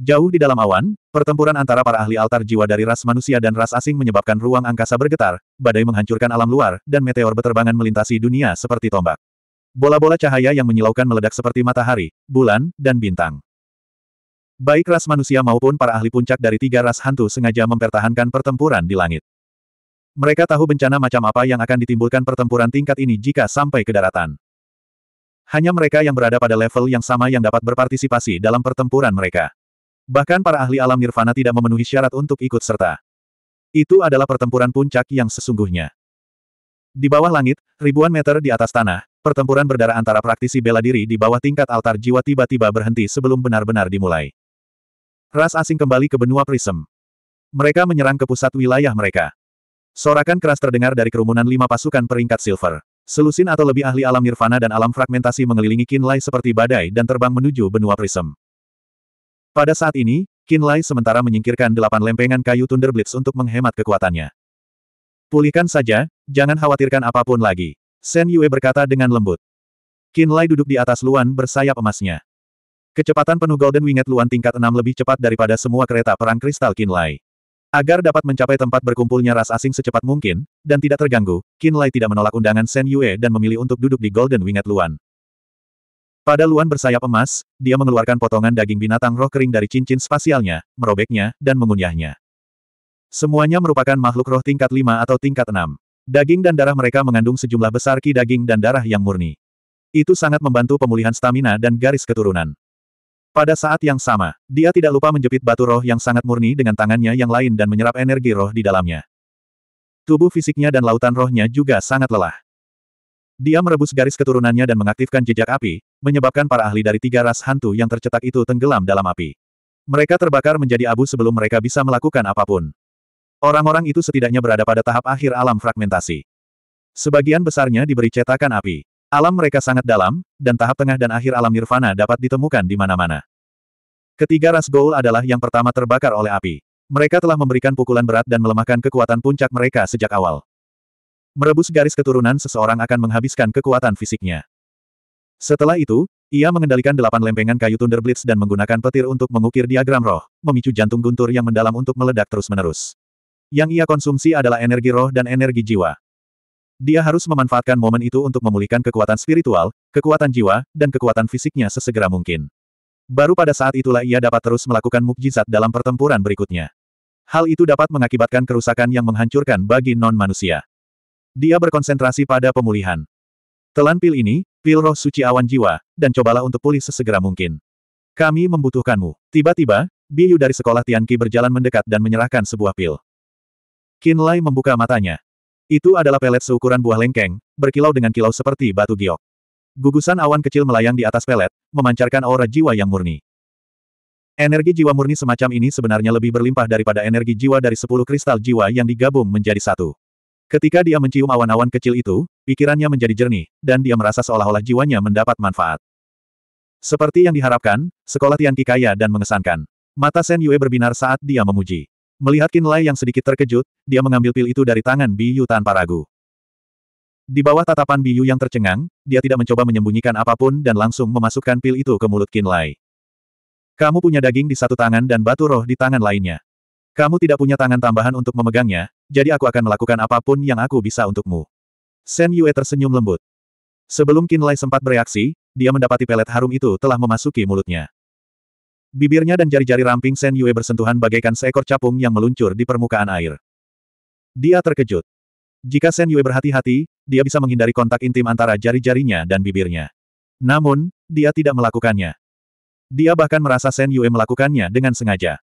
Jauh di dalam awan, pertempuran antara para ahli altar jiwa dari ras manusia dan ras asing menyebabkan ruang angkasa bergetar, badai menghancurkan alam luar, dan meteor beterbangan melintasi dunia seperti tombak. Bola-bola cahaya yang menyilaukan meledak seperti matahari, bulan, dan bintang. Baik ras manusia maupun para ahli puncak dari tiga ras hantu sengaja mempertahankan pertempuran di langit. Mereka tahu bencana macam apa yang akan ditimbulkan pertempuran tingkat ini jika sampai ke daratan. Hanya mereka yang berada pada level yang sama yang dapat berpartisipasi dalam pertempuran mereka. Bahkan para ahli alam nirvana tidak memenuhi syarat untuk ikut serta. Itu adalah pertempuran puncak yang sesungguhnya. Di bawah langit, ribuan meter di atas tanah, pertempuran berdarah antara praktisi bela diri di bawah tingkat altar jiwa tiba-tiba berhenti sebelum benar-benar dimulai. Ras asing kembali ke benua Prism. Mereka menyerang ke pusat wilayah mereka. Sorakan keras terdengar dari kerumunan lima pasukan peringkat silver. Selusin atau lebih ahli alam nirvana dan alam fragmentasi mengelilingi Kinlay seperti badai dan terbang menuju benua Prism. Pada saat ini, Kinlay sementara menyingkirkan delapan lempengan kayu Thunderblitz untuk menghemat kekuatannya. Pulihkan saja, jangan khawatirkan apapun lagi. Shen Yue berkata dengan lembut. Kinlay duduk di atas luan bersayap emasnya. Kecepatan penuh Golden Winged Luan tingkat 6 lebih cepat daripada semua kereta perang kristal Kinlay. Agar dapat mencapai tempat berkumpulnya ras asing secepat mungkin, dan tidak terganggu, Kinlay tidak menolak undangan Shen Yue dan memilih untuk duduk di Golden Winged Luan. Pada luan bersayap emas, dia mengeluarkan potongan daging binatang roh kering dari cincin spasialnya, merobeknya, dan mengunyahnya. Semuanya merupakan makhluk roh tingkat 5 atau tingkat 6. Daging dan darah mereka mengandung sejumlah besar ki daging dan darah yang murni. Itu sangat membantu pemulihan stamina dan garis keturunan. Pada saat yang sama, dia tidak lupa menjepit batu roh yang sangat murni dengan tangannya yang lain dan menyerap energi roh di dalamnya. Tubuh fisiknya dan lautan rohnya juga sangat lelah. Dia merebus garis keturunannya dan mengaktifkan jejak api, menyebabkan para ahli dari tiga ras hantu yang tercetak itu tenggelam dalam api. Mereka terbakar menjadi abu sebelum mereka bisa melakukan apapun. Orang-orang itu setidaknya berada pada tahap akhir alam fragmentasi. Sebagian besarnya diberi cetakan api. Alam mereka sangat dalam, dan tahap tengah dan akhir alam nirvana dapat ditemukan di mana-mana. Ketiga ras Goul adalah yang pertama terbakar oleh api. Mereka telah memberikan pukulan berat dan melemahkan kekuatan puncak mereka sejak awal. Merebus garis keturunan seseorang akan menghabiskan kekuatan fisiknya. Setelah itu, ia mengendalikan delapan lempengan kayu Thunder Blitz dan menggunakan petir untuk mengukir diagram roh, memicu jantung guntur yang mendalam untuk meledak terus-menerus. Yang ia konsumsi adalah energi roh dan energi jiwa. Dia harus memanfaatkan momen itu untuk memulihkan kekuatan spiritual, kekuatan jiwa, dan kekuatan fisiknya sesegera mungkin. Baru pada saat itulah ia dapat terus melakukan mukjizat dalam pertempuran berikutnya. Hal itu dapat mengakibatkan kerusakan yang menghancurkan bagi non-manusia. Dia berkonsentrasi pada pemulihan. Telan pil ini, pil roh suci awan jiwa, dan cobalah untuk pulih sesegera mungkin. Kami membutuhkanmu. Tiba-tiba, Biyu dari sekolah Tianqi berjalan mendekat dan menyerahkan sebuah pil. Qin Lai membuka matanya. Itu adalah pelet seukuran buah lengkeng, berkilau dengan kilau seperti batu giok. Gugusan awan kecil melayang di atas pelet, memancarkan aura jiwa yang murni. Energi jiwa murni semacam ini sebenarnya lebih berlimpah daripada energi jiwa dari sepuluh kristal jiwa yang digabung menjadi satu. Ketika dia mencium awan-awan kecil itu, pikirannya menjadi jernih, dan dia merasa seolah-olah jiwanya mendapat manfaat. Seperti yang diharapkan, sekolah Tianqi kaya dan mengesankan. Mata Sen Yue berbinar saat dia memuji. Melihat Qin Lai yang sedikit terkejut, dia mengambil pil itu dari tangan Biyu tanpa ragu. Di bawah tatapan Biyu yang tercengang, dia tidak mencoba menyembunyikan apapun dan langsung memasukkan pil itu ke mulut Qin Lai. Kamu punya daging di satu tangan dan batu roh di tangan lainnya. Kamu tidak punya tangan tambahan untuk memegangnya, jadi aku akan melakukan apapun yang aku bisa untukmu. Shen Yue tersenyum lembut. Sebelum Qin Lai sempat bereaksi, dia mendapati pelet harum itu telah memasuki mulutnya. Bibirnya dan jari-jari ramping Shen Yue bersentuhan bagaikan seekor capung yang meluncur di permukaan air. Dia terkejut. Jika Shen Yue berhati-hati, dia bisa menghindari kontak intim antara jari-jarinya dan bibirnya. Namun, dia tidak melakukannya. Dia bahkan merasa Shen Yue melakukannya dengan sengaja.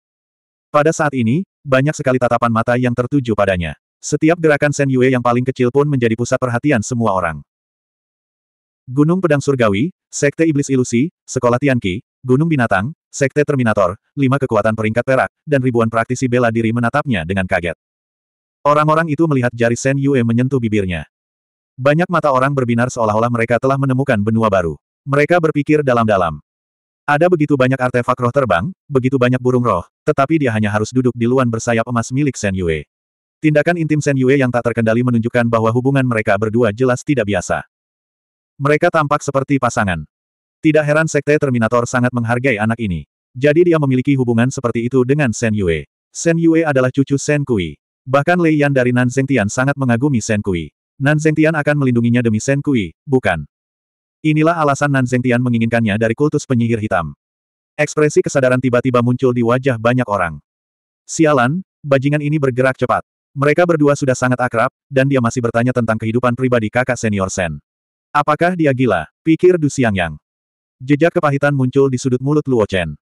Pada saat ini, banyak sekali tatapan mata yang tertuju padanya. Setiap gerakan Shen Yue yang paling kecil pun menjadi pusat perhatian semua orang. Gunung Pedang Surgawi, Sekte Iblis Ilusi, Sekolah Tianqi, Gunung Binatang, Sekte Terminator, lima kekuatan peringkat perak, dan ribuan praktisi bela diri menatapnya dengan kaget. Orang-orang itu melihat jari Shen Yue menyentuh bibirnya. Banyak mata orang berbinar seolah-olah mereka telah menemukan benua baru. Mereka berpikir dalam-dalam. Ada begitu banyak artefak roh terbang, begitu banyak burung roh, tetapi dia hanya harus duduk di luan bersayap emas milik Shen Yue. Tindakan intim Shen Yue yang tak terkendali menunjukkan bahwa hubungan mereka berdua jelas tidak biasa. Mereka tampak seperti pasangan. Tidak heran Sekte Terminator sangat menghargai anak ini. Jadi dia memiliki hubungan seperti itu dengan Shen Yue. Shen Yue adalah cucu Shen Kui. Bahkan Lei Yan dari Nan Zengtian sangat mengagumi Shen Kui. Nan Zengtian akan melindunginya demi Shen Kui, bukan? Inilah alasan Nan Tian menginginkannya dari kultus penyihir hitam. Ekspresi kesadaran tiba-tiba muncul di wajah banyak orang. Sialan, bajingan ini bergerak cepat. Mereka berdua sudah sangat akrab, dan dia masih bertanya tentang kehidupan pribadi kakak senior Sen. Apakah dia gila? Pikir Du Yang. Jejak kepahitan muncul di sudut mulut Luo Chen.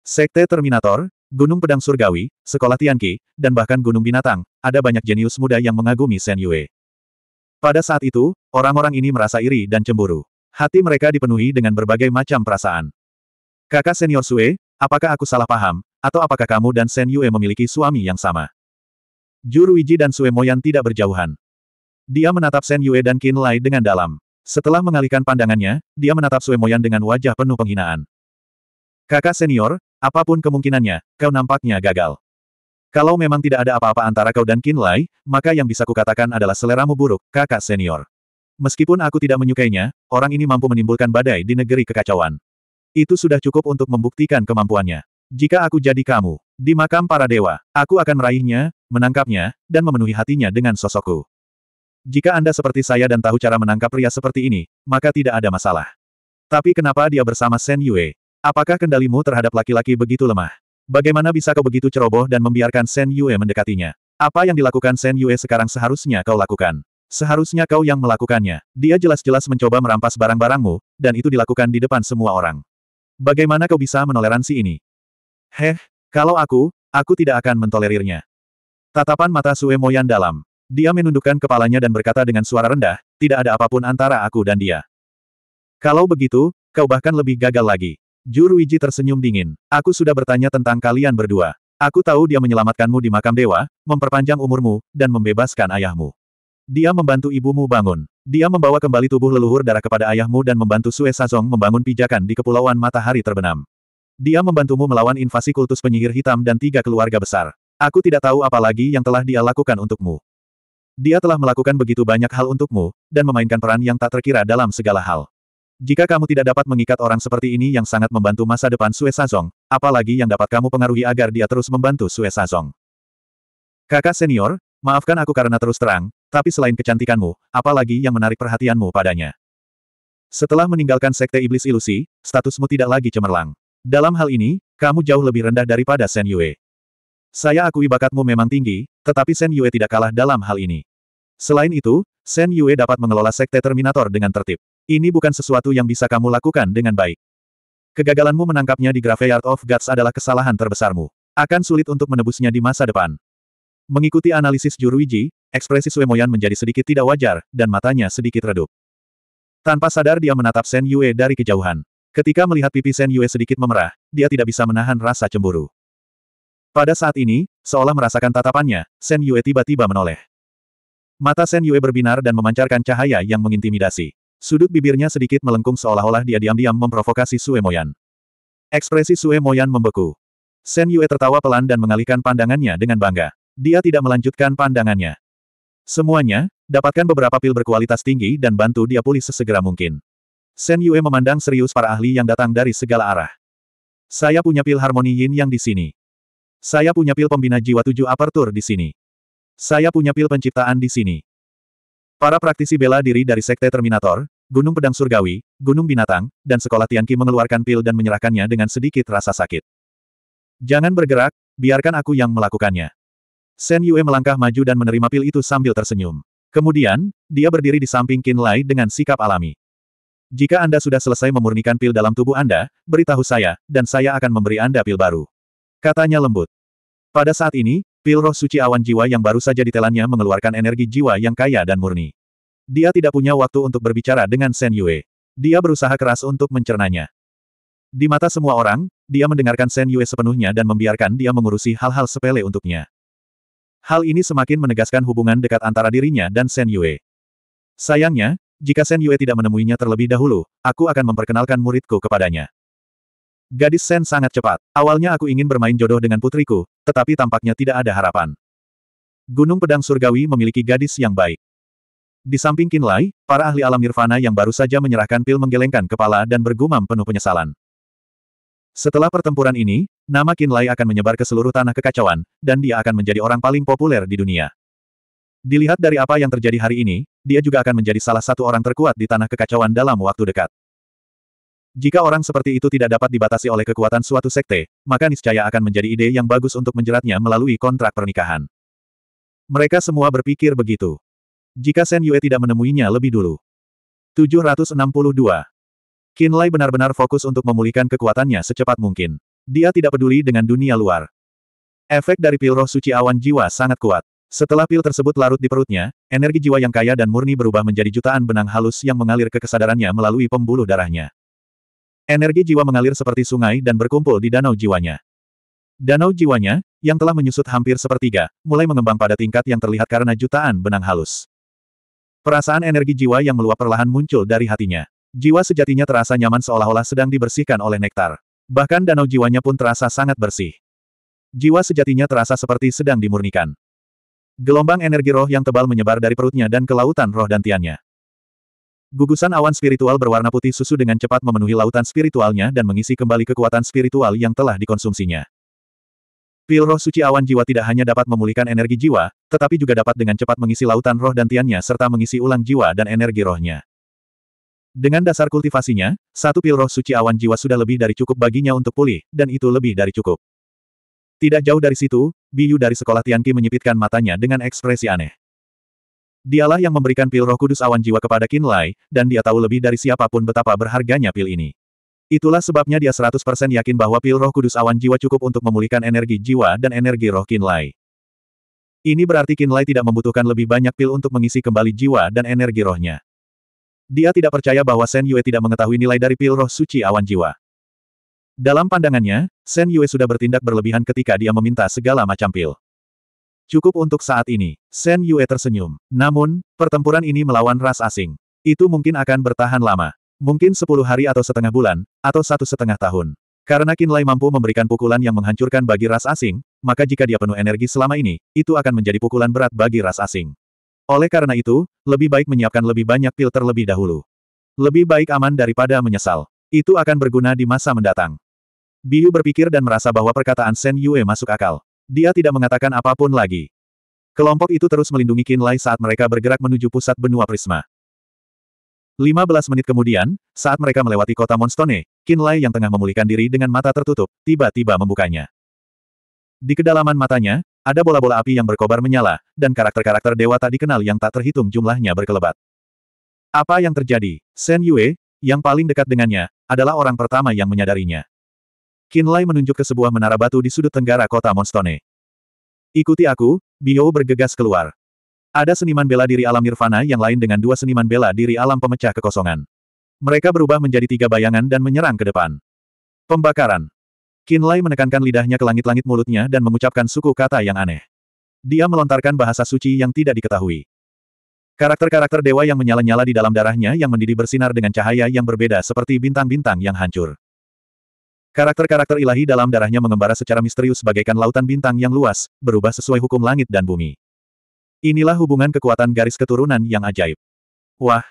Sekte Terminator, Gunung Pedang Surgawi, Sekolah Tianqi, dan bahkan Gunung Binatang, ada banyak jenius muda yang mengagumi Sen Yue. Pada saat itu, orang-orang ini merasa iri dan cemburu. Hati mereka dipenuhi dengan berbagai macam perasaan. Kakak senior Sue, apakah aku salah paham, atau apakah kamu dan Sen Yue memiliki suami yang sama? Juruiji dan Sue Moyan tidak berjauhan. Dia menatap Sen Yue dan Qin Lai dengan dalam. Setelah mengalihkan pandangannya, dia menatap Sue Moyan dengan wajah penuh penghinaan. Kakak senior, apapun kemungkinannya, kau nampaknya gagal. Kalau memang tidak ada apa-apa antara kau dan Qin Lai, maka yang bisa kukatakan adalah seleramu buruk, kakak senior. Meskipun aku tidak menyukainya, orang ini mampu menimbulkan badai di negeri kekacauan. Itu sudah cukup untuk membuktikan kemampuannya. Jika aku jadi kamu, di makam para dewa, aku akan meraihnya, menangkapnya, dan memenuhi hatinya dengan sosokku. Jika Anda seperti saya dan tahu cara menangkap pria seperti ini, maka tidak ada masalah. Tapi kenapa dia bersama Shen Yue? Apakah kendalimu terhadap laki-laki begitu lemah? Bagaimana bisa kau begitu ceroboh dan membiarkan Shen Yue mendekatinya? Apa yang dilakukan Shen Yue sekarang seharusnya kau lakukan. Seharusnya kau yang melakukannya. Dia jelas-jelas mencoba merampas barang-barangmu, dan itu dilakukan di depan semua orang. Bagaimana kau bisa menoleransi ini? Heh, kalau aku, aku tidak akan mentolerirnya. Tatapan mata Sue Moyan dalam. Dia menundukkan kepalanya dan berkata dengan suara rendah, tidak ada apapun antara aku dan dia. Kalau begitu, kau bahkan lebih gagal lagi. Juruiji tersenyum dingin. Aku sudah bertanya tentang kalian berdua. Aku tahu dia menyelamatkanmu di makam dewa, memperpanjang umurmu, dan membebaskan ayahmu. Dia membantu ibumu bangun. Dia membawa kembali tubuh leluhur darah kepada ayahmu dan membantu Sue Sazong membangun pijakan di Kepulauan Matahari Terbenam. Dia membantumu melawan invasi kultus penyihir hitam dan tiga keluarga besar. Aku tidak tahu apa lagi yang telah dia lakukan untukmu. Dia telah melakukan begitu banyak hal untukmu, dan memainkan peran yang tak terkira dalam segala hal. Jika kamu tidak dapat mengikat orang seperti ini yang sangat membantu masa depan Sue Sazong, apalagi yang dapat kamu pengaruhi agar dia terus membantu Sue Sazong. Kakak senior, Maafkan aku karena terus terang, tapi selain kecantikanmu, apalagi yang menarik perhatianmu padanya. Setelah meninggalkan sekte iblis ilusi, statusmu tidak lagi cemerlang. Dalam hal ini, kamu jauh lebih rendah daripada Shen Yue. Saya akui bakatmu memang tinggi, tetapi Shen Yue tidak kalah dalam hal ini. Selain itu, Shen Yue dapat mengelola sekte Terminator dengan tertib. Ini bukan sesuatu yang bisa kamu lakukan dengan baik. Kegagalanmu menangkapnya di Graveyard of Gods adalah kesalahan terbesarmu. Akan sulit untuk menebusnya di masa depan. Mengikuti analisis Juruiji, ekspresi Suemoyan menjadi sedikit tidak wajar, dan matanya sedikit redup. Tanpa sadar dia menatap Shen Yue dari kejauhan. Ketika melihat pipi Shen Yue sedikit memerah, dia tidak bisa menahan rasa cemburu. Pada saat ini, seolah merasakan tatapannya, Shen Yue tiba-tiba menoleh. Mata Shen Yue berbinar dan memancarkan cahaya yang mengintimidasi. Sudut bibirnya sedikit melengkung seolah-olah dia diam-diam memprovokasi Sue Moyan. Ekspresi Sue Moyan membeku. Shen Yue tertawa pelan dan mengalihkan pandangannya dengan bangga. Dia tidak melanjutkan pandangannya. Semuanya, dapatkan beberapa pil berkualitas tinggi dan bantu dia pulih sesegera mungkin. Shen Yue memandang serius para ahli yang datang dari segala arah. Saya punya pil harmoni yin yang di sini. Saya punya pil pembina jiwa tujuh apertur di sini. Saya punya pil penciptaan di sini. Para praktisi bela diri dari Sekte Terminator, Gunung Pedang Surgawi, Gunung Binatang, dan Sekolah Tianqi mengeluarkan pil dan menyerahkannya dengan sedikit rasa sakit. Jangan bergerak, biarkan aku yang melakukannya. Shen Yue melangkah maju dan menerima pil itu sambil tersenyum. Kemudian, dia berdiri di samping Qin Lai dengan sikap alami. Jika Anda sudah selesai memurnikan pil dalam tubuh Anda, beritahu saya, dan saya akan memberi Anda pil baru. Katanya lembut. Pada saat ini, pil roh suci awan jiwa yang baru saja ditelannya mengeluarkan energi jiwa yang kaya dan murni. Dia tidak punya waktu untuk berbicara dengan Shen Yue. Dia berusaha keras untuk mencernanya. Di mata semua orang, dia mendengarkan Shen Yue sepenuhnya dan membiarkan dia mengurusi hal-hal sepele untuknya. Hal ini semakin menegaskan hubungan dekat antara dirinya dan Shen Yue. Sayangnya, jika Shen Yue tidak menemuinya terlebih dahulu, aku akan memperkenalkan muridku kepadanya. Gadis Sen sangat cepat. Awalnya aku ingin bermain jodoh dengan putriku, tetapi tampaknya tidak ada harapan. Gunung Pedang Surgawi memiliki gadis yang baik. Di samping Kinlai, para ahli alam nirvana yang baru saja menyerahkan pil menggelengkan kepala dan bergumam penuh penyesalan. Setelah pertempuran ini, nama Kinlay akan menyebar ke seluruh tanah kekacauan, dan dia akan menjadi orang paling populer di dunia. Dilihat dari apa yang terjadi hari ini, dia juga akan menjadi salah satu orang terkuat di tanah kekacauan dalam waktu dekat. Jika orang seperti itu tidak dapat dibatasi oleh kekuatan suatu sekte, maka niscaya akan menjadi ide yang bagus untuk menjeratnya melalui kontrak pernikahan. Mereka semua berpikir begitu. Jika Sen Yue tidak menemuinya lebih dulu. 762. Kinlay benar-benar fokus untuk memulihkan kekuatannya secepat mungkin. Dia tidak peduli dengan dunia luar. Efek dari pil roh suci awan jiwa sangat kuat. Setelah pil tersebut larut di perutnya, energi jiwa yang kaya dan murni berubah menjadi jutaan benang halus yang mengalir ke kesadarannya melalui pembuluh darahnya. Energi jiwa mengalir seperti sungai dan berkumpul di danau jiwanya. Danau jiwanya, yang telah menyusut hampir sepertiga, mulai mengembang pada tingkat yang terlihat karena jutaan benang halus. Perasaan energi jiwa yang meluap perlahan muncul dari hatinya. Jiwa sejatinya terasa nyaman seolah-olah sedang dibersihkan oleh nektar. Bahkan danau jiwanya pun terasa sangat bersih. Jiwa sejatinya terasa seperti sedang dimurnikan. Gelombang energi roh yang tebal menyebar dari perutnya dan ke lautan roh dantiannya. Gugusan awan spiritual berwarna putih susu dengan cepat memenuhi lautan spiritualnya dan mengisi kembali kekuatan spiritual yang telah dikonsumsinya. Pil roh suci awan jiwa tidak hanya dapat memulihkan energi jiwa, tetapi juga dapat dengan cepat mengisi lautan roh dantiannya serta mengisi ulang jiwa dan energi rohnya. Dengan dasar kultivasinya, satu pil roh suci awan jiwa sudah lebih dari cukup baginya untuk pulih, dan itu lebih dari cukup. Tidak jauh dari situ, Biyu dari sekolah Tianqi menyipitkan matanya dengan ekspresi aneh. Dialah yang memberikan pil roh kudus awan jiwa kepada Qin Lai, dan dia tahu lebih dari siapapun betapa berharganya pil ini. Itulah sebabnya dia 100% yakin bahwa pil roh kudus awan jiwa cukup untuk memulihkan energi jiwa dan energi roh Qin Lai. Ini berarti Qin Lai tidak membutuhkan lebih banyak pil untuk mengisi kembali jiwa dan energi rohnya. Dia tidak percaya bahwa Shen Yue tidak mengetahui nilai dari pil roh suci awan jiwa. Dalam pandangannya, Shen Yue sudah bertindak berlebihan ketika dia meminta segala macam pil. Cukup untuk saat ini, Shen Yue tersenyum. Namun, pertempuran ini melawan ras asing. Itu mungkin akan bertahan lama. Mungkin sepuluh hari atau setengah bulan, atau satu setengah tahun. Karena Kinlay mampu memberikan pukulan yang menghancurkan bagi ras asing, maka jika dia penuh energi selama ini, itu akan menjadi pukulan berat bagi ras asing. Oleh karena itu, lebih baik menyiapkan lebih banyak pil terlebih dahulu. Lebih baik aman daripada menyesal. Itu akan berguna di masa mendatang. Biu berpikir dan merasa bahwa perkataan Shen Yue masuk akal. Dia tidak mengatakan apapun lagi. Kelompok itu terus melindungi Qin Lai saat mereka bergerak menuju pusat benua Prisma. 15 menit kemudian, saat mereka melewati kota Monstone, Qin Lai yang tengah memulihkan diri dengan mata tertutup, tiba-tiba membukanya. Di kedalaman matanya, ada bola-bola api yang berkobar menyala, dan karakter-karakter dewa tak dikenal yang tak terhitung jumlahnya berkelebat. Apa yang terjadi? Shen Yue, yang paling dekat dengannya, adalah orang pertama yang menyadarinya. Lai menunjuk ke sebuah menara batu di sudut tenggara kota Monstone. Ikuti aku, Bio bergegas keluar. Ada seniman bela diri alam nirvana yang lain dengan dua seniman bela diri alam pemecah kekosongan. Mereka berubah menjadi tiga bayangan dan menyerang ke depan. Pembakaran. Lai menekankan lidahnya ke langit-langit mulutnya dan mengucapkan suku kata yang aneh. Dia melontarkan bahasa suci yang tidak diketahui. Karakter-karakter dewa yang menyala-nyala di dalam darahnya yang mendidih bersinar dengan cahaya yang berbeda seperti bintang-bintang yang hancur. Karakter-karakter ilahi dalam darahnya mengembara secara misterius bagaikan lautan bintang yang luas, berubah sesuai hukum langit dan bumi. Inilah hubungan kekuatan garis keturunan yang ajaib. Wah!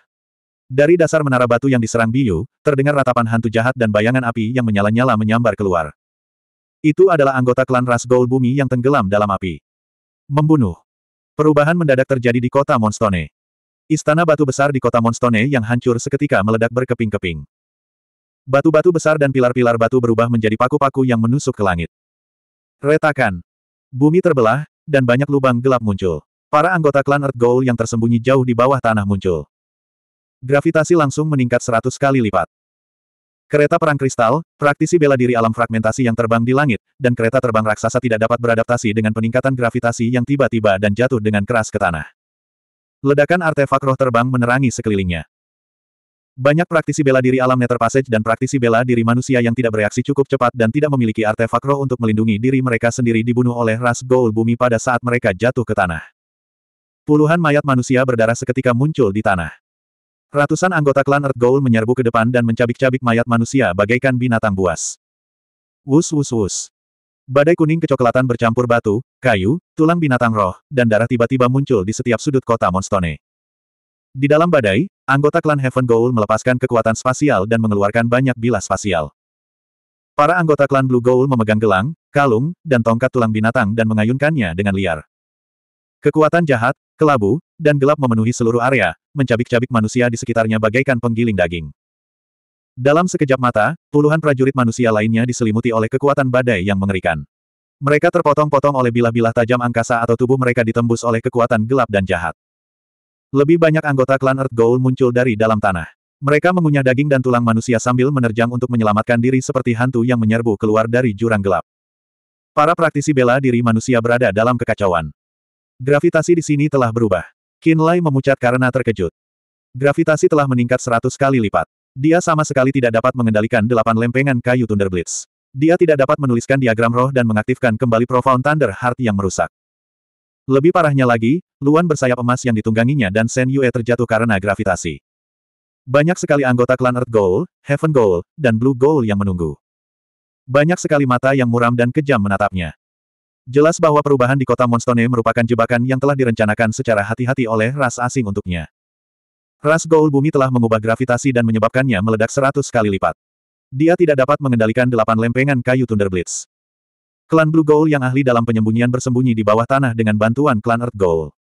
Dari dasar menara batu yang diserang Biyu, terdengar ratapan hantu jahat dan bayangan api yang menyala-nyala menyambar keluar. Itu adalah anggota klan ras Gold Bumi yang tenggelam dalam api. Membunuh. Perubahan mendadak terjadi di kota Monstone. Istana batu besar di kota Monstone yang hancur seketika meledak berkeping-keping. Batu-batu besar dan pilar-pilar batu berubah menjadi paku-paku yang menusuk ke langit. Retakan. Bumi terbelah, dan banyak lubang gelap muncul. Para anggota klan Earth Gold yang tersembunyi jauh di bawah tanah muncul. Gravitasi langsung meningkat seratus kali lipat. Kereta perang kristal, praktisi bela diri alam fragmentasi yang terbang di langit, dan kereta terbang raksasa tidak dapat beradaptasi dengan peningkatan gravitasi yang tiba-tiba dan jatuh dengan keras ke tanah. Ledakan artefak roh terbang menerangi sekelilingnya. Banyak praktisi bela diri alam Nether Passage dan praktisi bela diri manusia yang tidak bereaksi cukup cepat dan tidak memiliki artefak roh untuk melindungi diri mereka sendiri dibunuh oleh ras gold bumi pada saat mereka jatuh ke tanah. Puluhan mayat manusia berdarah seketika muncul di tanah. Ratusan anggota klan Earth Goal menyerbu ke depan dan mencabik-cabik mayat manusia bagaikan binatang buas. Wus wus wus. Badai kuning kecoklatan bercampur batu, kayu, tulang binatang roh, dan darah tiba-tiba muncul di setiap sudut kota Monstone. Di dalam badai, anggota klan Heaven Goal melepaskan kekuatan spasial dan mengeluarkan banyak bilah spasial. Para anggota klan Blue Goal memegang gelang, kalung, dan tongkat tulang binatang dan mengayunkannya dengan liar. Kekuatan jahat, kelabu, dan gelap memenuhi seluruh area, mencabik-cabik manusia di sekitarnya bagaikan penggiling daging. Dalam sekejap mata, puluhan prajurit manusia lainnya diselimuti oleh kekuatan badai yang mengerikan. Mereka terpotong-potong oleh bilah-bilah tajam angkasa atau tubuh mereka ditembus oleh kekuatan gelap dan jahat. Lebih banyak anggota klan Earth Goal muncul dari dalam tanah. Mereka mengunyah daging dan tulang manusia sambil menerjang untuk menyelamatkan diri seperti hantu yang menyerbu keluar dari jurang gelap. Para praktisi bela diri manusia berada dalam kekacauan. Gravitasi di sini telah berubah. Kinlay memucat karena terkejut. Gravitasi telah meningkat seratus kali lipat. Dia sama sekali tidak dapat mengendalikan delapan lempengan kayu Thunder Blitz. Dia tidak dapat menuliskan diagram roh dan mengaktifkan kembali Profound Thunder Heart yang merusak. Lebih parahnya lagi, Luan bersayap emas yang ditungganginya dan Shen Yue terjatuh karena gravitasi. Banyak sekali anggota klan Earth Goal, Heaven Goal, dan Blue Goal yang menunggu. Banyak sekali mata yang muram dan kejam menatapnya. Jelas bahwa perubahan di kota Monstone merupakan jebakan yang telah direncanakan secara hati-hati oleh ras asing untuknya. Ras Gaul Bumi telah mengubah gravitasi dan menyebabkannya meledak seratus kali lipat. Dia tidak dapat mengendalikan delapan lempengan kayu Thunderblitz. Klan Blue Gaul yang ahli dalam penyembunyian bersembunyi di bawah tanah dengan bantuan klan Earth Gaul.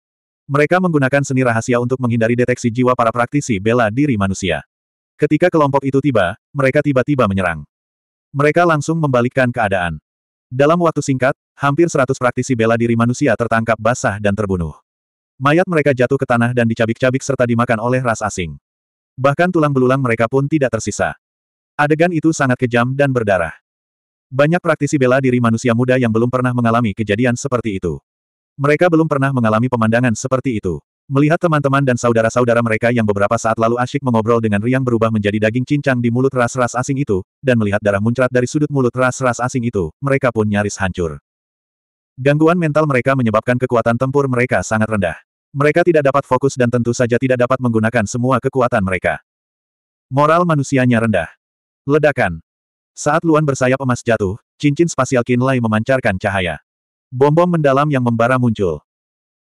Mereka menggunakan seni rahasia untuk menghindari deteksi jiwa para praktisi bela diri manusia. Ketika kelompok itu tiba, mereka tiba-tiba menyerang. Mereka langsung membalikkan keadaan. Dalam waktu singkat, Hampir seratus praktisi bela diri manusia tertangkap basah dan terbunuh. Mayat mereka jatuh ke tanah dan dicabik-cabik serta dimakan oleh ras asing. Bahkan tulang belulang mereka pun tidak tersisa. Adegan itu sangat kejam dan berdarah. Banyak praktisi bela diri manusia muda yang belum pernah mengalami kejadian seperti itu. Mereka belum pernah mengalami pemandangan seperti itu. Melihat teman-teman dan saudara-saudara mereka yang beberapa saat lalu asyik mengobrol dengan riang berubah menjadi daging cincang di mulut ras-ras asing itu, dan melihat darah muncrat dari sudut mulut ras-ras asing itu, mereka pun nyaris hancur. Gangguan mental mereka menyebabkan kekuatan tempur mereka sangat rendah. Mereka tidak dapat fokus dan tentu saja tidak dapat menggunakan semua kekuatan mereka. Moral manusianya rendah. Ledakan. Saat Luan bersayap emas jatuh, cincin spasial Kinlay memancarkan cahaya. Bom-bom mendalam yang membara muncul.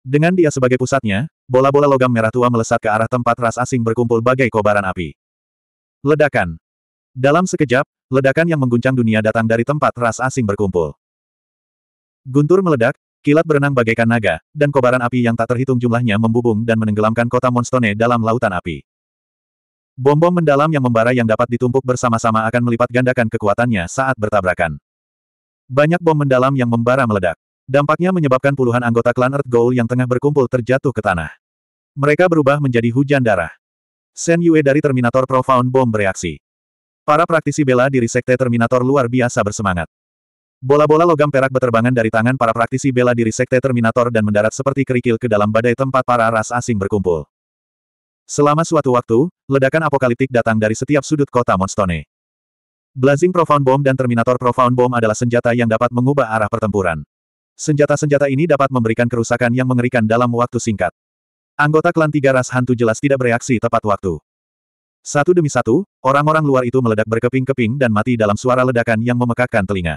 Dengan dia sebagai pusatnya, bola-bola logam merah tua melesat ke arah tempat ras asing berkumpul bagai kobaran api. Ledakan. Dalam sekejap, ledakan yang mengguncang dunia datang dari tempat ras asing berkumpul. Guntur meledak, kilat berenang bagaikan naga, dan kobaran api yang tak terhitung jumlahnya membubung dan menenggelamkan kota Monstone dalam lautan api. Bom-bom mendalam yang membara yang dapat ditumpuk bersama-sama akan melipat gandakan kekuatannya saat bertabrakan. Banyak bom mendalam yang membara meledak. Dampaknya menyebabkan puluhan anggota klan Earth Goal yang tengah berkumpul terjatuh ke tanah. Mereka berubah menjadi hujan darah. Sen Yue dari Terminator Profound bom bereaksi. Para praktisi bela diri Sekte Terminator luar biasa bersemangat. Bola-bola logam perak berterbangan dari tangan para praktisi bela diri Sekte Terminator dan mendarat seperti kerikil ke dalam badai tempat para ras asing berkumpul. Selama suatu waktu, ledakan apokaliptik datang dari setiap sudut kota Monstone. Blazing Profound Bomb dan Terminator Profound Bomb adalah senjata yang dapat mengubah arah pertempuran. Senjata-senjata ini dapat memberikan kerusakan yang mengerikan dalam waktu singkat. Anggota klan tiga ras hantu jelas tidak bereaksi tepat waktu. Satu demi satu, orang-orang luar itu meledak berkeping-keping dan mati dalam suara ledakan yang memekakkan telinga.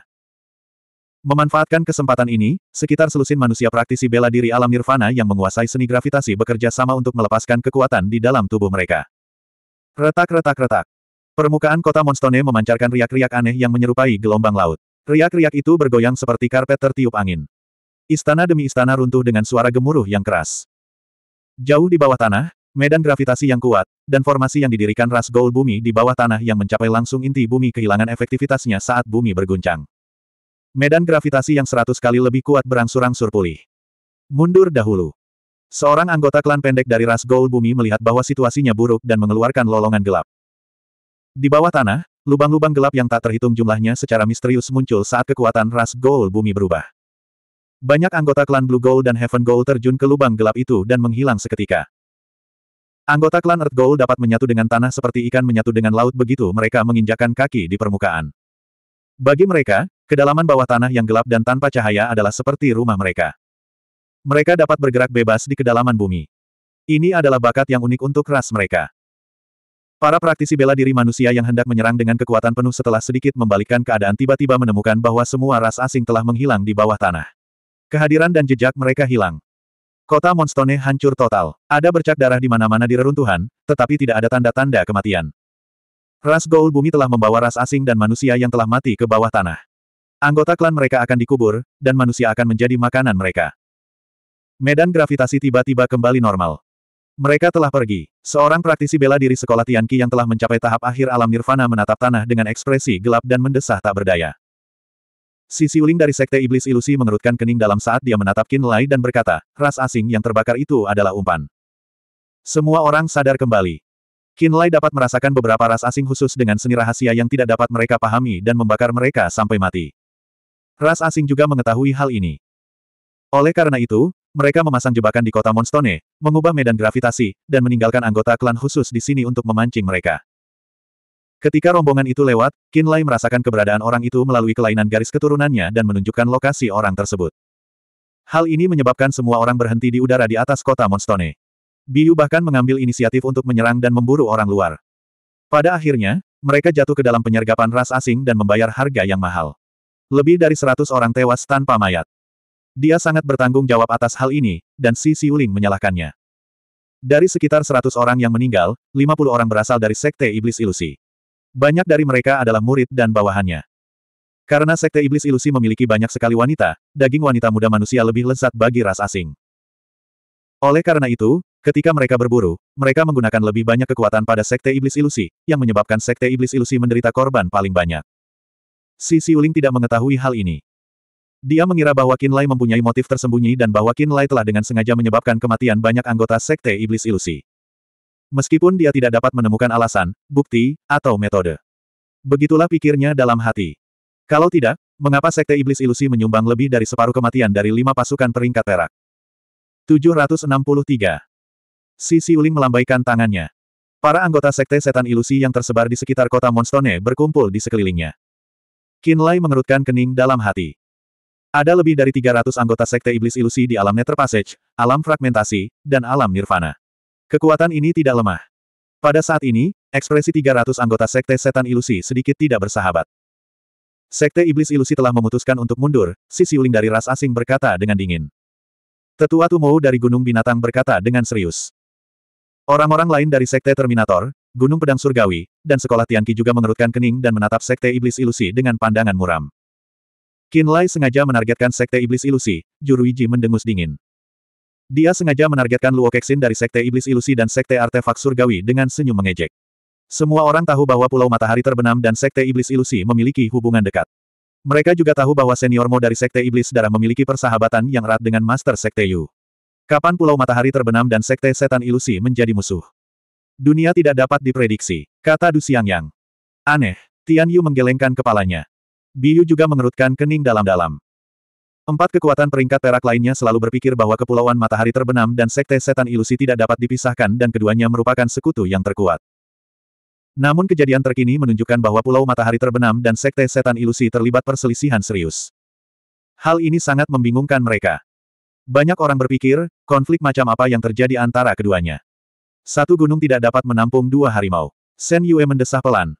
Memanfaatkan kesempatan ini, sekitar selusin manusia praktisi bela diri alam nirvana yang menguasai seni gravitasi bekerja sama untuk melepaskan kekuatan di dalam tubuh mereka. Retak-retak-retak. Permukaan kota Monstone memancarkan riak-riak aneh yang menyerupai gelombang laut. Riak-riak itu bergoyang seperti karpet tertiup angin. Istana demi istana runtuh dengan suara gemuruh yang keras. Jauh di bawah tanah, medan gravitasi yang kuat, dan formasi yang didirikan ras gold bumi di bawah tanah yang mencapai langsung inti bumi kehilangan efektivitasnya saat bumi berguncang. Medan gravitasi yang seratus kali lebih kuat berangsur-angsur pulih. Mundur dahulu. Seorang anggota klan pendek dari ras Gold Bumi melihat bahwa situasinya buruk dan mengeluarkan lolongan gelap. Di bawah tanah, lubang-lubang gelap yang tak terhitung jumlahnya secara misterius muncul saat kekuatan ras Gold Bumi berubah. Banyak anggota klan Blue Gold dan Heaven Gold terjun ke lubang gelap itu dan menghilang seketika. Anggota klan Earth Gold dapat menyatu dengan tanah seperti ikan menyatu dengan laut begitu mereka menginjakan kaki di permukaan. Bagi mereka, Kedalaman bawah tanah yang gelap dan tanpa cahaya adalah seperti rumah mereka. Mereka dapat bergerak bebas di kedalaman bumi. Ini adalah bakat yang unik untuk ras mereka. Para praktisi bela diri manusia yang hendak menyerang dengan kekuatan penuh setelah sedikit membalikkan keadaan tiba-tiba menemukan bahwa semua ras asing telah menghilang di bawah tanah. Kehadiran dan jejak mereka hilang. Kota Monstone hancur total. Ada bercak darah di mana-mana di reruntuhan, tetapi tidak ada tanda-tanda kematian. Ras Gold Bumi telah membawa ras asing dan manusia yang telah mati ke bawah tanah. Anggota klan mereka akan dikubur, dan manusia akan menjadi makanan mereka. Medan gravitasi tiba-tiba kembali normal. Mereka telah pergi. Seorang praktisi bela diri sekolah Tianqi yang telah mencapai tahap akhir alam nirvana menatap tanah dengan ekspresi gelap dan mendesah tak berdaya. Si Siuling dari Sekte Iblis Ilusi mengerutkan kening dalam saat dia menatap Qin Lai dan berkata, ras asing yang terbakar itu adalah umpan. Semua orang sadar kembali. Qin Lai dapat merasakan beberapa ras asing khusus dengan seni rahasia yang tidak dapat mereka pahami dan membakar mereka sampai mati. Ras asing juga mengetahui hal ini. Oleh karena itu, mereka memasang jebakan di kota Monstone, mengubah medan gravitasi, dan meninggalkan anggota klan khusus di sini untuk memancing mereka. Ketika rombongan itu lewat, Kinlay merasakan keberadaan orang itu melalui kelainan garis keturunannya dan menunjukkan lokasi orang tersebut. Hal ini menyebabkan semua orang berhenti di udara di atas kota Monstone. Biu bahkan mengambil inisiatif untuk menyerang dan memburu orang luar. Pada akhirnya, mereka jatuh ke dalam penyergapan ras asing dan membayar harga yang mahal. Lebih dari seratus orang tewas tanpa mayat. Dia sangat bertanggung jawab atas hal ini, dan Si Siuling menyalahkannya. Dari sekitar seratus orang yang meninggal, lima puluh orang berasal dari Sekte Iblis Ilusi. Banyak dari mereka adalah murid dan bawahannya. Karena Sekte Iblis Ilusi memiliki banyak sekali wanita, daging wanita muda manusia lebih lezat bagi ras asing. Oleh karena itu, ketika mereka berburu, mereka menggunakan lebih banyak kekuatan pada Sekte Iblis Ilusi, yang menyebabkan Sekte Iblis Ilusi menderita korban paling banyak. Si Siuling tidak mengetahui hal ini. Dia mengira bahwa Qin Lai mempunyai motif tersembunyi dan bahwa Qin Lai telah dengan sengaja menyebabkan kematian banyak anggota Sekte Iblis Ilusi. Meskipun dia tidak dapat menemukan alasan, bukti, atau metode. Begitulah pikirnya dalam hati. Kalau tidak, mengapa Sekte Iblis Ilusi menyumbang lebih dari separuh kematian dari lima pasukan peringkat perak? 763. Si Siuling melambaikan tangannya. Para anggota Sekte Setan Ilusi yang tersebar di sekitar kota Monstone berkumpul di sekelilingnya. Kinlay mengerutkan kening dalam hati. Ada lebih dari 300 anggota sekte iblis ilusi di alam Nether Passage, alam fragmentasi, dan alam nirvana. Kekuatan ini tidak lemah. Pada saat ini, ekspresi 300 anggota sekte setan ilusi sedikit tidak bersahabat. Sekte iblis ilusi telah memutuskan untuk mundur, si siuling dari ras asing berkata dengan dingin. Tetua Tumou dari Gunung Binatang berkata dengan serius. Orang-orang lain dari Sekte Terminator, Gunung Pedang Surgawi, dan Sekolah Tianqi juga mengerutkan kening dan menatap Sekte Iblis Ilusi dengan pandangan muram. Qin Lai sengaja menargetkan Sekte Iblis Ilusi, Juru Juruiji mendengus dingin. Dia sengaja menargetkan Luo Kexin dari Sekte Iblis Ilusi dan Sekte Artefak Surgawi dengan senyum mengejek. Semua orang tahu bahwa Pulau Matahari Terbenam dan Sekte Iblis Ilusi memiliki hubungan dekat. Mereka juga tahu bahwa seniormu dari Sekte Iblis Darah memiliki persahabatan yang erat dengan Master Sekte Yu. Kapan Pulau Matahari Terbenam dan Sekte Setan Ilusi menjadi musuh? Dunia tidak dapat diprediksi, kata Du Yang. Aneh. Tian Yu menggelengkan kepalanya. Biyu juga mengerutkan kening dalam-dalam. Empat kekuatan peringkat perak lainnya selalu berpikir bahwa kepulauan matahari terbenam dan sekte setan ilusi tidak dapat dipisahkan dan keduanya merupakan sekutu yang terkuat. Namun kejadian terkini menunjukkan bahwa pulau matahari terbenam dan sekte setan ilusi terlibat perselisihan serius. Hal ini sangat membingungkan mereka. Banyak orang berpikir, konflik macam apa yang terjadi antara keduanya. Satu gunung tidak dapat menampung dua harimau. Shen Yue mendesah pelan.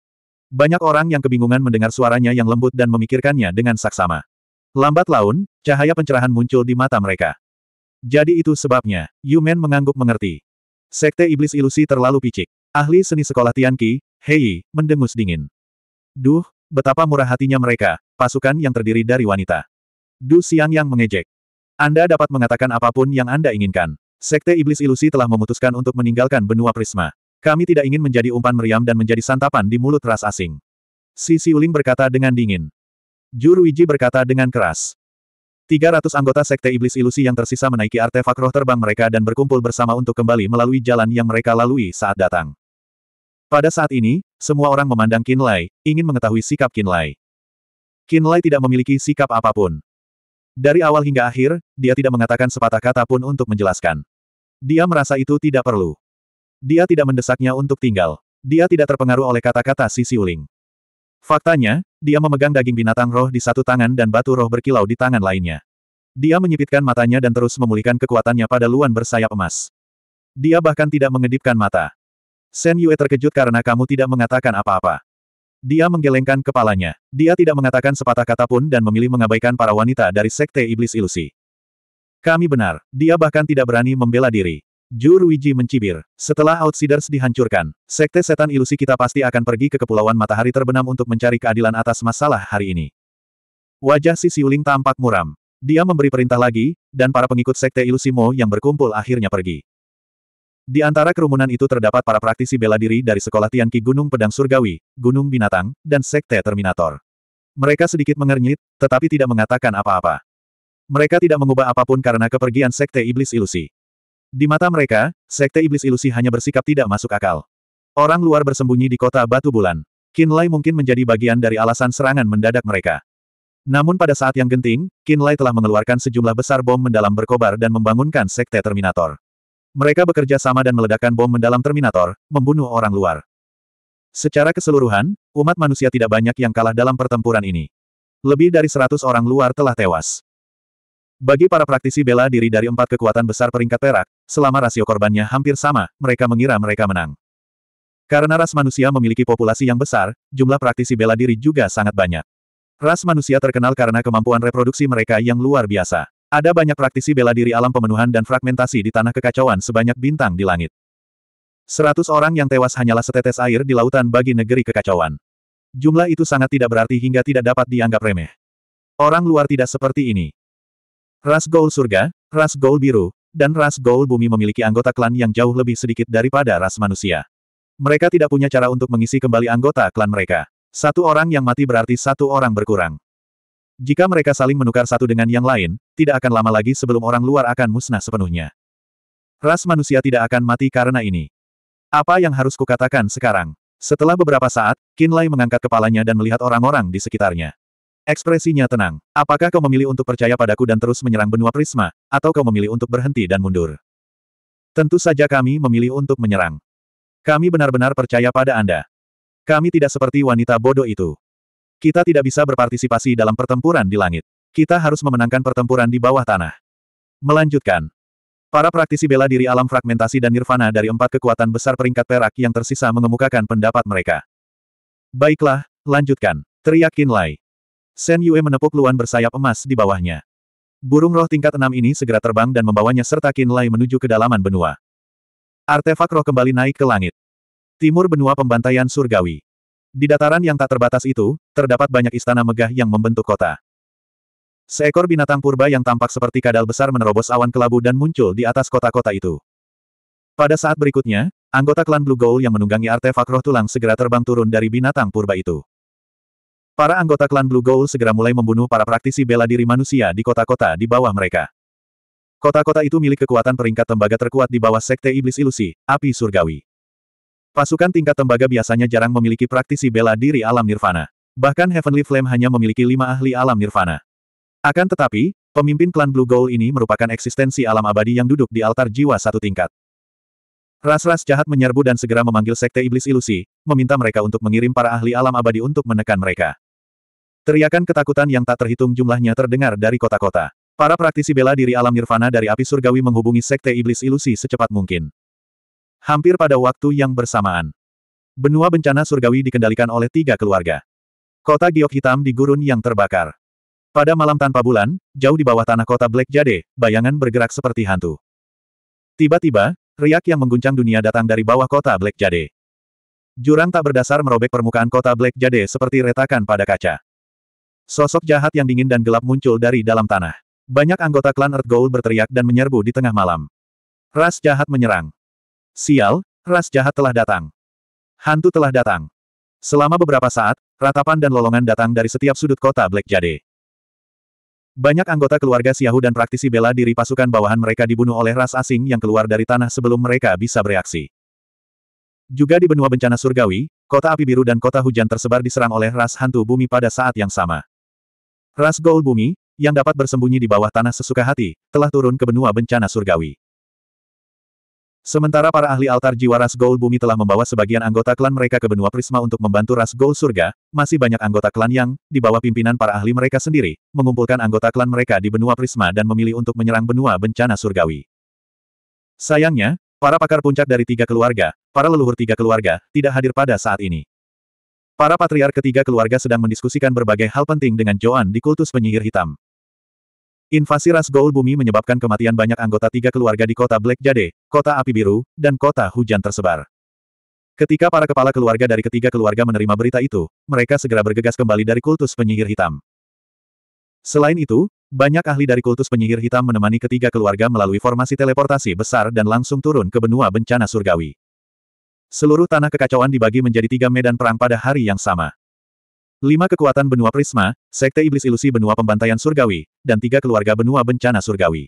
Banyak orang yang kebingungan mendengar suaranya yang lembut dan memikirkannya dengan saksama. Lambat laun, cahaya pencerahan muncul di mata mereka. Jadi itu sebabnya, Yumen mengangguk mengerti. Sekte Iblis Ilusi terlalu picik. Ahli seni sekolah Tianqi, Hei, mendengus dingin. Duh, betapa murah hatinya mereka, pasukan yang terdiri dari wanita. Du Siang yang mengejek. Anda dapat mengatakan apapun yang Anda inginkan. Sekte Iblis Ilusi telah memutuskan untuk meninggalkan benua Prisma. Kami tidak ingin menjadi umpan meriam dan menjadi santapan di mulut ras asing. Si Siuling berkata dengan dingin. Juruiji berkata dengan keras. 300 anggota Sekte Iblis Ilusi yang tersisa menaiki artefak roh terbang mereka dan berkumpul bersama untuk kembali melalui jalan yang mereka lalui saat datang. Pada saat ini, semua orang memandang Kinlay, ingin mengetahui sikap Kinlay. Kinlay tidak memiliki sikap apapun. Dari awal hingga akhir, dia tidak mengatakan sepatah kata pun untuk menjelaskan. Dia merasa itu tidak perlu. Dia tidak mendesaknya untuk tinggal. Dia tidak terpengaruh oleh kata-kata si Siuling. Faktanya, dia memegang daging binatang roh di satu tangan dan batu roh berkilau di tangan lainnya. Dia menyipitkan matanya dan terus memulihkan kekuatannya pada luan bersayap emas. Dia bahkan tidak mengedipkan mata. Shen Yue terkejut karena kamu tidak mengatakan apa-apa. Dia menggelengkan kepalanya. Dia tidak mengatakan sepatah kata pun dan memilih mengabaikan para wanita dari Sekte Iblis Ilusi. Kami benar, dia bahkan tidak berani membela diri. Ju Ruiji mencibir. Setelah Outsiders dihancurkan, Sekte Setan Ilusi kita pasti akan pergi ke Kepulauan Matahari Terbenam untuk mencari keadilan atas masalah hari ini. Wajah si Siuling tampak muram. Dia memberi perintah lagi, dan para pengikut Sekte Ilusi Mo yang berkumpul akhirnya pergi. Di antara kerumunan itu terdapat para praktisi bela diri dari Sekolah Tianqi Gunung Pedang Surgawi, Gunung Binatang, dan Sekte Terminator. Mereka sedikit mengernyit, tetapi tidak mengatakan apa-apa. Mereka tidak mengubah apapun karena kepergian Sekte Iblis Ilusi. Di mata mereka, Sekte Iblis Ilusi hanya bersikap tidak masuk akal. Orang luar bersembunyi di kota Batu Bulan. Kinlay mungkin menjadi bagian dari alasan serangan mendadak mereka. Namun pada saat yang genting, Kinlay telah mengeluarkan sejumlah besar bom mendalam berkobar dan membangunkan Sekte Terminator. Mereka bekerja sama dan meledakkan bom mendalam Terminator, membunuh orang luar. Secara keseluruhan, umat manusia tidak banyak yang kalah dalam pertempuran ini. Lebih dari seratus orang luar telah tewas. Bagi para praktisi bela diri dari empat kekuatan besar peringkat perak, selama rasio korbannya hampir sama, mereka mengira mereka menang. Karena ras manusia memiliki populasi yang besar, jumlah praktisi bela diri juga sangat banyak. Ras manusia terkenal karena kemampuan reproduksi mereka yang luar biasa. Ada banyak praktisi bela diri alam pemenuhan dan fragmentasi di tanah kekacauan sebanyak bintang di langit. Seratus orang yang tewas hanyalah setetes air di lautan bagi negeri kekacauan. Jumlah itu sangat tidak berarti hingga tidak dapat dianggap remeh. Orang luar tidak seperti ini. Ras gol Surga, Ras gol Biru, dan Ras gol Bumi memiliki anggota klan yang jauh lebih sedikit daripada ras manusia. Mereka tidak punya cara untuk mengisi kembali anggota klan mereka. Satu orang yang mati berarti satu orang berkurang. Jika mereka saling menukar satu dengan yang lain, tidak akan lama lagi sebelum orang luar akan musnah sepenuhnya. Ras manusia tidak akan mati karena ini. Apa yang harus kukatakan sekarang? Setelah beberapa saat, Kinlay mengangkat kepalanya dan melihat orang-orang di sekitarnya. Ekspresinya tenang. Apakah kau memilih untuk percaya padaku dan terus menyerang benua prisma, atau kau memilih untuk berhenti dan mundur? Tentu saja kami memilih untuk menyerang. Kami benar-benar percaya pada Anda. Kami tidak seperti wanita bodoh itu. Kita tidak bisa berpartisipasi dalam pertempuran di langit. Kita harus memenangkan pertempuran di bawah tanah. Melanjutkan. Para praktisi bela diri alam fragmentasi dan nirvana dari empat kekuatan besar peringkat perak yang tersisa mengemukakan pendapat mereka. Baiklah, lanjutkan. Teriak Kinlai. Shen Yue menepuk luan bersayap emas di bawahnya. Burung roh tingkat enam ini segera terbang dan membawanya serta Qin Lai menuju kedalaman benua. Artefak roh kembali naik ke langit. Timur benua pembantaian surgawi. Di dataran yang tak terbatas itu, terdapat banyak istana megah yang membentuk kota. Seekor binatang purba yang tampak seperti kadal besar menerobos awan kelabu dan muncul di atas kota-kota itu. Pada saat berikutnya, anggota klan Blue Gold yang menunggangi artefak roh tulang segera terbang turun dari binatang purba itu. Para anggota klan Blue Gold segera mulai membunuh para praktisi bela diri manusia di kota-kota di bawah mereka. Kota-kota itu milik kekuatan peringkat tembaga terkuat di bawah Sekte Iblis Ilusi, Api Surgawi. Pasukan tingkat tembaga biasanya jarang memiliki praktisi bela diri alam nirvana. Bahkan Heavenly Flame hanya memiliki lima ahli alam nirvana. Akan tetapi, pemimpin klan Blue Gold ini merupakan eksistensi alam abadi yang duduk di altar jiwa satu tingkat. Ras-ras jahat menyerbu dan segera memanggil Sekte Iblis Ilusi, meminta mereka untuk mengirim para ahli alam abadi untuk menekan mereka. Teriakan ketakutan yang tak terhitung jumlahnya terdengar dari kota-kota. Para praktisi bela diri alam nirvana dari api surgawi menghubungi Sekte Iblis Ilusi secepat mungkin. Hampir pada waktu yang bersamaan. Benua bencana surgawi dikendalikan oleh tiga keluarga. Kota giok hitam di gurun yang terbakar. Pada malam tanpa bulan, jauh di bawah tanah kota Black Jade, bayangan bergerak seperti hantu. Tiba-tiba, Riak yang mengguncang dunia datang dari bawah kota Black Jade. Jurang tak berdasar merobek permukaan kota Black Jade seperti retakan pada kaca. Sosok jahat yang dingin dan gelap muncul dari dalam tanah. Banyak anggota klan Earth Gold berteriak dan menyerbu di tengah malam. Ras jahat menyerang. Sial, ras jahat telah datang. Hantu telah datang. Selama beberapa saat, ratapan dan lolongan datang dari setiap sudut kota Black Jade. Banyak anggota keluarga Xiahu dan praktisi bela diri pasukan bawahan mereka dibunuh oleh ras asing yang keluar dari tanah sebelum mereka bisa bereaksi. Juga di benua bencana surgawi, kota api biru dan kota hujan tersebar diserang oleh ras hantu bumi pada saat yang sama. Ras Gold bumi, yang dapat bersembunyi di bawah tanah sesuka hati, telah turun ke benua bencana surgawi. Sementara para ahli altar jiwa ras Gold Bumi telah membawa sebagian anggota klan mereka ke benua Prisma untuk membantu ras Gold Surga, masih banyak anggota klan yang, di bawah pimpinan para ahli mereka sendiri, mengumpulkan anggota klan mereka di benua Prisma dan memilih untuk menyerang benua bencana surgawi. Sayangnya, para pakar puncak dari tiga keluarga, para leluhur tiga keluarga, tidak hadir pada saat ini. Para patriar ketiga keluarga sedang mendiskusikan berbagai hal penting dengan Joan di kultus penyihir hitam. Invasi ras gol Bumi menyebabkan kematian banyak anggota tiga keluarga di kota Black Jade, kota api biru, dan kota hujan tersebar. Ketika para kepala keluarga dari ketiga keluarga menerima berita itu, mereka segera bergegas kembali dari kultus penyihir hitam. Selain itu, banyak ahli dari kultus penyihir hitam menemani ketiga keluarga melalui formasi teleportasi besar dan langsung turun ke benua bencana surgawi. Seluruh tanah kekacauan dibagi menjadi tiga medan perang pada hari yang sama. Lima kekuatan benua prisma, sekte iblis ilusi benua pembantaian surgawi, dan tiga keluarga benua bencana surgawi.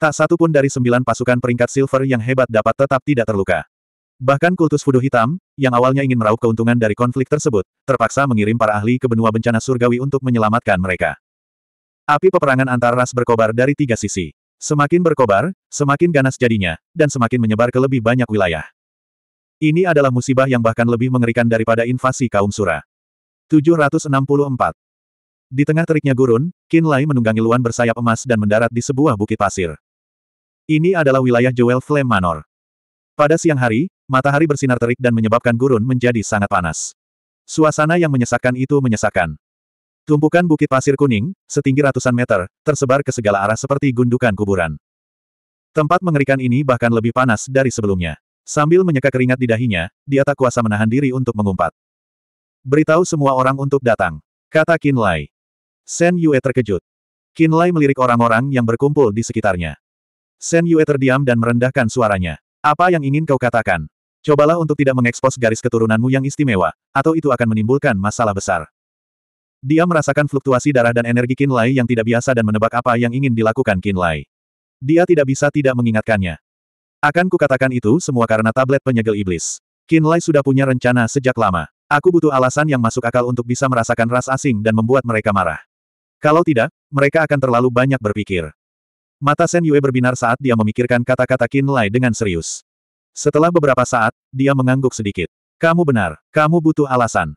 Tak satu pun dari sembilan pasukan peringkat silver yang hebat dapat tetap tidak terluka. Bahkan kultus fudo hitam, yang awalnya ingin meraup keuntungan dari konflik tersebut, terpaksa mengirim para ahli ke benua bencana surgawi untuk menyelamatkan mereka. Api peperangan antar ras berkobar dari tiga sisi. Semakin berkobar, semakin ganas jadinya, dan semakin menyebar ke lebih banyak wilayah. Ini adalah musibah yang bahkan lebih mengerikan daripada invasi kaum Sura. 764. Di tengah teriknya gurun, Qin Lai menunggangi luan bersayap emas dan mendarat di sebuah bukit pasir. Ini adalah wilayah Jewel Flame Manor. Pada siang hari, matahari bersinar terik dan menyebabkan gurun menjadi sangat panas. Suasana yang menyesakkan itu menyesakkan. Tumpukan bukit pasir kuning, setinggi ratusan meter, tersebar ke segala arah seperti gundukan kuburan. Tempat mengerikan ini bahkan lebih panas dari sebelumnya. Sambil menyeka keringat di dahinya, dia tak kuasa menahan diri untuk mengumpat. Beritahu semua orang untuk datang. Kata Qin Lai. Shen Yue terkejut. Qin Lai melirik orang-orang yang berkumpul di sekitarnya. Shen Yue terdiam dan merendahkan suaranya. Apa yang ingin kau katakan? Cobalah untuk tidak mengekspos garis keturunanmu yang istimewa, atau itu akan menimbulkan masalah besar. Dia merasakan fluktuasi darah dan energi Qin Lai yang tidak biasa dan menebak apa yang ingin dilakukan Qin Lai. Dia tidak bisa tidak mengingatkannya. Akan kukatakan itu semua karena tablet penyegel iblis. Qin Lai sudah punya rencana sejak lama. Aku butuh alasan yang masuk akal untuk bisa merasakan ras asing dan membuat mereka marah. Kalau tidak, mereka akan terlalu banyak berpikir. Mata Sen Yue berbinar saat dia memikirkan kata-kata Qin Lai dengan serius. Setelah beberapa saat, dia mengangguk sedikit. Kamu benar, kamu butuh alasan.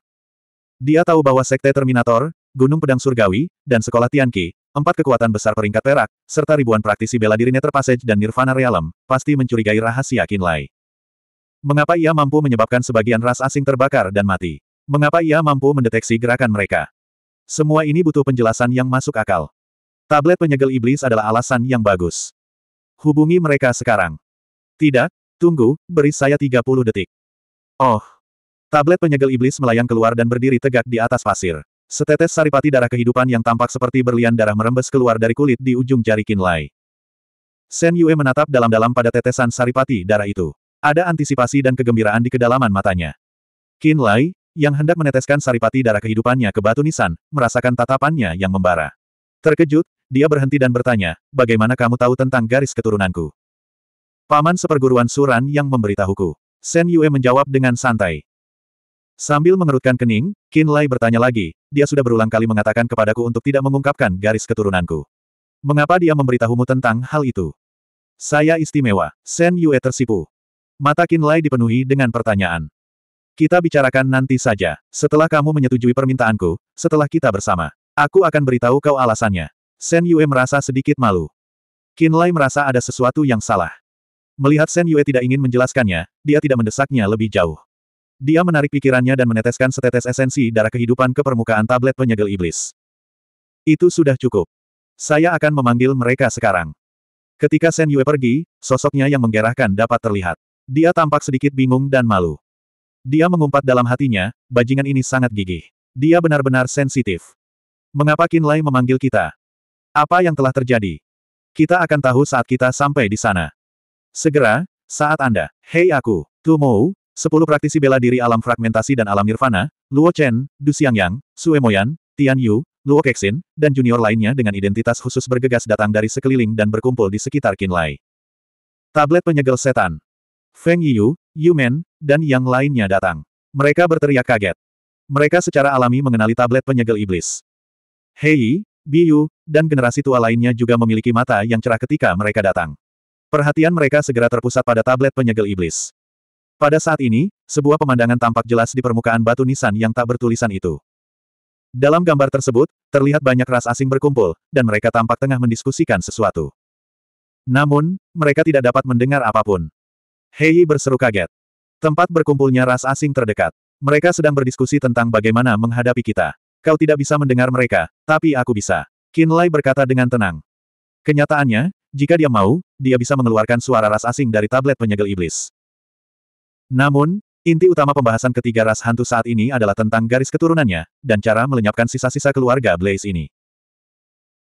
Dia tahu bahwa Sekte Terminator, Gunung Pedang Surgawi, dan Sekolah Tianqi, empat kekuatan besar peringkat perak, serta ribuan praktisi bela dirinya Nether dan Nirvana Realm, pasti mencurigai rahasia Qin Lai. Mengapa ia mampu menyebabkan sebagian ras asing terbakar dan mati? Mengapa ia mampu mendeteksi gerakan mereka? Semua ini butuh penjelasan yang masuk akal. Tablet penyegel iblis adalah alasan yang bagus. Hubungi mereka sekarang. Tidak, tunggu, beri saya 30 detik. Oh. Tablet penyegel iblis melayang keluar dan berdiri tegak di atas pasir. Setetes saripati darah kehidupan yang tampak seperti berlian darah merembes keluar dari kulit di ujung jari Kinlai. Sen Yue menatap dalam-dalam pada tetesan saripati darah itu. Ada antisipasi dan kegembiraan di kedalaman matanya. Qin Lai, yang hendak meneteskan saripati darah kehidupannya ke batu nisan, merasakan tatapannya yang membara. Terkejut, dia berhenti dan bertanya, bagaimana kamu tahu tentang garis keturunanku? Paman seperguruan Suran yang memberitahuku. Sen Yue menjawab dengan santai. Sambil mengerutkan kening, Qin Lai bertanya lagi, dia sudah berulang kali mengatakan kepadaku untuk tidak mengungkapkan garis keturunanku. Mengapa dia memberitahumu tentang hal itu? Saya istimewa, Sen Yue tersipu. Mata Kinlay dipenuhi dengan pertanyaan. Kita bicarakan nanti saja, setelah kamu menyetujui permintaanku, setelah kita bersama. Aku akan beritahu kau alasannya. Sen Yue merasa sedikit malu. Kinlay merasa ada sesuatu yang salah. Melihat Sen Yue tidak ingin menjelaskannya, dia tidak mendesaknya lebih jauh. Dia menarik pikirannya dan meneteskan setetes esensi darah kehidupan ke permukaan tablet penyegel iblis. Itu sudah cukup. Saya akan memanggil mereka sekarang. Ketika Sen Yue pergi, sosoknya yang menggerahkan dapat terlihat. Dia tampak sedikit bingung dan malu. Dia mengumpat dalam hatinya, bajingan ini sangat gigih. Dia benar-benar sensitif. Mengapa Kinlai memanggil kita? Apa yang telah terjadi? Kita akan tahu saat kita sampai di sana. Segera, saat Anda, Hei aku, Tu Mou, sepuluh praktisi bela diri alam fragmentasi dan alam nirvana, Luo Chen, Du Xiangyang, Sue Moyan, Tian Yu, Luo Kexin, dan junior lainnya dengan identitas khusus bergegas datang dari sekeliling dan berkumpul di sekitar Kinlai. Tablet penyegel setan. Feng Yu, Yu Men, dan yang lainnya datang. Mereka berteriak kaget. Mereka secara alami mengenali tablet penyegel iblis. Hei, Biyu, dan generasi tua lainnya juga memiliki mata yang cerah ketika mereka datang. Perhatian mereka segera terpusat pada tablet penyegel iblis. Pada saat ini, sebuah pemandangan tampak jelas di permukaan batu nisan yang tak bertulisan itu. Dalam gambar tersebut, terlihat banyak ras asing berkumpul, dan mereka tampak tengah mendiskusikan sesuatu. Namun, mereka tidak dapat mendengar apapun. Hei berseru kaget. Tempat berkumpulnya ras asing terdekat. Mereka sedang berdiskusi tentang bagaimana menghadapi kita. Kau tidak bisa mendengar mereka, tapi aku bisa. Lai berkata dengan tenang. Kenyataannya, jika dia mau, dia bisa mengeluarkan suara ras asing dari tablet penyegel iblis. Namun, inti utama pembahasan ketiga ras hantu saat ini adalah tentang garis keturunannya, dan cara melenyapkan sisa-sisa keluarga Blaze ini.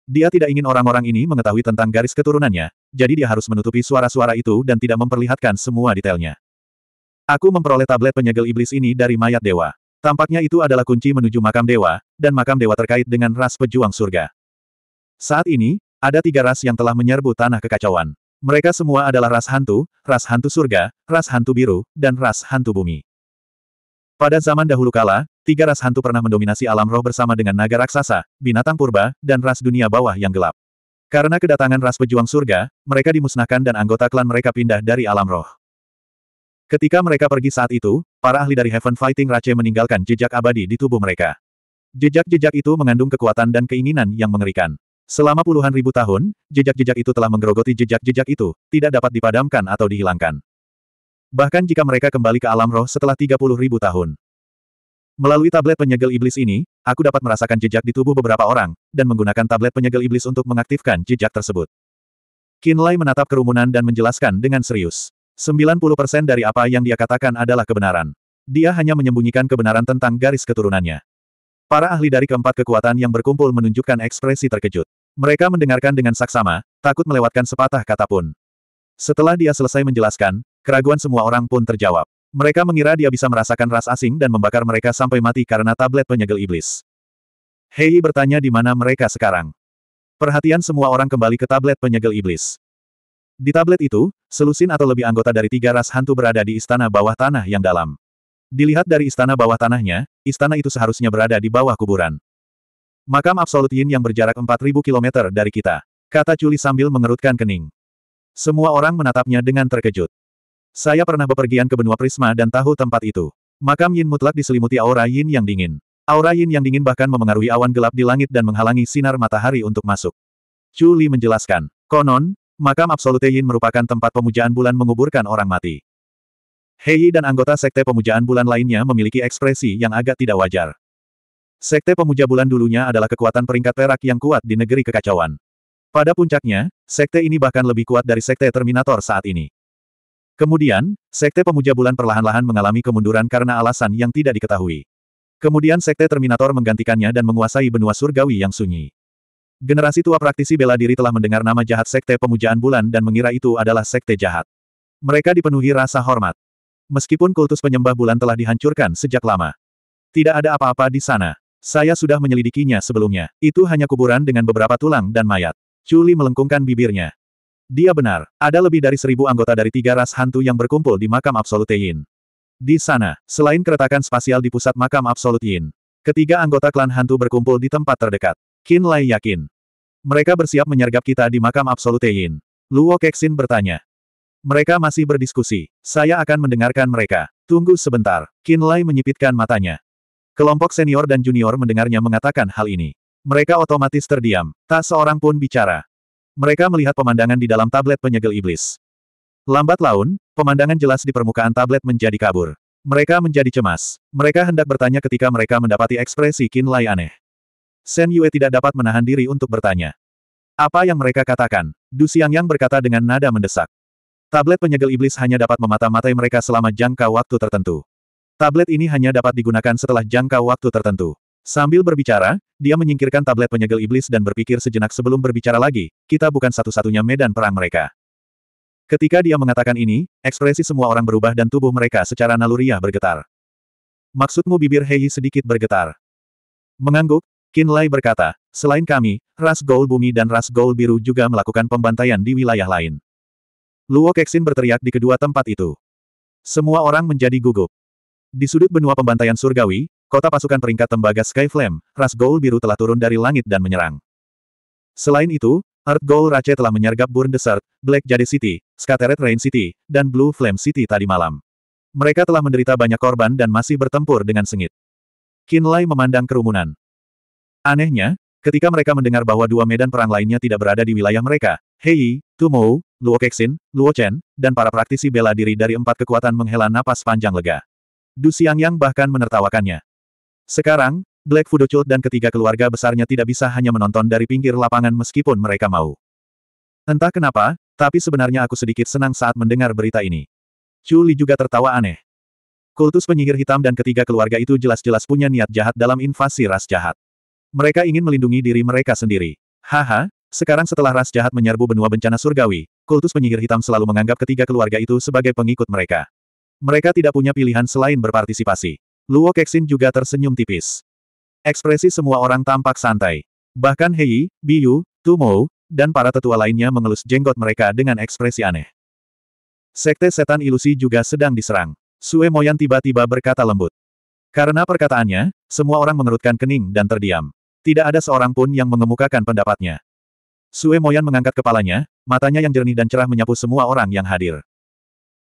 Dia tidak ingin orang-orang ini mengetahui tentang garis keturunannya, jadi dia harus menutupi suara-suara itu dan tidak memperlihatkan semua detailnya. Aku memperoleh tablet penyegel iblis ini dari mayat dewa. Tampaknya itu adalah kunci menuju makam dewa, dan makam dewa terkait dengan ras pejuang surga. Saat ini, ada tiga ras yang telah menyerbu tanah kekacauan. Mereka semua adalah ras hantu, ras hantu surga, ras hantu biru, dan ras hantu bumi. Pada zaman dahulu kala, tiga ras hantu pernah mendominasi alam roh bersama dengan naga raksasa, binatang purba, dan ras dunia bawah yang gelap. Karena kedatangan ras pejuang surga, mereka dimusnahkan dan anggota klan mereka pindah dari alam roh. Ketika mereka pergi saat itu, para ahli dari Heaven Fighting Rache meninggalkan jejak abadi di tubuh mereka. Jejak-jejak itu mengandung kekuatan dan keinginan yang mengerikan. Selama puluhan ribu tahun, jejak-jejak itu telah menggerogoti jejak-jejak itu, tidak dapat dipadamkan atau dihilangkan. Bahkan jika mereka kembali ke alam roh setelah 30 ribu tahun. Melalui tablet penyegel iblis ini, aku dapat merasakan jejak di tubuh beberapa orang, dan menggunakan tablet penyegel iblis untuk mengaktifkan jejak tersebut. Kinlay menatap kerumunan dan menjelaskan dengan serius. 90% dari apa yang dia katakan adalah kebenaran. Dia hanya menyembunyikan kebenaran tentang garis keturunannya. Para ahli dari keempat kekuatan yang berkumpul menunjukkan ekspresi terkejut. Mereka mendengarkan dengan saksama, takut melewatkan sepatah kata pun. Setelah dia selesai menjelaskan, keraguan semua orang pun terjawab. Mereka mengira dia bisa merasakan ras asing dan membakar mereka sampai mati karena tablet penyegel iblis. Hei bertanya di mana mereka sekarang. Perhatian semua orang kembali ke tablet penyegel iblis. Di tablet itu, selusin atau lebih anggota dari tiga ras hantu berada di istana bawah tanah yang dalam. Dilihat dari istana bawah tanahnya, istana itu seharusnya berada di bawah kuburan. Makam Absolut Yin yang berjarak 4.000 km dari kita. Kata Culi sambil mengerutkan kening. Semua orang menatapnya dengan terkejut. Saya pernah bepergian ke benua Prisma dan tahu tempat itu. Makam Yin mutlak diselimuti aura Yin yang dingin. Aura Yin yang dingin bahkan memengaruhi awan gelap di langit dan menghalangi sinar matahari untuk masuk. Chu Li menjelaskan, konon, makam Absolute Yin merupakan tempat pemujaan bulan menguburkan orang mati. Hei dan anggota Sekte Pemujaan Bulan lainnya memiliki ekspresi yang agak tidak wajar. Sekte Pemuja Bulan dulunya adalah kekuatan peringkat perak yang kuat di negeri kekacauan. Pada puncaknya, sekte ini bahkan lebih kuat dari sekte Terminator saat ini. Kemudian, Sekte Pemuja Bulan perlahan-lahan mengalami kemunduran karena alasan yang tidak diketahui. Kemudian Sekte Terminator menggantikannya dan menguasai benua surgawi yang sunyi. Generasi tua praktisi bela diri telah mendengar nama jahat Sekte Pemujaan Bulan dan mengira itu adalah Sekte jahat. Mereka dipenuhi rasa hormat. Meskipun kultus penyembah bulan telah dihancurkan sejak lama. Tidak ada apa-apa di sana. Saya sudah menyelidikinya sebelumnya. Itu hanya kuburan dengan beberapa tulang dan mayat. Chuli melengkungkan bibirnya. Dia benar, ada lebih dari seribu anggota dari tiga ras hantu yang berkumpul di makam Absolute Yin. Di sana, selain keretakan spasial di pusat makam Absolute Yin, ketiga anggota klan hantu berkumpul di tempat terdekat. Qin Lai yakin. Mereka bersiap menyergap kita di makam Absolute Yin. Luo Kexin bertanya. Mereka masih berdiskusi. Saya akan mendengarkan mereka. Tunggu sebentar. Qin Lai menyipitkan matanya. Kelompok senior dan junior mendengarnya mengatakan hal ini. Mereka otomatis terdiam. Tak seorang pun bicara. Mereka melihat pemandangan di dalam tablet penyegel iblis. Lambat laun, pemandangan jelas di permukaan tablet menjadi kabur. Mereka menjadi cemas. Mereka hendak bertanya ketika mereka mendapati ekspresi Qin Lai aneh. Shen Yue tidak dapat menahan diri untuk bertanya. Apa yang mereka katakan? Du Xiang Yang berkata dengan nada mendesak. Tablet penyegel iblis hanya dapat memata-matai mereka selama jangka waktu tertentu. Tablet ini hanya dapat digunakan setelah jangka waktu tertentu. Sambil berbicara, dia menyingkirkan tablet penyegel iblis dan berpikir sejenak sebelum berbicara lagi, kita bukan satu-satunya medan perang mereka. Ketika dia mengatakan ini, ekspresi semua orang berubah dan tubuh mereka secara naluriah bergetar. Maksudmu bibir Hei sedikit bergetar. Mengangguk, Qin Lai berkata, selain kami, ras Gold Bumi dan ras Gold Biru juga melakukan pembantaian di wilayah lain. Luo Kexin berteriak di kedua tempat itu. Semua orang menjadi gugup. Di sudut benua pembantaian surgawi, Kota pasukan peringkat tembaga Skyflame, ras Gold biru telah turun dari langit dan menyerang. Selain itu, Art Gold Rache telah menyergap Burn Desert, Black Jade City, Scattered Rain City, dan Blue Flame City tadi malam. Mereka telah menderita banyak korban dan masih bertempur dengan sengit. Kinlay memandang kerumunan. Anehnya, ketika mereka mendengar bahwa dua medan perang lainnya tidak berada di wilayah mereka, Hei, Tumou, Luo Kexin, Luo Chen, dan para praktisi bela diri dari empat kekuatan menghela napas panjang lega. Du Xiangyang bahkan menertawakannya. Sekarang, Black Fudo dan ketiga keluarga besarnya tidak bisa hanya menonton dari pinggir lapangan meskipun mereka mau. Entah kenapa, tapi sebenarnya aku sedikit senang saat mendengar berita ini. Chuli juga tertawa aneh. Kultus penyihir hitam dan ketiga keluarga itu jelas-jelas punya niat jahat dalam invasi ras jahat. Mereka ingin melindungi diri mereka sendiri. Haha, sekarang setelah ras jahat menyerbu benua bencana surgawi, kultus penyihir hitam selalu menganggap ketiga keluarga itu sebagai pengikut mereka. Mereka tidak punya pilihan selain berpartisipasi. Luo Kexin juga tersenyum tipis. Ekspresi semua orang tampak santai. Bahkan Hei, Biyu, Tumou, dan para tetua lainnya mengelus jenggot mereka dengan ekspresi aneh. Sekte setan ilusi juga sedang diserang. Sue Moyan tiba-tiba berkata lembut. Karena perkataannya, semua orang mengerutkan kening dan terdiam. Tidak ada seorang pun yang mengemukakan pendapatnya. Sue Moyan mengangkat kepalanya, matanya yang jernih dan cerah menyapu semua orang yang hadir.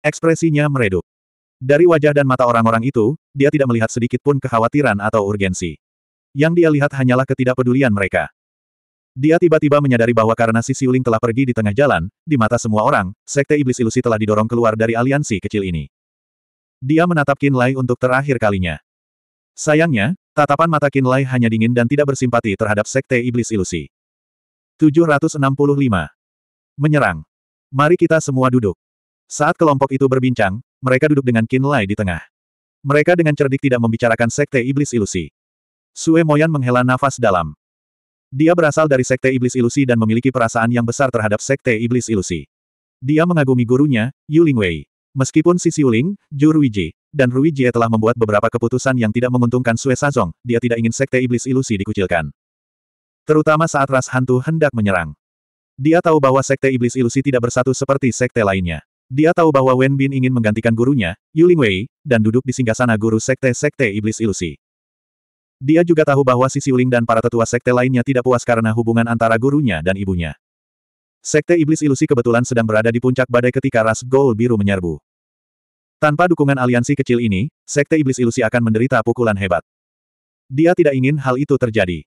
Ekspresinya meredup. Dari wajah dan mata orang-orang itu, dia tidak melihat sedikit pun kekhawatiran atau urgensi. Yang dia lihat hanyalah ketidakpedulian mereka. Dia tiba-tiba menyadari bahwa karena si Siuling telah pergi di tengah jalan, di mata semua orang, Sekte Iblis Ilusi telah didorong keluar dari aliansi kecil ini. Dia menatap Qin Lai untuk terakhir kalinya. Sayangnya, tatapan mata Qin Lai hanya dingin dan tidak bersimpati terhadap Sekte Iblis Ilusi. 765. Menyerang. Mari kita semua duduk. Saat kelompok itu berbincang, mereka duduk dengan Qin Lai di tengah. Mereka dengan cerdik tidak membicarakan sekte iblis ilusi. Sue Moyan menghela nafas dalam. Dia berasal dari sekte iblis ilusi dan memiliki perasaan yang besar terhadap sekte iblis ilusi. Dia mengagumi gurunya, Yu Lingwei. Meskipun si Ling, Ju Ruiji, dan Ruiji telah membuat beberapa keputusan yang tidak menguntungkan Sue Sazong, dia tidak ingin sekte iblis ilusi dikucilkan. Terutama saat ras hantu hendak menyerang. Dia tahu bahwa sekte iblis ilusi tidak bersatu seperti sekte lainnya. Dia tahu bahwa Wen Bin ingin menggantikan gurunya, Yuling Wei, dan duduk di singgasana guru sekte-sekte iblis ilusi. Dia juga tahu bahwa si Siuling dan para tetua sekte lainnya tidak puas karena hubungan antara gurunya dan ibunya. Sekte iblis ilusi kebetulan sedang berada di puncak badai ketika ras gol biru menyerbu. Tanpa dukungan aliansi kecil ini, sekte iblis ilusi akan menderita pukulan hebat. Dia tidak ingin hal itu terjadi.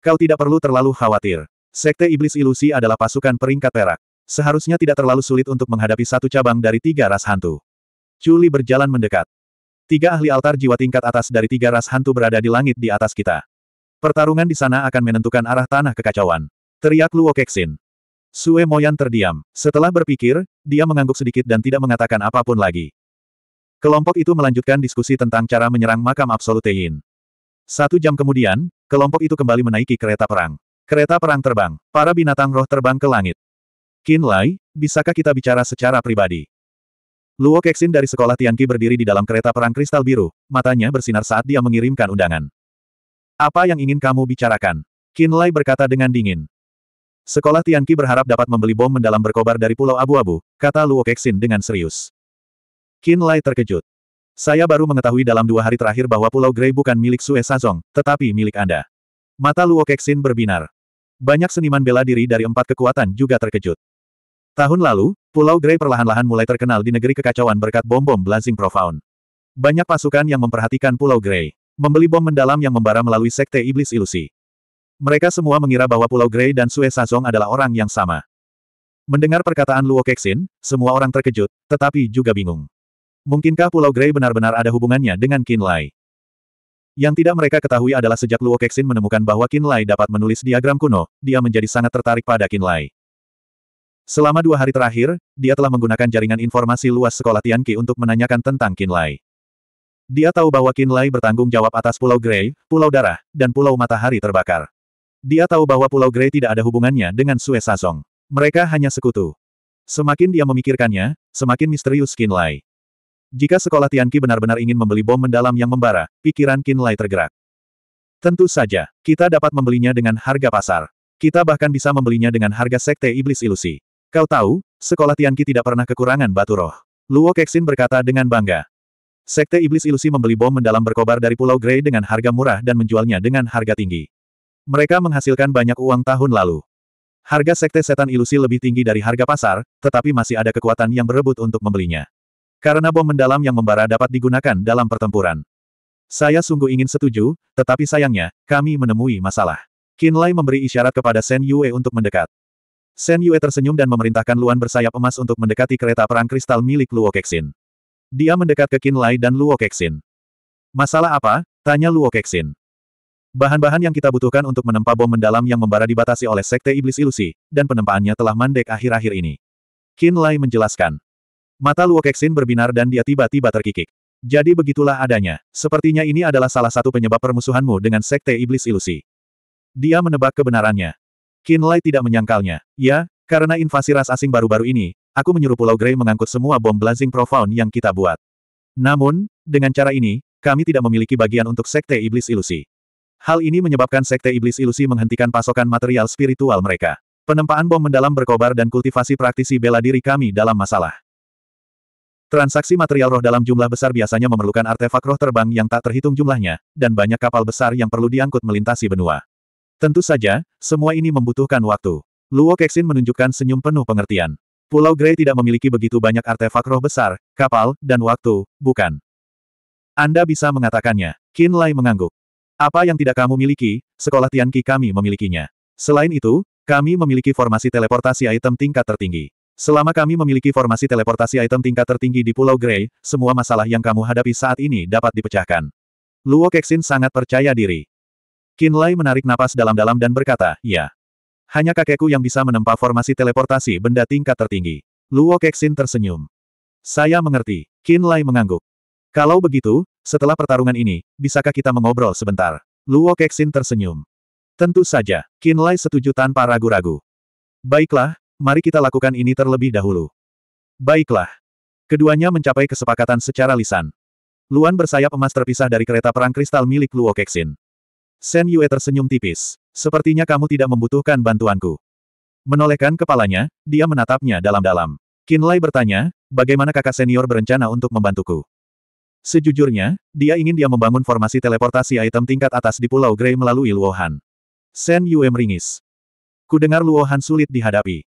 Kau tidak perlu terlalu khawatir. Sekte iblis ilusi adalah pasukan peringkat perak. Seharusnya tidak terlalu sulit untuk menghadapi satu cabang dari tiga ras hantu. Chuli berjalan mendekat. Tiga ahli altar jiwa tingkat atas dari tiga ras hantu berada di langit di atas kita. Pertarungan di sana akan menentukan arah tanah kekacauan. Teriak Luo Keksin. Sue Moyan terdiam. Setelah berpikir, dia mengangguk sedikit dan tidak mengatakan apapun lagi. Kelompok itu melanjutkan diskusi tentang cara menyerang makam Absolute Yin. Satu jam kemudian, kelompok itu kembali menaiki kereta perang. Kereta perang terbang. Para binatang roh terbang ke langit. Qin Lai, bisakah kita bicara secara pribadi? Luo Kexin dari sekolah Tianqi berdiri di dalam kereta perang kristal biru, matanya bersinar saat dia mengirimkan undangan. Apa yang ingin kamu bicarakan? Qin Lai berkata dengan dingin. Sekolah Tianqi berharap dapat membeli bom mendalam berkobar dari Pulau Abu-Abu, kata Luo Kexin dengan serius. Qin Lai terkejut. Saya baru mengetahui dalam dua hari terakhir bahwa Pulau Grey bukan milik Sue Sazong, tetapi milik Anda. Mata Luo Kexin berbinar. Banyak seniman bela diri dari empat kekuatan juga terkejut. Tahun lalu, Pulau Grey perlahan-lahan mulai terkenal di negeri kekacauan berkat bom-bom Blazing profound. Banyak pasukan yang memperhatikan Pulau Grey. Membeli bom mendalam yang membara melalui sekte iblis ilusi. Mereka semua mengira bahwa Pulau Grey dan Sue Sazong adalah orang yang sama. Mendengar perkataan Luo Kexin, semua orang terkejut, tetapi juga bingung. Mungkinkah Pulau Grey benar-benar ada hubungannya dengan Qin Lai? Yang tidak mereka ketahui adalah sejak Luo Kexin menemukan bahwa Qin Lai dapat menulis diagram kuno, dia menjadi sangat tertarik pada Qin Lai. Selama dua hari terakhir, dia telah menggunakan jaringan informasi luas sekolah Tianqi untuk menanyakan tentang Kinlay. Dia tahu bahwa Kinlay bertanggung jawab atas Pulau Grey, Pulau Darah, dan Pulau Matahari terbakar. Dia tahu bahwa Pulau Grey tidak ada hubungannya dengan Sue Sazong. Mereka hanya sekutu. Semakin dia memikirkannya, semakin misterius Kinlay. Jika sekolah Tianqi benar-benar ingin membeli bom mendalam yang membara, pikiran Kinlay tergerak. Tentu saja, kita dapat membelinya dengan harga pasar. Kita bahkan bisa membelinya dengan harga sekte iblis ilusi. Kau tahu, sekolah Tianqi tidak pernah kekurangan batu roh. Luo Kexin berkata dengan bangga. Sekte Iblis Ilusi membeli bom mendalam berkobar dari Pulau Grey dengan harga murah dan menjualnya dengan harga tinggi. Mereka menghasilkan banyak uang tahun lalu. Harga Sekte Setan Ilusi lebih tinggi dari harga pasar, tetapi masih ada kekuatan yang berebut untuk membelinya. Karena bom mendalam yang membara dapat digunakan dalam pertempuran. Saya sungguh ingin setuju, tetapi sayangnya, kami menemui masalah. Kinlay memberi isyarat kepada Shen Yue untuk mendekat. Shen Yue tersenyum dan memerintahkan Luan bersayap emas untuk mendekati kereta perang kristal milik Luo Kexin. Dia mendekat ke Qin Lai dan Luo Kexin. Masalah apa? Tanya Luo Kexin. Bahan-bahan yang kita butuhkan untuk menempa bom mendalam yang membara dibatasi oleh Sekte Iblis Ilusi, dan penempaannya telah mandek akhir-akhir ini. Qin Lai menjelaskan. Mata Luo Kexin berbinar dan dia tiba-tiba terkikik. Jadi begitulah adanya. Sepertinya ini adalah salah satu penyebab permusuhanmu dengan Sekte Iblis Ilusi. Dia menebak kebenarannya. Qin Lai tidak menyangkalnya. Ya, karena invasi ras asing baru-baru ini, aku menyuruh Pulau Grey mengangkut semua bom blazing profound yang kita buat. Namun, dengan cara ini, kami tidak memiliki bagian untuk Sekte Iblis Ilusi. Hal ini menyebabkan Sekte Iblis Ilusi menghentikan pasokan material spiritual mereka. Penempaan bom mendalam berkobar dan kultivasi praktisi bela diri kami dalam masalah. Transaksi material roh dalam jumlah besar biasanya memerlukan artefak roh terbang yang tak terhitung jumlahnya, dan banyak kapal besar yang perlu diangkut melintasi benua. Tentu saja, semua ini membutuhkan waktu. Luo Kexin menunjukkan senyum penuh pengertian. Pulau Grey tidak memiliki begitu banyak artefak roh besar, kapal, dan waktu, bukan? Anda bisa mengatakannya. Qin Lai mengangguk. Apa yang tidak kamu miliki, sekolah Tianqi kami memilikinya. Selain itu, kami memiliki formasi teleportasi item tingkat tertinggi. Selama kami memiliki formasi teleportasi item tingkat tertinggi di Pulau Grey, semua masalah yang kamu hadapi saat ini dapat dipecahkan. Luo Kexin sangat percaya diri. Lai menarik napas dalam-dalam dan berkata, ya. Hanya kakekku yang bisa menempa formasi teleportasi benda tingkat tertinggi. Luo Kexin tersenyum. Saya mengerti. Lai mengangguk. Kalau begitu, setelah pertarungan ini, bisakah kita mengobrol sebentar? Luo Kexin tersenyum. Tentu saja, Lai setuju tanpa ragu-ragu. Baiklah, mari kita lakukan ini terlebih dahulu. Baiklah. Keduanya mencapai kesepakatan secara lisan. Luan bersayap emas terpisah dari kereta perang kristal milik Luo Kexin. Shen Yue tersenyum tipis. Sepertinya kamu tidak membutuhkan bantuanku. Menolehkan kepalanya, dia menatapnya dalam-dalam. Qin Lai bertanya, bagaimana kakak senior berencana untuk membantuku? Sejujurnya, dia ingin dia membangun formasi teleportasi item tingkat atas di Pulau Grey melalui Luohan. Shen Yue meringis. Kudengar Luohan sulit dihadapi.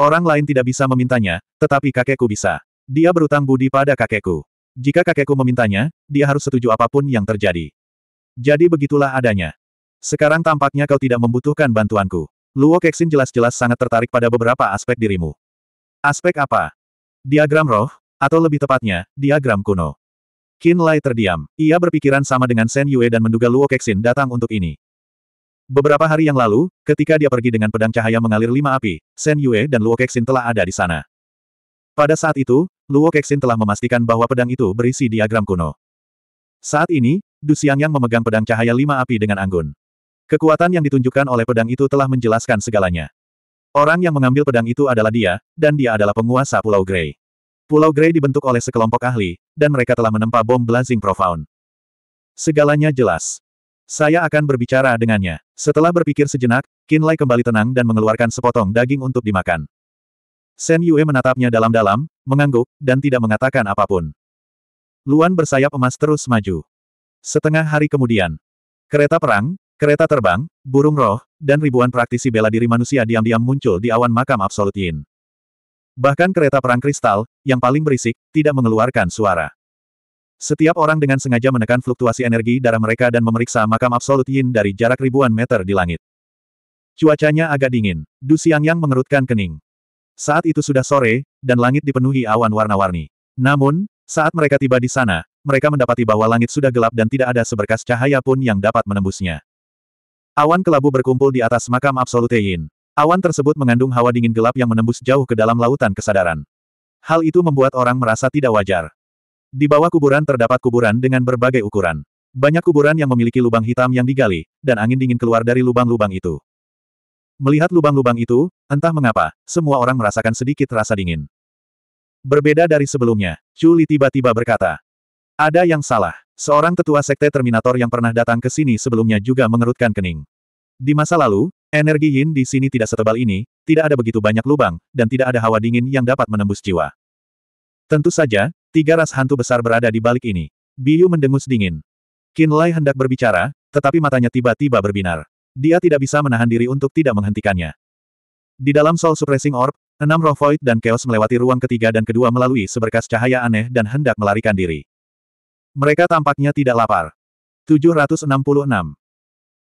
Orang lain tidak bisa memintanya, tetapi kakekku bisa. Dia berutang budi pada kakekku. Jika kakekku memintanya, dia harus setuju apapun yang terjadi. Jadi begitulah adanya. Sekarang tampaknya kau tidak membutuhkan bantuanku. Luo Kexin jelas-jelas sangat tertarik pada beberapa aspek dirimu. Aspek apa? Diagram roh, atau lebih tepatnya, diagram kuno. Qin Lai terdiam. Ia berpikiran sama dengan Shen Yue dan menduga Luo Kexin datang untuk ini. Beberapa hari yang lalu, ketika dia pergi dengan pedang cahaya mengalir lima api, Shen Yue dan Luo Kexin telah ada di sana. Pada saat itu, Luo Kexin telah memastikan bahwa pedang itu berisi diagram kuno. Saat ini, Du yang memegang pedang cahaya lima api dengan anggun. Kekuatan yang ditunjukkan oleh pedang itu telah menjelaskan segalanya. Orang yang mengambil pedang itu adalah dia, dan dia adalah penguasa Pulau Grey. Pulau Grey dibentuk oleh sekelompok ahli, dan mereka telah menempa bom Blazing Profound. Segalanya jelas. Saya akan berbicara dengannya. Setelah berpikir sejenak, Lai kembali tenang dan mengeluarkan sepotong daging untuk dimakan. Sen Yue menatapnya dalam-dalam, mengangguk, dan tidak mengatakan apapun. Luan bersayap emas terus maju. Setengah hari kemudian, kereta perang, kereta terbang, burung roh, dan ribuan praktisi bela diri manusia diam-diam muncul di awan makam absolut Yin. Bahkan kereta perang kristal, yang paling berisik, tidak mengeluarkan suara. Setiap orang dengan sengaja menekan fluktuasi energi darah mereka dan memeriksa makam absolut Yin dari jarak ribuan meter di langit. Cuacanya agak dingin. Du Siang Yang mengerutkan kening. Saat itu sudah sore, dan langit dipenuhi awan warna-warni. Namun, saat mereka tiba di sana, mereka mendapati bahwa langit sudah gelap dan tidak ada seberkas cahaya pun yang dapat menembusnya. Awan kelabu berkumpul di atas makam Absolute Awan tersebut mengandung hawa dingin gelap yang menembus jauh ke dalam lautan kesadaran. Hal itu membuat orang merasa tidak wajar. Di bawah kuburan terdapat kuburan dengan berbagai ukuran. Banyak kuburan yang memiliki lubang hitam yang digali, dan angin dingin keluar dari lubang-lubang itu. Melihat lubang-lubang itu, entah mengapa, semua orang merasakan sedikit rasa dingin. Berbeda dari sebelumnya, Chuli tiba-tiba berkata, ada yang salah. Seorang tetua sekte Terminator yang pernah datang ke sini sebelumnya juga mengerutkan kening. Di masa lalu, energi yin di sini tidak setebal ini, tidak ada begitu banyak lubang, dan tidak ada hawa dingin yang dapat menembus jiwa. Tentu saja, tiga ras hantu besar berada di balik ini. Biu mendengus dingin. Lai hendak berbicara, tetapi matanya tiba-tiba berbinar. Dia tidak bisa menahan diri untuk tidak menghentikannya. Di dalam Soul Suppressing Orb, enam roh void dan chaos melewati ruang ketiga dan kedua melalui seberkas cahaya aneh dan hendak melarikan diri. Mereka tampaknya tidak lapar. 766.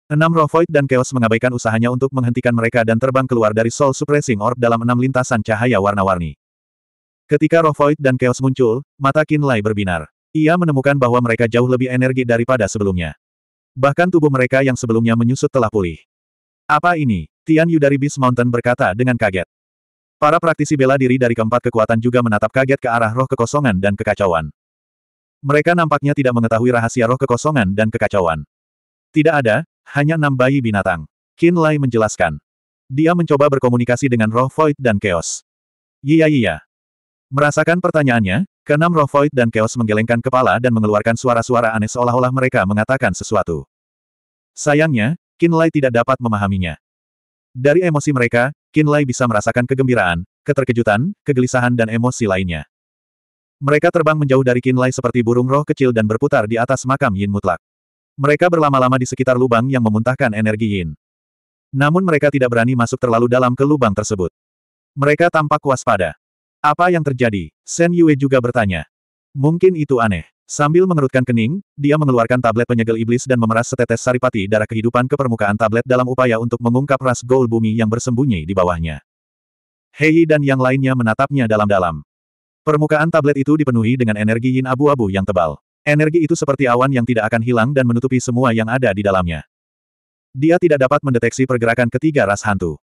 Enam Rovoid dan Chaos mengabaikan usahanya untuk menghentikan mereka dan terbang keluar dari Soul Suppressing Orb dalam enam lintasan cahaya warna-warni. Ketika roh void dan Chaos muncul, mata Kinlay berbinar. Ia menemukan bahwa mereka jauh lebih energi daripada sebelumnya. Bahkan tubuh mereka yang sebelumnya menyusut telah pulih. Apa ini? Tian Yu dari Beast Mountain berkata dengan kaget. Para praktisi bela diri dari keempat kekuatan juga menatap kaget ke arah roh kekosongan dan kekacauan. Mereka nampaknya tidak mengetahui rahasia roh kekosongan dan kekacauan. Tidak ada, hanya enam bayi binatang. Qin Lai menjelaskan. Dia mencoba berkomunikasi dengan roh void dan chaos. Iya, iya iya. Merasakan pertanyaannya, keenam roh void dan chaos menggelengkan kepala dan mengeluarkan suara-suara aneh seolah-olah mereka mengatakan sesuatu. Sayangnya, Qin Lai tidak dapat memahaminya. Dari emosi mereka, Qin Lai bisa merasakan kegembiraan, keterkejutan, kegelisahan dan emosi lainnya. Mereka terbang menjauh dari kinlay seperti burung roh kecil dan berputar di atas makam Yin mutlak. Mereka berlama-lama di sekitar lubang yang memuntahkan energi Yin. Namun mereka tidak berani masuk terlalu dalam ke lubang tersebut. Mereka tampak waspada. Apa yang terjadi? Shen Yue juga bertanya. Mungkin itu aneh. Sambil mengerutkan kening, dia mengeluarkan tablet penyegel iblis dan memeras setetes saripati darah kehidupan ke permukaan tablet dalam upaya untuk mengungkap ras gol bumi yang bersembunyi di bawahnya. Hei dan yang lainnya menatapnya dalam-dalam. Permukaan tablet itu dipenuhi dengan energi yin abu-abu yang tebal. Energi itu seperti awan yang tidak akan hilang dan menutupi semua yang ada di dalamnya. Dia tidak dapat mendeteksi pergerakan ketiga ras hantu.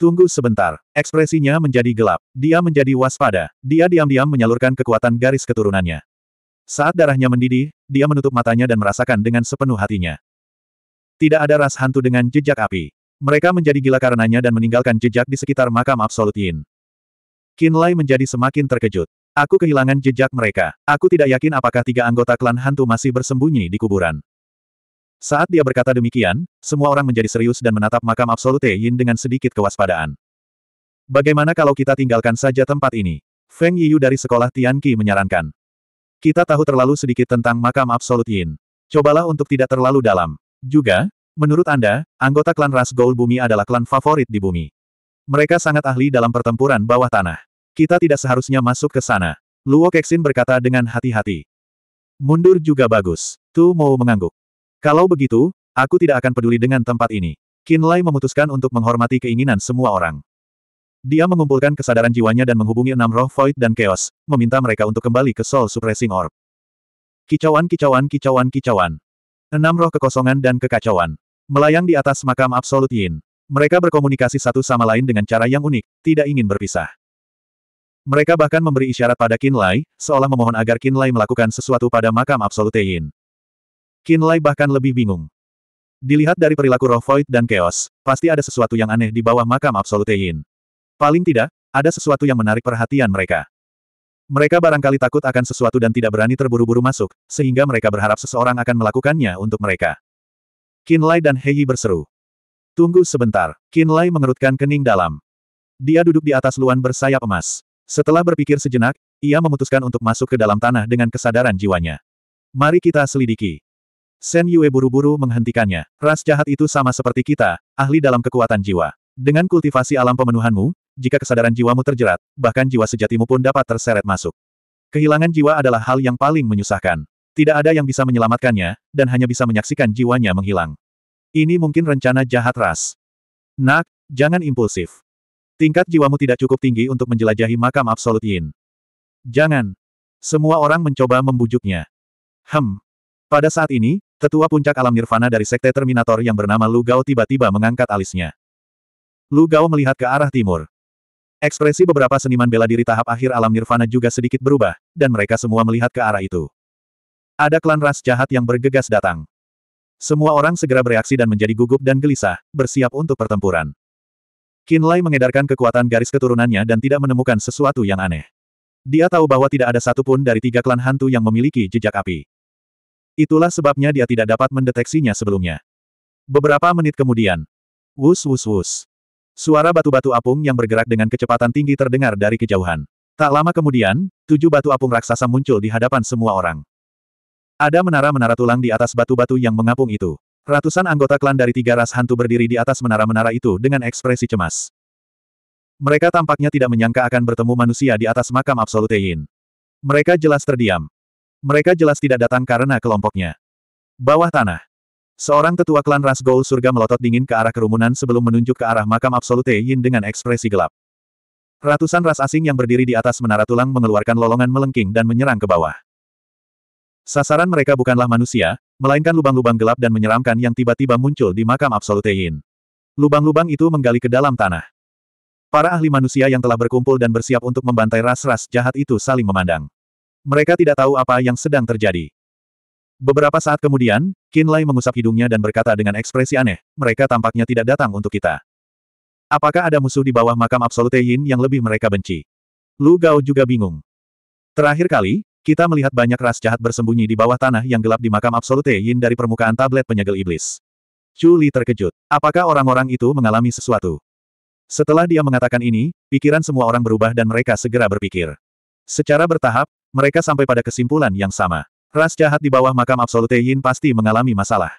Tunggu sebentar. Ekspresinya menjadi gelap. Dia menjadi waspada. Dia diam-diam menyalurkan kekuatan garis keturunannya. Saat darahnya mendidih, dia menutup matanya dan merasakan dengan sepenuh hatinya. Tidak ada ras hantu dengan jejak api. Mereka menjadi gila karenanya dan meninggalkan jejak di sekitar makam Absolut Yin. Kinlay menjadi semakin terkejut. Aku kehilangan jejak mereka. Aku tidak yakin apakah tiga anggota klan hantu masih bersembunyi di kuburan. Saat dia berkata demikian, semua orang menjadi serius dan menatap makam Absolute Yin dengan sedikit kewaspadaan. Bagaimana kalau kita tinggalkan saja tempat ini? Feng Yiyu dari sekolah Tianqi menyarankan. Kita tahu terlalu sedikit tentang makam Absolute Yin. Cobalah untuk tidak terlalu dalam. Juga, menurut Anda, anggota klan ras Gold Bumi adalah klan favorit di bumi. Mereka sangat ahli dalam pertempuran bawah tanah. Kita tidak seharusnya masuk ke sana. Luo Kexin berkata dengan hati-hati. Mundur juga bagus. Tu mau mengangguk. Kalau begitu, aku tidak akan peduli dengan tempat ini. Kinlay memutuskan untuk menghormati keinginan semua orang. Dia mengumpulkan kesadaran jiwanya dan menghubungi enam roh void dan chaos, meminta mereka untuk kembali ke Soul Suppressing Orb. Kicauan kicauan kicauan kicauan. Enam roh kekosongan dan kekacauan. Melayang di atas makam Absolut Yin. Mereka berkomunikasi satu sama lain dengan cara yang unik, tidak ingin berpisah. Mereka bahkan memberi isyarat pada Kinlay seolah memohon agar Kinlay melakukan sesuatu pada makam Absolute Yin. bahkan lebih bingung. Dilihat dari perilaku roh Void dan Chaos, pasti ada sesuatu yang aneh di bawah makam Absolute Yin. Paling tidak, ada sesuatu yang menarik perhatian mereka. Mereka barangkali takut akan sesuatu dan tidak berani terburu-buru masuk, sehingga mereka berharap seseorang akan melakukannya untuk mereka. Kinlay dan Hei berseru. Tunggu sebentar. Kinlay mengerutkan kening dalam. Dia duduk di atas luan bersayap emas. Setelah berpikir sejenak, ia memutuskan untuk masuk ke dalam tanah dengan kesadaran jiwanya. Mari kita selidiki. Sen Yue buru-buru menghentikannya. Ras jahat itu sama seperti kita, ahli dalam kekuatan jiwa. Dengan kultivasi alam pemenuhanmu, jika kesadaran jiwamu terjerat, bahkan jiwa sejatimu pun dapat terseret masuk. Kehilangan jiwa adalah hal yang paling menyusahkan. Tidak ada yang bisa menyelamatkannya, dan hanya bisa menyaksikan jiwanya menghilang. Ini mungkin rencana jahat ras. Nak, jangan impulsif. Tingkat jiwamu tidak cukup tinggi untuk menjelajahi makam absolut Yin. Jangan. Semua orang mencoba membujuknya. Hem. Pada saat ini, tetua puncak alam nirvana dari sekte Terminator yang bernama Lu Gao tiba-tiba mengangkat alisnya. Lu Gao melihat ke arah timur. Ekspresi beberapa seniman bela diri tahap akhir alam nirvana juga sedikit berubah, dan mereka semua melihat ke arah itu. Ada klan ras jahat yang bergegas datang. Semua orang segera bereaksi dan menjadi gugup dan gelisah, bersiap untuk pertempuran. Kinlay mengedarkan kekuatan garis keturunannya dan tidak menemukan sesuatu yang aneh. Dia tahu bahwa tidak ada satupun dari tiga klan hantu yang memiliki jejak api. Itulah sebabnya dia tidak dapat mendeteksinya sebelumnya. Beberapa menit kemudian. Wus wus wus. Suara batu-batu apung yang bergerak dengan kecepatan tinggi terdengar dari kejauhan. Tak lama kemudian, tujuh batu apung raksasa muncul di hadapan semua orang. Ada menara-menara tulang di atas batu-batu yang mengapung itu. Ratusan anggota klan dari tiga ras hantu berdiri di atas menara-menara itu dengan ekspresi cemas. Mereka tampaknya tidak menyangka akan bertemu manusia di atas makam Absolute Yin. Mereka jelas terdiam. Mereka jelas tidak datang karena kelompoknya. Bawah tanah. Seorang tetua klan ras Gol Surga melotot dingin ke arah kerumunan sebelum menunjuk ke arah makam Absolute Yin dengan ekspresi gelap. Ratusan ras asing yang berdiri di atas menara tulang mengeluarkan lolongan melengking dan menyerang ke bawah. Sasaran mereka bukanlah manusia, melainkan lubang-lubang gelap dan menyeramkan yang tiba-tiba muncul di makam Absolutein. Lubang-lubang itu menggali ke dalam tanah. Para ahli manusia yang telah berkumpul dan bersiap untuk membantai ras-ras jahat itu saling memandang. Mereka tidak tahu apa yang sedang terjadi. Beberapa saat kemudian, Qin Lai mengusap hidungnya dan berkata dengan ekspresi aneh, mereka tampaknya tidak datang untuk kita. Apakah ada musuh di bawah makam Absolute yang lebih mereka benci? Lu Gao juga bingung. Terakhir kali, kita melihat banyak ras jahat bersembunyi di bawah tanah yang gelap di makam absolute Yin dari permukaan tablet penyegel iblis. Chu Li terkejut. Apakah orang-orang itu mengalami sesuatu? Setelah dia mengatakan ini, pikiran semua orang berubah dan mereka segera berpikir. Secara bertahap, mereka sampai pada kesimpulan yang sama. Ras jahat di bawah makam absolute Yin pasti mengalami masalah.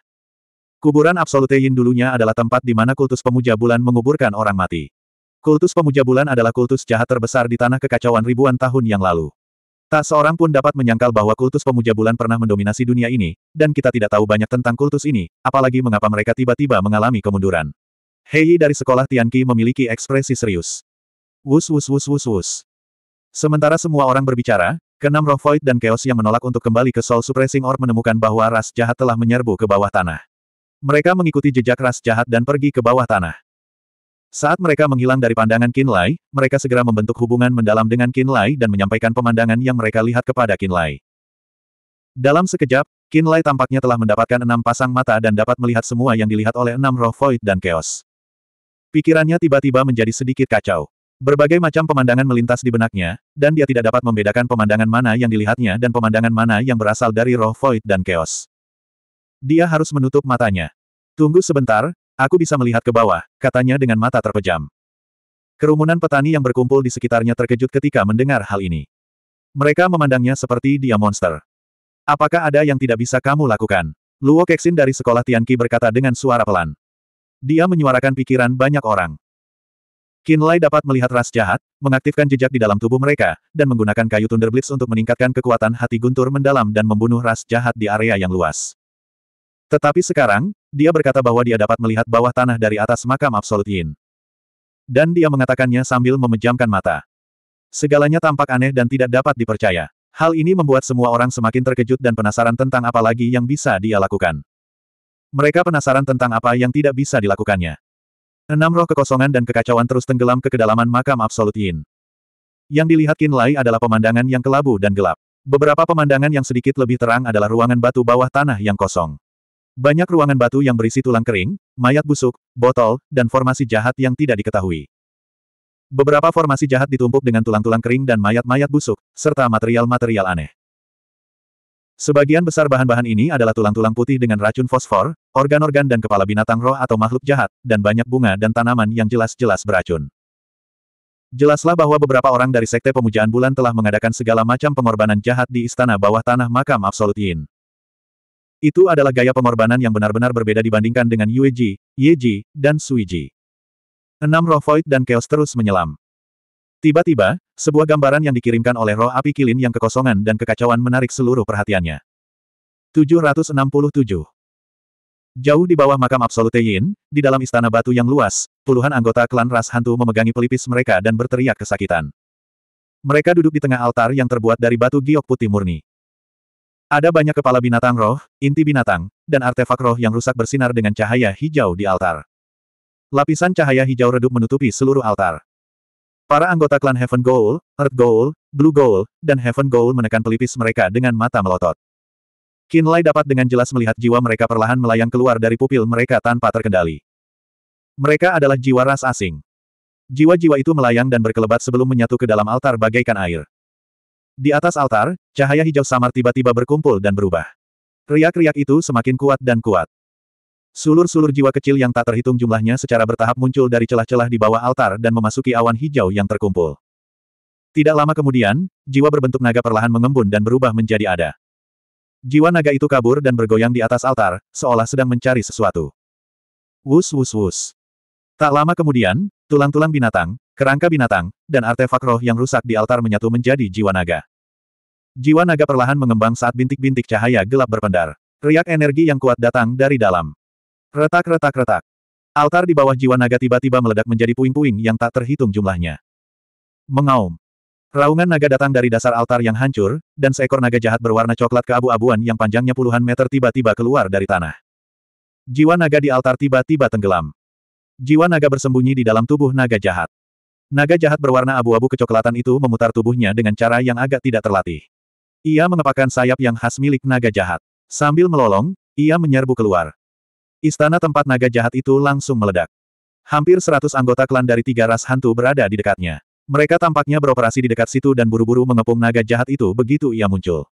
Kuburan absolute Yin dulunya adalah tempat di mana kultus pemuja bulan menguburkan orang mati. Kultus pemuja bulan adalah kultus jahat terbesar di tanah kekacauan ribuan tahun yang lalu. Tak seorang pun dapat menyangkal bahwa kultus pemuja bulan pernah mendominasi dunia ini, dan kita tidak tahu banyak tentang kultus ini, apalagi mengapa mereka tiba-tiba mengalami kemunduran. Hei dari sekolah Tianqi memiliki ekspresi serius. Wus wus wus wus wus. Sementara semua orang berbicara, keenam roh void dan chaos yang menolak untuk kembali ke Soul Suppressing Orb menemukan bahwa ras jahat telah menyerbu ke bawah tanah. Mereka mengikuti jejak ras jahat dan pergi ke bawah tanah. Saat mereka menghilang dari pandangan Kinlay, mereka segera membentuk hubungan mendalam dengan Kinlay dan menyampaikan pemandangan yang mereka lihat kepada Kinlay. Dalam sekejap, Kinlay tampaknya telah mendapatkan enam pasang mata dan dapat melihat semua yang dilihat oleh enam roh void dan chaos. Pikirannya tiba-tiba menjadi sedikit kacau. Berbagai macam pemandangan melintas di benaknya, dan dia tidak dapat membedakan pemandangan mana yang dilihatnya dan pemandangan mana yang berasal dari roh void dan chaos. Dia harus menutup matanya. Tunggu sebentar, Aku bisa melihat ke bawah, katanya dengan mata terpejam. Kerumunan petani yang berkumpul di sekitarnya terkejut ketika mendengar hal ini. Mereka memandangnya seperti dia monster. Apakah ada yang tidak bisa kamu lakukan? Luo Keksin dari sekolah Tianqi berkata dengan suara pelan. Dia menyuarakan pikiran banyak orang. Kinlay dapat melihat ras jahat, mengaktifkan jejak di dalam tubuh mereka, dan menggunakan kayu Thunderblitz untuk meningkatkan kekuatan hati guntur mendalam dan membunuh ras jahat di area yang luas. Tetapi sekarang, dia berkata bahwa dia dapat melihat bawah tanah dari atas makam Absolut Yin. Dan dia mengatakannya sambil memejamkan mata. Segalanya tampak aneh dan tidak dapat dipercaya. Hal ini membuat semua orang semakin terkejut dan penasaran tentang apa lagi yang bisa dia lakukan. Mereka penasaran tentang apa yang tidak bisa dilakukannya. Enam roh kekosongan dan kekacauan terus tenggelam ke kedalaman makam Absolut Yin. Yang dilihat Kinlai adalah pemandangan yang kelabu dan gelap. Beberapa pemandangan yang sedikit lebih terang adalah ruangan batu bawah tanah yang kosong. Banyak ruangan batu yang berisi tulang kering, mayat busuk, botol, dan formasi jahat yang tidak diketahui. Beberapa formasi jahat ditumpuk dengan tulang-tulang kering dan mayat-mayat busuk, serta material-material aneh. Sebagian besar bahan-bahan ini adalah tulang-tulang putih dengan racun fosfor, organ-organ dan kepala binatang roh atau makhluk jahat, dan banyak bunga dan tanaman yang jelas-jelas beracun. Jelaslah bahwa beberapa orang dari Sekte Pemujaan Bulan telah mengadakan segala macam pengorbanan jahat di Istana Bawah Tanah Makam Absolutin. Itu adalah gaya pengorbanan yang benar-benar berbeda dibandingkan dengan Ye Yeji, dan Suiji. Enam roh void dan chaos terus menyelam. Tiba-tiba, sebuah gambaran yang dikirimkan oleh roh api kilin yang kekosongan dan kekacauan menarik seluruh perhatiannya. 767 Jauh di bawah makam Absolute Yin, di dalam istana batu yang luas, puluhan anggota klan ras hantu memegangi pelipis mereka dan berteriak kesakitan. Mereka duduk di tengah altar yang terbuat dari batu giok putih murni. Ada banyak kepala binatang roh, inti binatang, dan artefak roh yang rusak bersinar dengan cahaya hijau di altar. Lapisan cahaya hijau redup menutupi seluruh altar. Para anggota klan Heaven Goal, Earth Goal, Blue Goal, dan Heaven Goal menekan pelipis mereka dengan mata melotot. Kinlay dapat dengan jelas melihat jiwa mereka perlahan melayang keluar dari pupil mereka tanpa terkendali. Mereka adalah jiwa ras asing. Jiwa-jiwa itu melayang dan berkelebat sebelum menyatu ke dalam altar bagaikan air. Di atas altar, cahaya hijau samar tiba-tiba berkumpul dan berubah. Riak-riak itu semakin kuat dan kuat. Sulur-sulur jiwa kecil yang tak terhitung jumlahnya secara bertahap muncul dari celah-celah di bawah altar dan memasuki awan hijau yang terkumpul. Tidak lama kemudian, jiwa berbentuk naga perlahan mengembun dan berubah menjadi ada. Jiwa naga itu kabur dan bergoyang di atas altar, seolah sedang mencari sesuatu. Wus wus wus. Tak lama kemudian, tulang-tulang binatang, kerangka binatang, dan artefak roh yang rusak di altar menyatu menjadi jiwa naga. Jiwa naga perlahan mengembang saat bintik-bintik cahaya gelap berpendar. Riak energi yang kuat datang dari dalam. Retak-retak-retak. Altar di bawah jiwa naga tiba-tiba meledak menjadi puing-puing yang tak terhitung jumlahnya. Mengaum. Raungan naga datang dari dasar altar yang hancur, dan seekor naga jahat berwarna coklat keabu-abuan yang panjangnya puluhan meter tiba-tiba keluar dari tanah. Jiwa naga di altar tiba-tiba tenggelam. Jiwa naga bersembunyi di dalam tubuh naga jahat. Naga jahat berwarna abu-abu kecoklatan itu memutar tubuhnya dengan cara yang agak tidak terlatih. Ia mengepakkan sayap yang khas milik naga jahat. Sambil melolong, ia menyerbu keluar. Istana tempat naga jahat itu langsung meledak. Hampir seratus anggota klan dari tiga ras hantu berada di dekatnya. Mereka tampaknya beroperasi di dekat situ dan buru-buru mengepung naga jahat itu begitu ia muncul.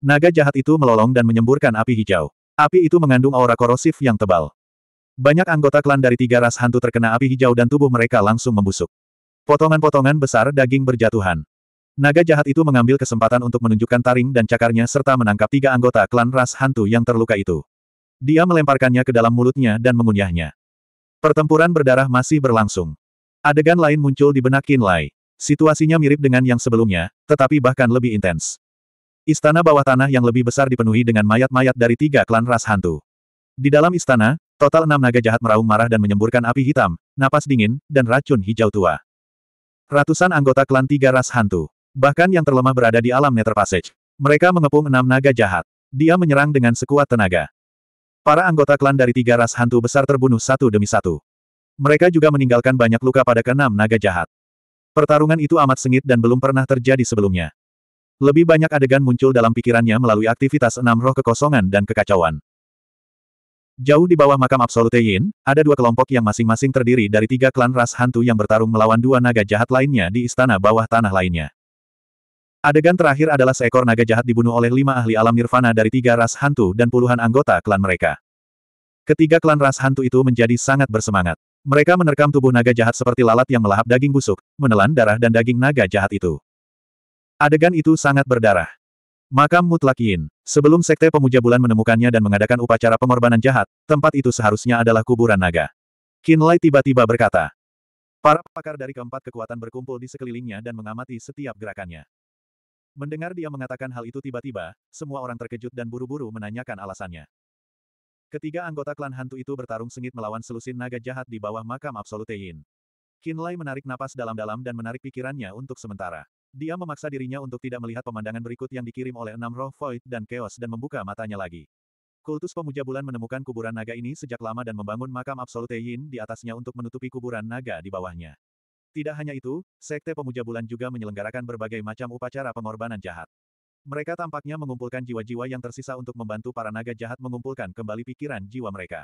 Naga jahat itu melolong dan menyemburkan api hijau. Api itu mengandung aura korosif yang tebal. Banyak anggota klan dari tiga ras hantu terkena api hijau dan tubuh mereka langsung membusuk. Potongan-potongan besar daging berjatuhan. Naga jahat itu mengambil kesempatan untuk menunjukkan taring dan cakarnya serta menangkap tiga anggota klan ras hantu yang terluka itu. Dia melemparkannya ke dalam mulutnya dan mengunyahnya. Pertempuran berdarah masih berlangsung. Adegan lain muncul di benak Kinlay. Situasinya mirip dengan yang sebelumnya, tetapi bahkan lebih intens. Istana bawah tanah yang lebih besar dipenuhi dengan mayat-mayat dari tiga klan ras hantu. Di dalam istana, total enam naga jahat meraung marah dan menyemburkan api hitam, napas dingin, dan racun hijau tua. Ratusan anggota klan tiga ras hantu. Bahkan yang terlemah berada di alam Nether Passage. Mereka mengepung enam naga jahat. Dia menyerang dengan sekuat tenaga. Para anggota klan dari tiga ras hantu besar terbunuh satu demi satu. Mereka juga meninggalkan banyak luka pada keenam naga jahat. Pertarungan itu amat sengit dan belum pernah terjadi sebelumnya. Lebih banyak adegan muncul dalam pikirannya melalui aktivitas enam roh kekosongan dan kekacauan. Jauh di bawah makam Absolute Yin, ada dua kelompok yang masing-masing terdiri dari tiga klan ras hantu yang bertarung melawan dua naga jahat lainnya di istana bawah tanah lainnya. Adegan terakhir adalah seekor naga jahat dibunuh oleh lima ahli alam nirvana dari tiga ras hantu dan puluhan anggota klan mereka. Ketiga klan ras hantu itu menjadi sangat bersemangat. Mereka menerkam tubuh naga jahat seperti lalat yang melahap daging busuk, menelan darah dan daging naga jahat itu. Adegan itu sangat berdarah. Makam mutlak Yin. Sebelum Sekte Pemuja Bulan menemukannya dan mengadakan upacara pengorbanan jahat, tempat itu seharusnya adalah kuburan naga. Kinlay tiba-tiba berkata. Para pakar dari keempat kekuatan berkumpul di sekelilingnya dan mengamati setiap gerakannya. Mendengar dia mengatakan hal itu tiba-tiba, semua orang terkejut dan buru-buru menanyakan alasannya. Ketiga anggota klan hantu itu bertarung sengit melawan selusin naga jahat di bawah makam Absolute Yin. Lai menarik napas dalam-dalam dan menarik pikirannya untuk sementara. Dia memaksa dirinya untuk tidak melihat pemandangan berikut yang dikirim oleh enam roh void dan chaos dan membuka matanya lagi. Kultus pemuja bulan menemukan kuburan naga ini sejak lama dan membangun makam Absolute Yin di atasnya untuk menutupi kuburan naga di bawahnya. Tidak hanya itu, Sekte Pemuja Bulan juga menyelenggarakan berbagai macam upacara pengorbanan jahat. Mereka tampaknya mengumpulkan jiwa-jiwa yang tersisa untuk membantu para naga jahat mengumpulkan kembali pikiran jiwa mereka.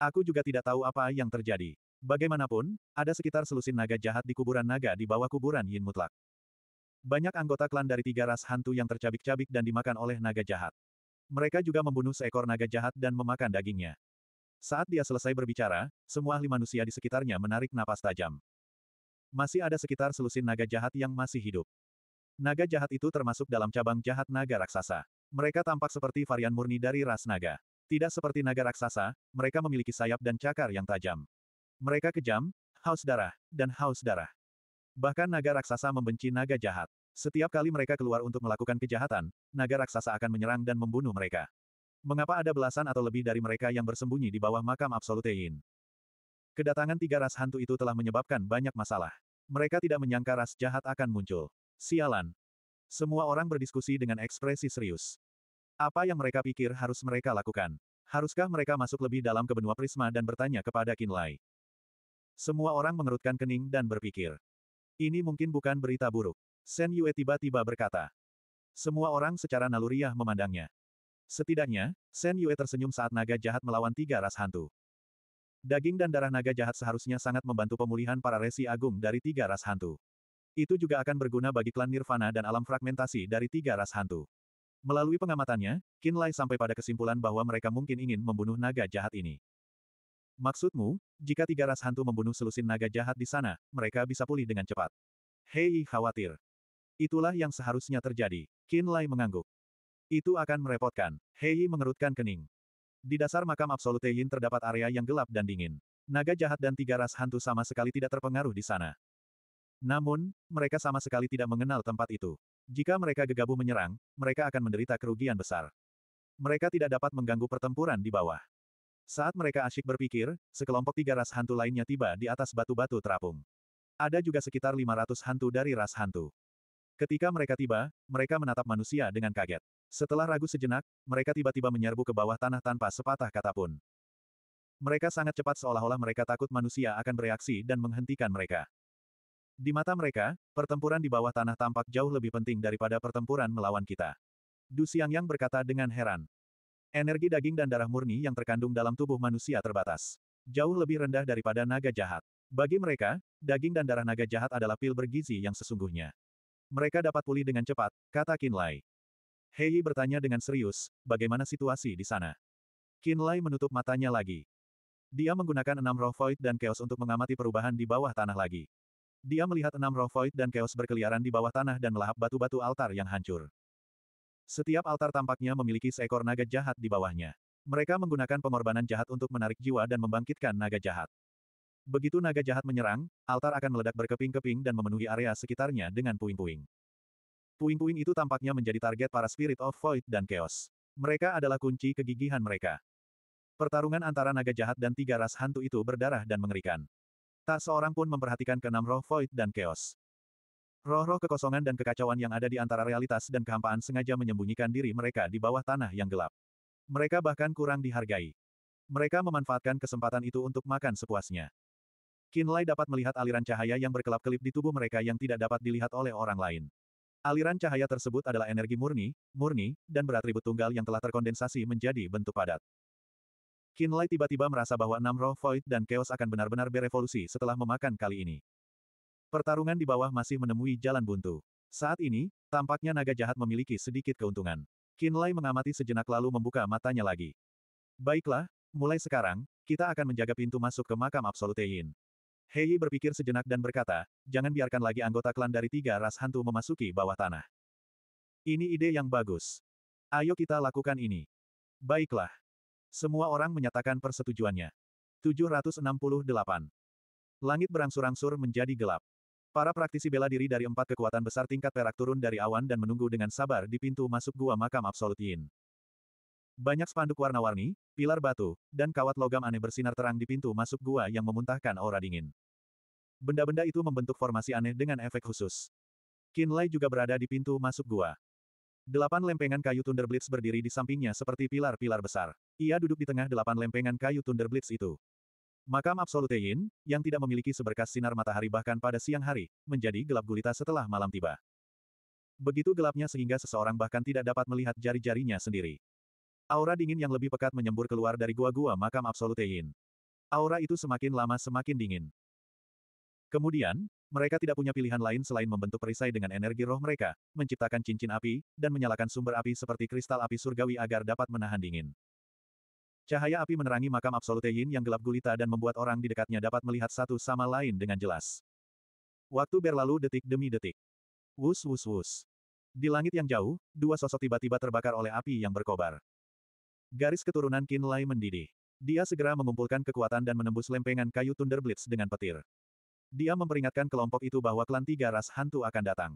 Aku juga tidak tahu apa yang terjadi. Bagaimanapun, ada sekitar selusin naga jahat di kuburan naga di bawah kuburan Yin Mutlak. Banyak anggota klan dari tiga ras hantu yang tercabik-cabik dan dimakan oleh naga jahat. Mereka juga membunuh seekor naga jahat dan memakan dagingnya. Saat dia selesai berbicara, semua ahli manusia di sekitarnya menarik napas tajam. Masih ada sekitar selusin naga jahat yang masih hidup. Naga jahat itu termasuk dalam cabang jahat naga raksasa. Mereka tampak seperti varian murni dari ras naga. Tidak seperti naga raksasa, mereka memiliki sayap dan cakar yang tajam. Mereka kejam, haus darah, dan haus darah. Bahkan naga raksasa membenci naga jahat. Setiap kali mereka keluar untuk melakukan kejahatan, naga raksasa akan menyerang dan membunuh mereka. Mengapa ada belasan atau lebih dari mereka yang bersembunyi di bawah makam Absolutein? Kedatangan tiga ras hantu itu telah menyebabkan banyak masalah. Mereka tidak menyangka ras jahat akan muncul. Sialan. Semua orang berdiskusi dengan ekspresi serius. Apa yang mereka pikir harus mereka lakukan? Haruskah mereka masuk lebih dalam ke benua prisma dan bertanya kepada Kinlay? Semua orang mengerutkan kening dan berpikir. Ini mungkin bukan berita buruk. Sen Yue tiba-tiba berkata. Semua orang secara naluriah memandangnya. Setidaknya, Sen Yue tersenyum saat naga jahat melawan tiga ras hantu. Daging dan darah naga jahat seharusnya sangat membantu pemulihan para resi agung dari tiga ras hantu. Itu juga akan berguna bagi klan Nirvana dan alam fragmentasi dari tiga ras hantu. Melalui pengamatannya, Lai sampai pada kesimpulan bahwa mereka mungkin ingin membunuh naga jahat ini. Maksudmu, jika tiga ras hantu membunuh selusin naga jahat di sana, mereka bisa pulih dengan cepat. Hei khawatir. Itulah yang seharusnya terjadi. Lai mengangguk. Itu akan merepotkan. Hei mengerutkan kening. Di dasar makam Absolute Yin terdapat area yang gelap dan dingin. Naga jahat dan tiga ras hantu sama sekali tidak terpengaruh di sana. Namun, mereka sama sekali tidak mengenal tempat itu. Jika mereka gegabah menyerang, mereka akan menderita kerugian besar. Mereka tidak dapat mengganggu pertempuran di bawah. Saat mereka asyik berpikir, sekelompok tiga ras hantu lainnya tiba di atas batu-batu terapung. Ada juga sekitar 500 hantu dari ras hantu. Ketika mereka tiba, mereka menatap manusia dengan kaget. Setelah ragu sejenak, mereka tiba-tiba menyerbu ke bawah tanah tanpa sepatah kata pun. Mereka sangat cepat seolah-olah mereka takut manusia akan bereaksi dan menghentikan mereka. Di mata mereka, pertempuran di bawah tanah tampak jauh lebih penting daripada pertempuran melawan kita. Du yang berkata dengan heran. Energi daging dan darah murni yang terkandung dalam tubuh manusia terbatas. Jauh lebih rendah daripada naga jahat. Bagi mereka, daging dan darah naga jahat adalah pil bergizi yang sesungguhnya. Mereka dapat pulih dengan cepat, kata kinlay. Hei bertanya dengan serius, bagaimana situasi di sana? Kinlay menutup matanya lagi. Dia menggunakan enam roh void dan chaos untuk mengamati perubahan di bawah tanah lagi. Dia melihat enam roh void dan chaos berkeliaran di bawah tanah dan melahap batu-batu altar yang hancur. Setiap altar tampaknya memiliki seekor naga jahat di bawahnya. Mereka menggunakan pengorbanan jahat untuk menarik jiwa dan membangkitkan naga jahat. Begitu naga jahat menyerang, altar akan meledak berkeping-keping dan memenuhi area sekitarnya dengan puing-puing. Puing-puing itu tampaknya menjadi target para Spirit of Void dan Chaos. Mereka adalah kunci kegigihan mereka. Pertarungan antara naga jahat dan tiga ras hantu itu berdarah dan mengerikan. Tak seorang pun memperhatikan keenam roh Void dan Chaos. Roh-roh kekosongan dan kekacauan yang ada di antara realitas dan kehampaan sengaja menyembunyikan diri mereka di bawah tanah yang gelap. Mereka bahkan kurang dihargai. Mereka memanfaatkan kesempatan itu untuk makan sepuasnya. Kinlay dapat melihat aliran cahaya yang berkelap-kelip di tubuh mereka yang tidak dapat dilihat oleh orang lain. Aliran cahaya tersebut adalah energi murni, murni, dan beratribut tunggal yang telah terkondensasi menjadi bentuk padat. Kinlay tiba-tiba merasa bahwa enam roh void dan chaos akan benar-benar berevolusi setelah memakan kali ini. Pertarungan di bawah masih menemui jalan buntu. Saat ini, tampaknya naga jahat memiliki sedikit keuntungan. Kinlay mengamati sejenak lalu membuka matanya lagi. Baiklah, mulai sekarang, kita akan menjaga pintu masuk ke makam Absolute Yin. Hei berpikir sejenak dan berkata, jangan biarkan lagi anggota klan dari tiga ras hantu memasuki bawah tanah. Ini ide yang bagus. Ayo kita lakukan ini. Baiklah. Semua orang menyatakan persetujuannya. 768. Langit berangsur-angsur menjadi gelap. Para praktisi bela diri dari empat kekuatan besar tingkat perak turun dari awan dan menunggu dengan sabar di pintu masuk gua makam Absolut banyak spanduk warna-warni, pilar batu, dan kawat logam aneh bersinar terang di pintu masuk gua yang memuntahkan aura dingin. Benda-benda itu membentuk formasi aneh dengan efek khusus. Kinlay juga berada di pintu masuk gua. Delapan lempengan kayu Thunderblitz berdiri di sampingnya seperti pilar-pilar besar. Ia duduk di tengah delapan lempengan kayu Thunderblitz itu. Makam Absolute Yin, yang tidak memiliki seberkas sinar matahari bahkan pada siang hari, menjadi gelap gulita setelah malam tiba. Begitu gelapnya sehingga seseorang bahkan tidak dapat melihat jari-jarinya sendiri. Aura dingin yang lebih pekat menyembur keluar dari gua-gua makam Absolute Yin. Aura itu semakin lama semakin dingin. Kemudian, mereka tidak punya pilihan lain selain membentuk perisai dengan energi roh mereka, menciptakan cincin api, dan menyalakan sumber api seperti kristal api surgawi agar dapat menahan dingin. Cahaya api menerangi makam Absolute Yin yang gelap gulita dan membuat orang di dekatnya dapat melihat satu sama lain dengan jelas. Waktu berlalu detik demi detik. Wus wus wus. Di langit yang jauh, dua sosok tiba-tiba terbakar oleh api yang berkobar. Garis keturunan Qin Lai mendidih. Dia segera mengumpulkan kekuatan dan menembus lempengan kayu Thunder Blitz dengan petir. Dia memperingatkan kelompok itu bahwa klan tiga ras hantu akan datang.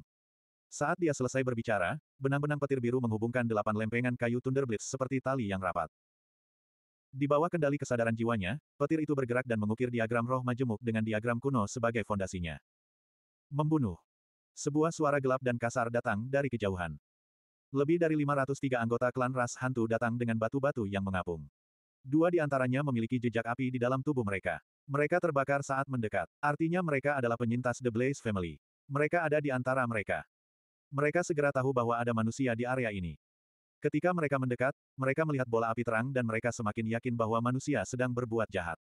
Saat dia selesai berbicara, benang-benang petir biru menghubungkan delapan lempengan kayu Thunder Blitz seperti tali yang rapat. Di bawah kendali kesadaran jiwanya, petir itu bergerak dan mengukir diagram roh majemuk dengan diagram kuno sebagai fondasinya. Membunuh. Sebuah suara gelap dan kasar datang dari kejauhan. Lebih dari 503 anggota klan ras hantu datang dengan batu-batu yang mengapung. Dua di antaranya memiliki jejak api di dalam tubuh mereka. Mereka terbakar saat mendekat. Artinya mereka adalah penyintas The Blaze Family. Mereka ada di antara mereka. Mereka segera tahu bahwa ada manusia di area ini. Ketika mereka mendekat, mereka melihat bola api terang dan mereka semakin yakin bahwa manusia sedang berbuat jahat.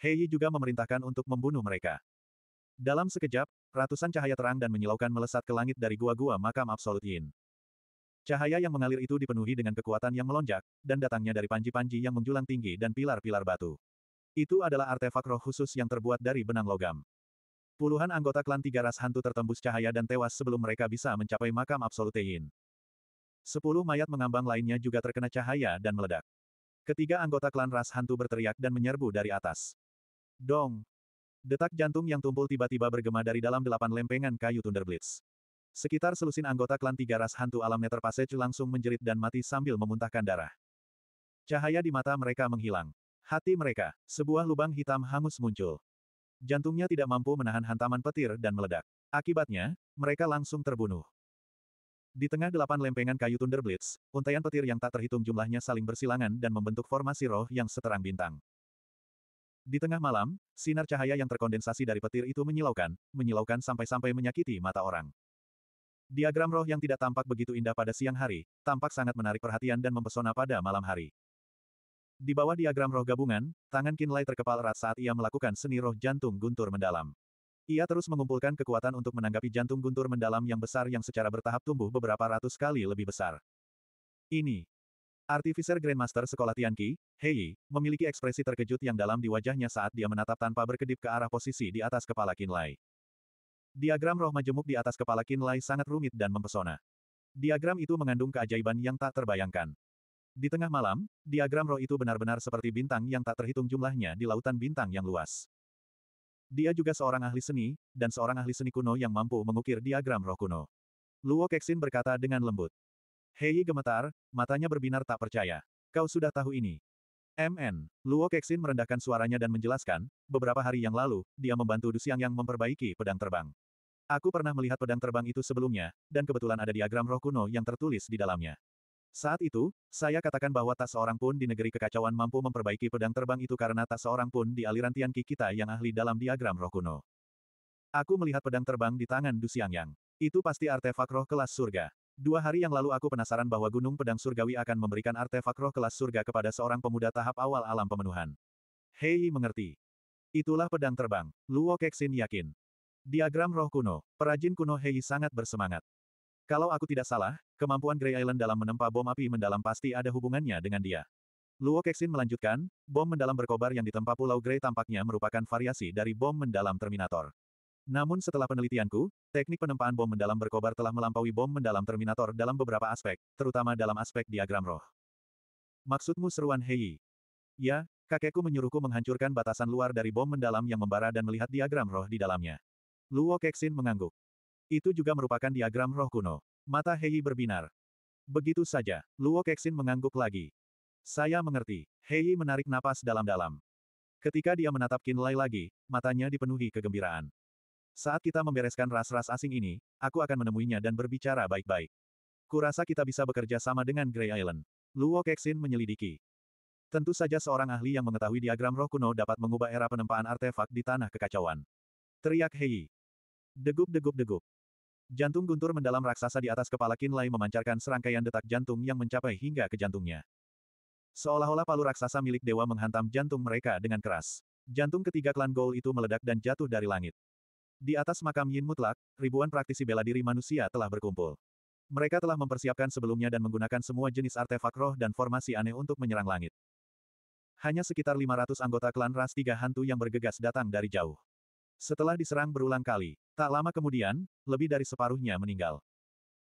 Hei juga memerintahkan untuk membunuh mereka. Dalam sekejap, ratusan cahaya terang dan menyilaukan melesat ke langit dari gua-gua makam Absolute Yin. Cahaya yang mengalir itu dipenuhi dengan kekuatan yang melonjak, dan datangnya dari panji-panji yang menjulang tinggi dan pilar-pilar batu. Itu adalah artefak roh khusus yang terbuat dari benang logam. Puluhan anggota klan tiga ras hantu tertembus cahaya dan tewas sebelum mereka bisa mencapai makam absolutein. Sepuluh mayat mengambang lainnya juga terkena cahaya dan meledak. Ketiga anggota klan ras hantu berteriak dan menyerbu dari atas. Dong! Detak jantung yang tumpul tiba-tiba bergema dari dalam delapan lempengan kayu Thunderblitz. Sekitar selusin anggota klan tiga ras hantu alam Nether Passage langsung menjerit dan mati sambil memuntahkan darah. Cahaya di mata mereka menghilang. Hati mereka, sebuah lubang hitam hangus muncul. Jantungnya tidak mampu menahan hantaman petir dan meledak. Akibatnya, mereka langsung terbunuh. Di tengah delapan lempengan kayu thunderblitz, Blitz, petir yang tak terhitung jumlahnya saling bersilangan dan membentuk formasi roh yang seterang bintang. Di tengah malam, sinar cahaya yang terkondensasi dari petir itu menyilaukan, menyilaukan sampai-sampai menyakiti mata orang. Diagram roh yang tidak tampak begitu indah pada siang hari, tampak sangat menarik perhatian dan mempesona pada malam hari. Di bawah diagram roh gabungan, tangan Kinlay terkepal erat saat ia melakukan seni roh jantung guntur mendalam. Ia terus mengumpulkan kekuatan untuk menanggapi jantung guntur mendalam yang besar yang secara bertahap tumbuh beberapa ratus kali lebih besar. Ini. Artificer Grandmaster Sekolah Tianqi, Hei, memiliki ekspresi terkejut yang dalam di wajahnya saat dia menatap tanpa berkedip ke arah posisi di atas kepala Kinlay. Diagram roh majemuk di atas kepala Kinlay sangat rumit dan mempesona. Diagram itu mengandung keajaiban yang tak terbayangkan. Di tengah malam, diagram roh itu benar-benar seperti bintang yang tak terhitung jumlahnya di lautan bintang yang luas. Dia juga seorang ahli seni, dan seorang ahli seni kuno yang mampu mengukir diagram roh kuno. Luo Kexin berkata dengan lembut. Hei gemetar, matanya berbinar tak percaya. Kau sudah tahu ini. MN, Luo Kexin merendahkan suaranya dan menjelaskan, beberapa hari yang lalu, dia membantu Xiang yang memperbaiki pedang terbang. Aku pernah melihat pedang terbang itu sebelumnya, dan kebetulan ada diagram roh kuno yang tertulis di dalamnya. Saat itu, saya katakan bahwa tak seorang pun di negeri kekacauan mampu memperbaiki pedang terbang itu karena tak seorang pun di aliran Tianqi kita yang ahli dalam diagram roh kuno. Aku melihat pedang terbang di tangan Xiang Yang. Itu pasti artefak roh kelas surga. Dua hari yang lalu aku penasaran bahwa Gunung Pedang Surgawi akan memberikan artefak roh kelas surga kepada seorang pemuda tahap awal alam pemenuhan. Hei mengerti. Itulah pedang terbang, Luo Keksin yakin. Diagram roh kuno, perajin kuno Hei sangat bersemangat. Kalau aku tidak salah, kemampuan Grey Island dalam menempa bom api mendalam pasti ada hubungannya dengan dia. Luo Keksin melanjutkan, bom mendalam berkobar yang ditempa Pulau Grey tampaknya merupakan variasi dari bom mendalam Terminator. Namun setelah penelitianku, teknik penempaan bom mendalam berkobar telah melampaui bom mendalam Terminator dalam beberapa aspek, terutama dalam aspek diagram roh. Maksudmu seruan Hei? Ya, kakekku menyuruhku menghancurkan batasan luar dari bom mendalam yang membara dan melihat diagram roh di dalamnya. Luo Keksin mengangguk. Itu juga merupakan diagram roh kuno. Mata Hei berbinar. Begitu saja, Luo Keksin mengangguk lagi. Saya mengerti. Hei menarik napas dalam-dalam. Ketika dia menatap Kinlai lagi, matanya dipenuhi kegembiraan. Saat kita membereskan ras-ras asing ini, aku akan menemuinya dan berbicara baik-baik. Kurasa kita bisa bekerja sama dengan Grey Island. Luo Kexin menyelidiki. Tentu saja seorang ahli yang mengetahui diagram roh kuno dapat mengubah era penempaan artefak di tanah kekacauan. Teriak Hei. Degup-degup-degup. Jantung guntur mendalam raksasa di atas kepala Kinlay memancarkan serangkaian detak jantung yang mencapai hingga ke jantungnya. Seolah-olah palu raksasa milik dewa menghantam jantung mereka dengan keras. Jantung ketiga klan Gol itu meledak dan jatuh dari langit. Di atas makam Yin mutlak, ribuan praktisi bela diri manusia telah berkumpul. Mereka telah mempersiapkan sebelumnya dan menggunakan semua jenis artefak roh dan formasi aneh untuk menyerang langit. Hanya sekitar 500 anggota klan ras tiga hantu yang bergegas datang dari jauh. Setelah diserang berulang kali, tak lama kemudian, lebih dari separuhnya meninggal.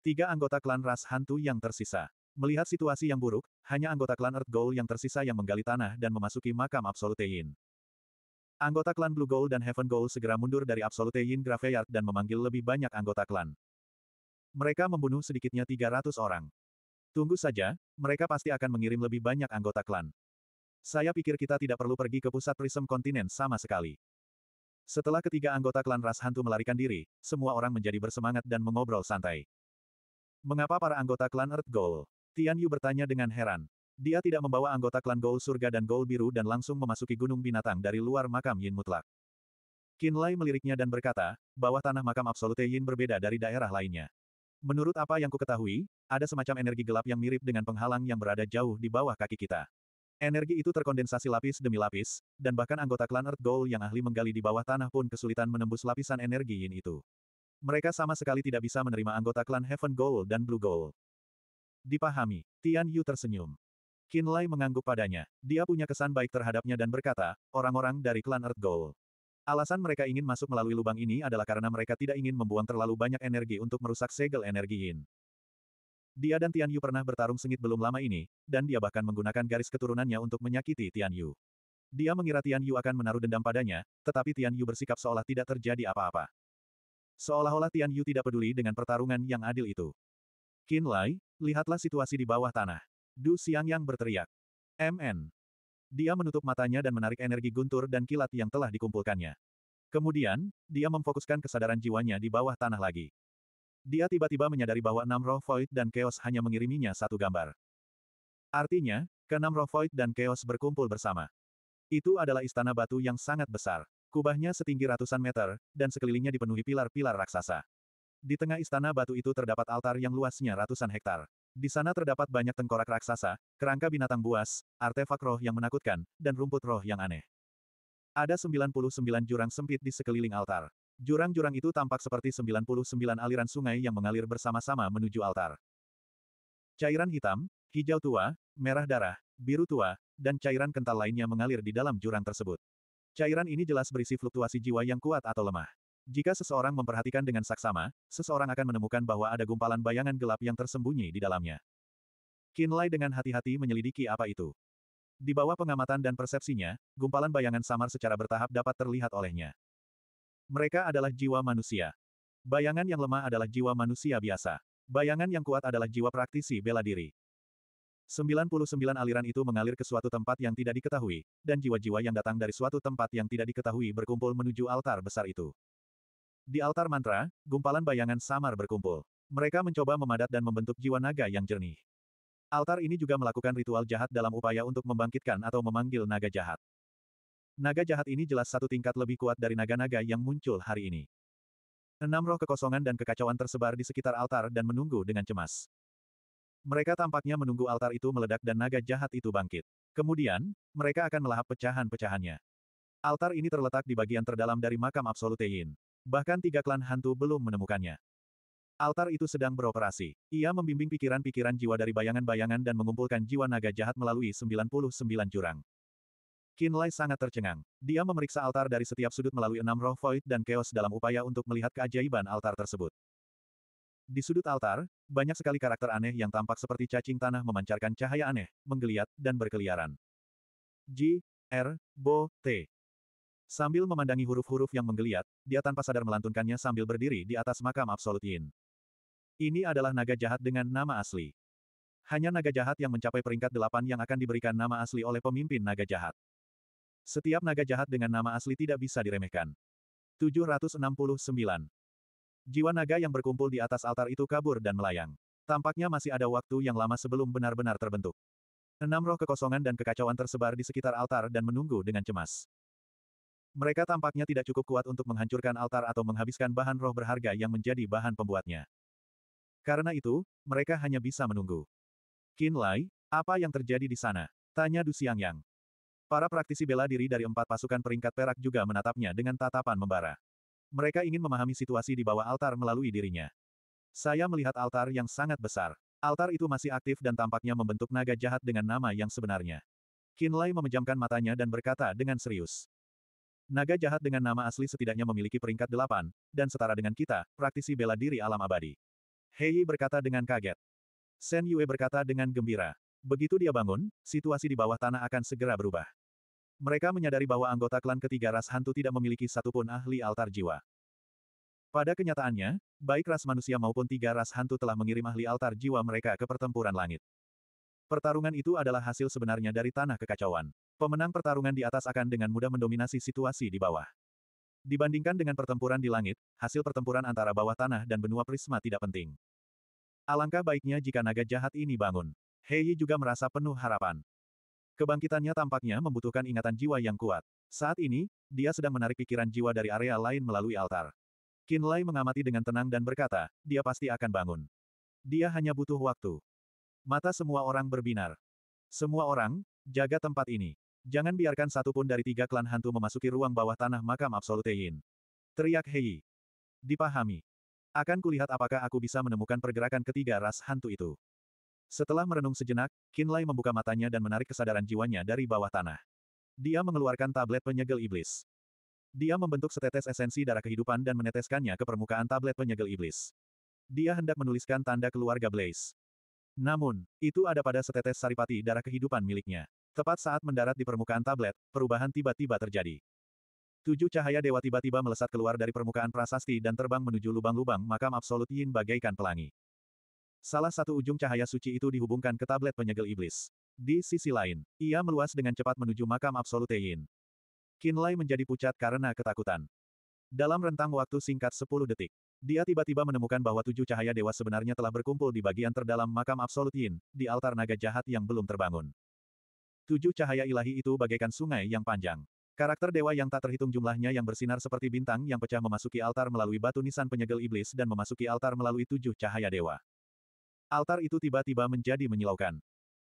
Tiga anggota klan ras hantu yang tersisa. Melihat situasi yang buruk, hanya anggota klan Earth Goal yang tersisa yang menggali tanah dan memasuki makam Absolute Yin. Anggota klan Blue Gold dan Heaven Gold segera mundur dari Absolute Yin Graveyard dan memanggil lebih banyak anggota klan. Mereka membunuh sedikitnya 300 orang. Tunggu saja, mereka pasti akan mengirim lebih banyak anggota klan. Saya pikir kita tidak perlu pergi ke pusat prism kontinen sama sekali. Setelah ketiga anggota klan ras hantu melarikan diri, semua orang menjadi bersemangat dan mengobrol santai. Mengapa para anggota klan Earth Gold? Tian Yu bertanya dengan heran. Dia tidak membawa anggota klan Gol Surga dan Gol Biru dan langsung memasuki gunung binatang dari luar makam Yin mutlak. Qin Lai meliriknya dan berkata, bahwa tanah makam Absolute Yin berbeda dari daerah lainnya. Menurut apa yang kuketahui, ada semacam energi gelap yang mirip dengan penghalang yang berada jauh di bawah kaki kita. Energi itu terkondensasi lapis demi lapis, dan bahkan anggota klan Earth Gold yang ahli menggali di bawah tanah pun kesulitan menembus lapisan energi Yin itu. Mereka sama sekali tidak bisa menerima anggota klan Heaven Gold dan Blue Goal. Dipahami, Tian Yu tersenyum. Lai mengangguk padanya. Dia punya kesan baik terhadapnya dan berkata, orang-orang dari klan Earth Goal. Alasan mereka ingin masuk melalui lubang ini adalah karena mereka tidak ingin membuang terlalu banyak energi untuk merusak segel energi Yin. Dia dan Tian Yu pernah bertarung sengit belum lama ini, dan dia bahkan menggunakan garis keturunannya untuk menyakiti Tian Yu. Dia mengira Tian Yu akan menaruh dendam padanya, tetapi Tian Yu bersikap seolah tidak terjadi apa-apa. Seolah-olah Tian Yu tidak peduli dengan pertarungan yang adil itu. Qin Lai, lihatlah situasi di bawah tanah. Du siang yang berteriak. MN. Dia menutup matanya dan menarik energi guntur dan kilat yang telah dikumpulkannya. Kemudian, dia memfokuskan kesadaran jiwanya di bawah tanah lagi. Dia tiba-tiba menyadari bahwa enam roh void dan chaos hanya mengiriminya satu gambar. Artinya, keenam roh void dan chaos berkumpul bersama. Itu adalah istana batu yang sangat besar. Kubahnya setinggi ratusan meter, dan sekelilingnya dipenuhi pilar-pilar raksasa. Di tengah istana batu itu terdapat altar yang luasnya ratusan hektar. Di sana terdapat banyak tengkorak raksasa, kerangka binatang buas, artefak roh yang menakutkan, dan rumput roh yang aneh. Ada 99 jurang sempit di sekeliling altar. Jurang-jurang itu tampak seperti 99 aliran sungai yang mengalir bersama-sama menuju altar. Cairan hitam, hijau tua, merah darah, biru tua, dan cairan kental lainnya mengalir di dalam jurang tersebut. Cairan ini jelas berisi fluktuasi jiwa yang kuat atau lemah. Jika seseorang memperhatikan dengan saksama, seseorang akan menemukan bahwa ada gumpalan bayangan gelap yang tersembunyi di dalamnya. Kinlay dengan hati-hati menyelidiki apa itu. Di bawah pengamatan dan persepsinya, gumpalan bayangan samar secara bertahap dapat terlihat olehnya. Mereka adalah jiwa manusia. Bayangan yang lemah adalah jiwa manusia biasa. Bayangan yang kuat adalah jiwa praktisi bela diri. 99 aliran itu mengalir ke suatu tempat yang tidak diketahui, dan jiwa-jiwa yang datang dari suatu tempat yang tidak diketahui berkumpul menuju altar besar itu. Di altar mantra, gumpalan bayangan samar berkumpul. Mereka mencoba memadat dan membentuk jiwa naga yang jernih. Altar ini juga melakukan ritual jahat dalam upaya untuk membangkitkan atau memanggil naga jahat. Naga jahat ini jelas satu tingkat lebih kuat dari naga-naga yang muncul hari ini. Enam roh kekosongan dan kekacauan tersebar di sekitar altar dan menunggu dengan cemas. Mereka tampaknya menunggu altar itu meledak dan naga jahat itu bangkit. Kemudian, mereka akan melahap pecahan-pecahannya. Altar ini terletak di bagian terdalam dari makam Absolute Yin. Bahkan tiga klan hantu belum menemukannya. Altar itu sedang beroperasi. Ia membimbing pikiran-pikiran jiwa dari bayangan-bayangan dan mengumpulkan jiwa naga jahat melalui 99 jurang. Lai sangat tercengang. Dia memeriksa altar dari setiap sudut melalui enam roh void dan chaos dalam upaya untuk melihat keajaiban altar tersebut. Di sudut altar, banyak sekali karakter aneh yang tampak seperti cacing tanah memancarkan cahaya aneh, menggeliat, dan berkeliaran. G R, er, Bo, T. Sambil memandangi huruf-huruf yang menggeliat, dia tanpa sadar melantunkannya sambil berdiri di atas makam Absolut Yin. Ini adalah naga jahat dengan nama asli. Hanya naga jahat yang mencapai peringkat delapan yang akan diberikan nama asli oleh pemimpin naga jahat. Setiap naga jahat dengan nama asli tidak bisa diremehkan. 769. Jiwa naga yang berkumpul di atas altar itu kabur dan melayang. Tampaknya masih ada waktu yang lama sebelum benar-benar terbentuk. Enam roh kekosongan dan kekacauan tersebar di sekitar altar dan menunggu dengan cemas. Mereka tampaknya tidak cukup kuat untuk menghancurkan altar atau menghabiskan bahan roh berharga yang menjadi bahan pembuatnya. Karena itu, mereka hanya bisa menunggu. Qin Lai, apa yang terjadi di sana? Tanya Du Xiang Yang. Para praktisi bela diri dari empat pasukan peringkat perak juga menatapnya dengan tatapan membara. Mereka ingin memahami situasi di bawah altar melalui dirinya. Saya melihat altar yang sangat besar. Altar itu masih aktif dan tampaknya membentuk naga jahat dengan nama yang sebenarnya. Qin Lai memejamkan matanya dan berkata dengan serius. Naga jahat dengan nama asli setidaknya memiliki peringkat delapan, dan setara dengan kita, praktisi bela diri alam abadi. Hei berkata dengan kaget. Sen Yue berkata dengan gembira. Begitu dia bangun, situasi di bawah tanah akan segera berubah. Mereka menyadari bahwa anggota klan ketiga ras hantu tidak memiliki satupun ahli altar jiwa. Pada kenyataannya, baik ras manusia maupun tiga ras hantu telah mengirim ahli altar jiwa mereka ke pertempuran langit. Pertarungan itu adalah hasil sebenarnya dari tanah kekacauan. Pemenang pertarungan di atas akan dengan mudah mendominasi situasi di bawah. Dibandingkan dengan pertempuran di langit, hasil pertempuran antara bawah tanah dan benua prisma tidak penting. Alangkah baiknya jika naga jahat ini bangun. Hei juga merasa penuh harapan. Kebangkitannya tampaknya membutuhkan ingatan jiwa yang kuat. Saat ini, dia sedang menarik pikiran jiwa dari area lain melalui altar. Kinlay mengamati dengan tenang dan berkata, dia pasti akan bangun. Dia hanya butuh waktu. Mata semua orang berbinar. Semua orang, jaga tempat ini. Jangan biarkan satupun dari tiga klan hantu memasuki ruang bawah tanah makam Absolutein. Teriak Hei. Dipahami. Akan kulihat apakah aku bisa menemukan pergerakan ketiga ras hantu itu. Setelah merenung sejenak, Kinlay membuka matanya dan menarik kesadaran jiwanya dari bawah tanah. Dia mengeluarkan tablet penyegel iblis. Dia membentuk setetes esensi darah kehidupan dan meneteskannya ke permukaan tablet penyegel iblis. Dia hendak menuliskan tanda keluarga Blaze. Namun, itu ada pada setetes saripati darah kehidupan miliknya. Tepat saat mendarat di permukaan tablet, perubahan tiba-tiba terjadi. Tujuh cahaya dewa tiba-tiba melesat keluar dari permukaan prasasti dan terbang menuju lubang-lubang makam absolut Yin bagaikan pelangi. Salah satu ujung cahaya suci itu dihubungkan ke tablet penyegel iblis. Di sisi lain, ia meluas dengan cepat menuju makam absolut Yin. Kinlay menjadi pucat karena ketakutan. Dalam rentang waktu singkat 10 detik, dia tiba-tiba menemukan bahwa tujuh cahaya dewa sebenarnya telah berkumpul di bagian terdalam makam absolut Yin, di altar naga jahat yang belum terbangun. Tujuh cahaya ilahi itu bagaikan sungai yang panjang. Karakter dewa yang tak terhitung jumlahnya yang bersinar seperti bintang yang pecah memasuki altar melalui batu nisan penyegel iblis dan memasuki altar melalui tujuh cahaya dewa. Altar itu tiba-tiba menjadi menyilaukan.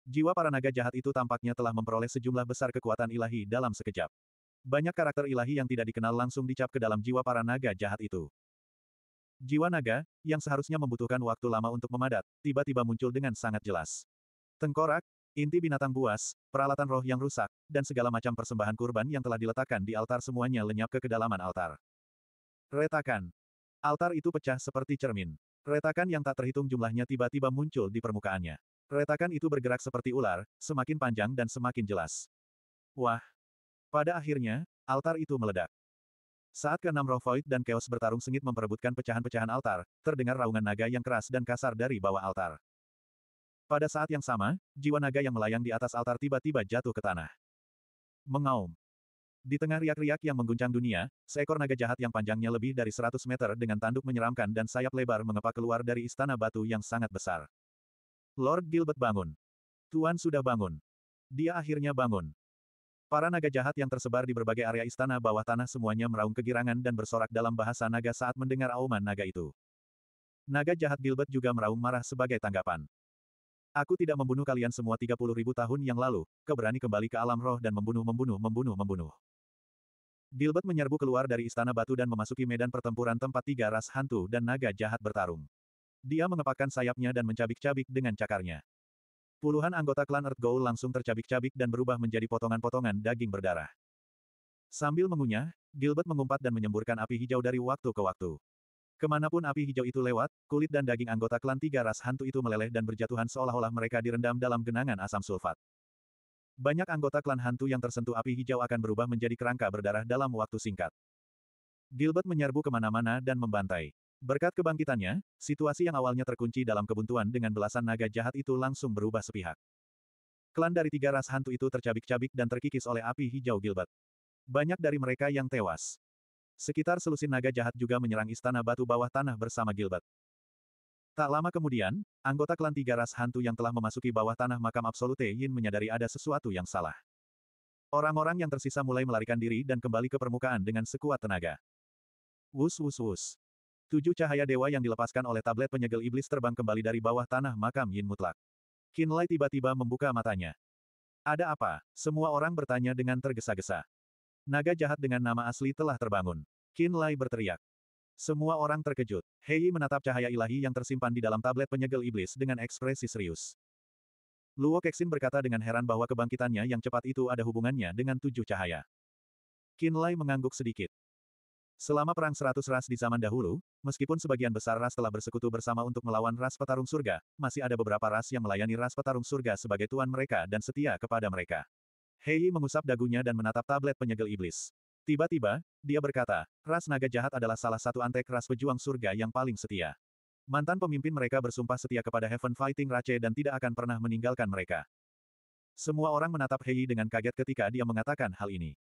Jiwa para naga jahat itu tampaknya telah memperoleh sejumlah besar kekuatan ilahi dalam sekejap. Banyak karakter ilahi yang tidak dikenal langsung dicap ke dalam jiwa para naga jahat itu. Jiwa naga, yang seharusnya membutuhkan waktu lama untuk memadat, tiba-tiba muncul dengan sangat jelas. Tengkorak, Inti binatang buas, peralatan roh yang rusak, dan segala macam persembahan kurban yang telah diletakkan di altar semuanya lenyap ke kedalaman altar. Retakan. Altar itu pecah seperti cermin. Retakan yang tak terhitung jumlahnya tiba-tiba muncul di permukaannya. Retakan itu bergerak seperti ular, semakin panjang dan semakin jelas. Wah! Pada akhirnya, altar itu meledak. Saat keenam roh void dan chaos bertarung sengit memperebutkan pecahan-pecahan altar, terdengar raungan naga yang keras dan kasar dari bawah altar. Pada saat yang sama, jiwa naga yang melayang di atas altar tiba-tiba jatuh ke tanah. Mengaum. Di tengah riak-riak yang mengguncang dunia, seekor naga jahat yang panjangnya lebih dari 100 meter dengan tanduk menyeramkan dan sayap lebar mengepak keluar dari istana batu yang sangat besar. Lord Gilbert bangun. Tuan sudah bangun. Dia akhirnya bangun. Para naga jahat yang tersebar di berbagai area istana bawah tanah semuanya meraung kegirangan dan bersorak dalam bahasa naga saat mendengar auman naga itu. Naga jahat Gilbert juga meraung marah sebagai tanggapan. Aku tidak membunuh kalian semua 30 ribu tahun yang lalu, kau kembali ke alam roh dan membunuh membunuh membunuh membunuh. Gilbert menyerbu keluar dari istana batu dan memasuki medan pertempuran tempat tiga ras hantu dan naga jahat bertarung. Dia mengepakkan sayapnya dan mencabik-cabik dengan cakarnya. Puluhan anggota klan Earth Gold langsung tercabik-cabik dan berubah menjadi potongan-potongan daging berdarah. Sambil mengunyah, Gilbert mengumpat dan menyemburkan api hijau dari waktu ke waktu. Kemanapun api hijau itu lewat, kulit dan daging anggota klan tiga ras hantu itu meleleh dan berjatuhan seolah-olah mereka direndam dalam genangan asam sulfat. Banyak anggota klan hantu yang tersentuh api hijau akan berubah menjadi kerangka berdarah dalam waktu singkat. Gilbert menyerbu kemana-mana dan membantai. Berkat kebangkitannya, situasi yang awalnya terkunci dalam kebuntuan dengan belasan naga jahat itu langsung berubah sepihak. Klan dari tiga ras hantu itu tercabik-cabik dan terkikis oleh api hijau Gilbert. Banyak dari mereka yang tewas. Sekitar selusin naga jahat juga menyerang istana batu bawah tanah bersama Gilbert. Tak lama kemudian, anggota klan tiga ras hantu yang telah memasuki bawah tanah makam absolute Yin menyadari ada sesuatu yang salah. Orang-orang yang tersisa mulai melarikan diri dan kembali ke permukaan dengan sekuat tenaga. Wus wus wus. Tujuh cahaya dewa yang dilepaskan oleh tablet penyegel iblis terbang kembali dari bawah tanah makam Yin mutlak. Kinlay tiba-tiba membuka matanya. Ada apa? Semua orang bertanya dengan tergesa-gesa. Naga jahat dengan nama asli telah terbangun. Qin Lai berteriak. Semua orang terkejut. Hei menatap cahaya ilahi yang tersimpan di dalam tablet penyegel iblis dengan ekspresi serius. Luo Kexin berkata dengan heran bahwa kebangkitannya yang cepat itu ada hubungannya dengan tujuh cahaya. Qin Lai mengangguk sedikit. Selama perang seratus ras di zaman dahulu, meskipun sebagian besar ras telah bersekutu bersama untuk melawan ras petarung surga, masih ada beberapa ras yang melayani ras petarung surga sebagai tuan mereka dan setia kepada mereka. Hei mengusap dagunya dan menatap tablet penyegel iblis. Tiba-tiba, dia berkata, ras naga jahat adalah salah satu antek ras pejuang surga yang paling setia. Mantan pemimpin mereka bersumpah setia kepada Heaven Fighting Race dan tidak akan pernah meninggalkan mereka. Semua orang menatap Hei dengan kaget ketika dia mengatakan hal ini.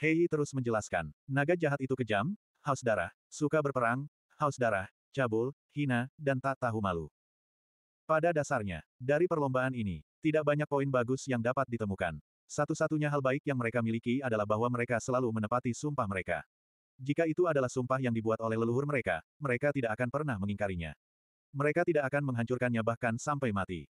Hei terus menjelaskan, naga jahat itu kejam, haus darah, suka berperang, haus darah, cabul, hina, dan tak tahu malu. Pada dasarnya, dari perlombaan ini, tidak banyak poin bagus yang dapat ditemukan. Satu-satunya hal baik yang mereka miliki adalah bahwa mereka selalu menepati sumpah mereka. Jika itu adalah sumpah yang dibuat oleh leluhur mereka, mereka tidak akan pernah mengingkarinya. Mereka tidak akan menghancurkannya bahkan sampai mati.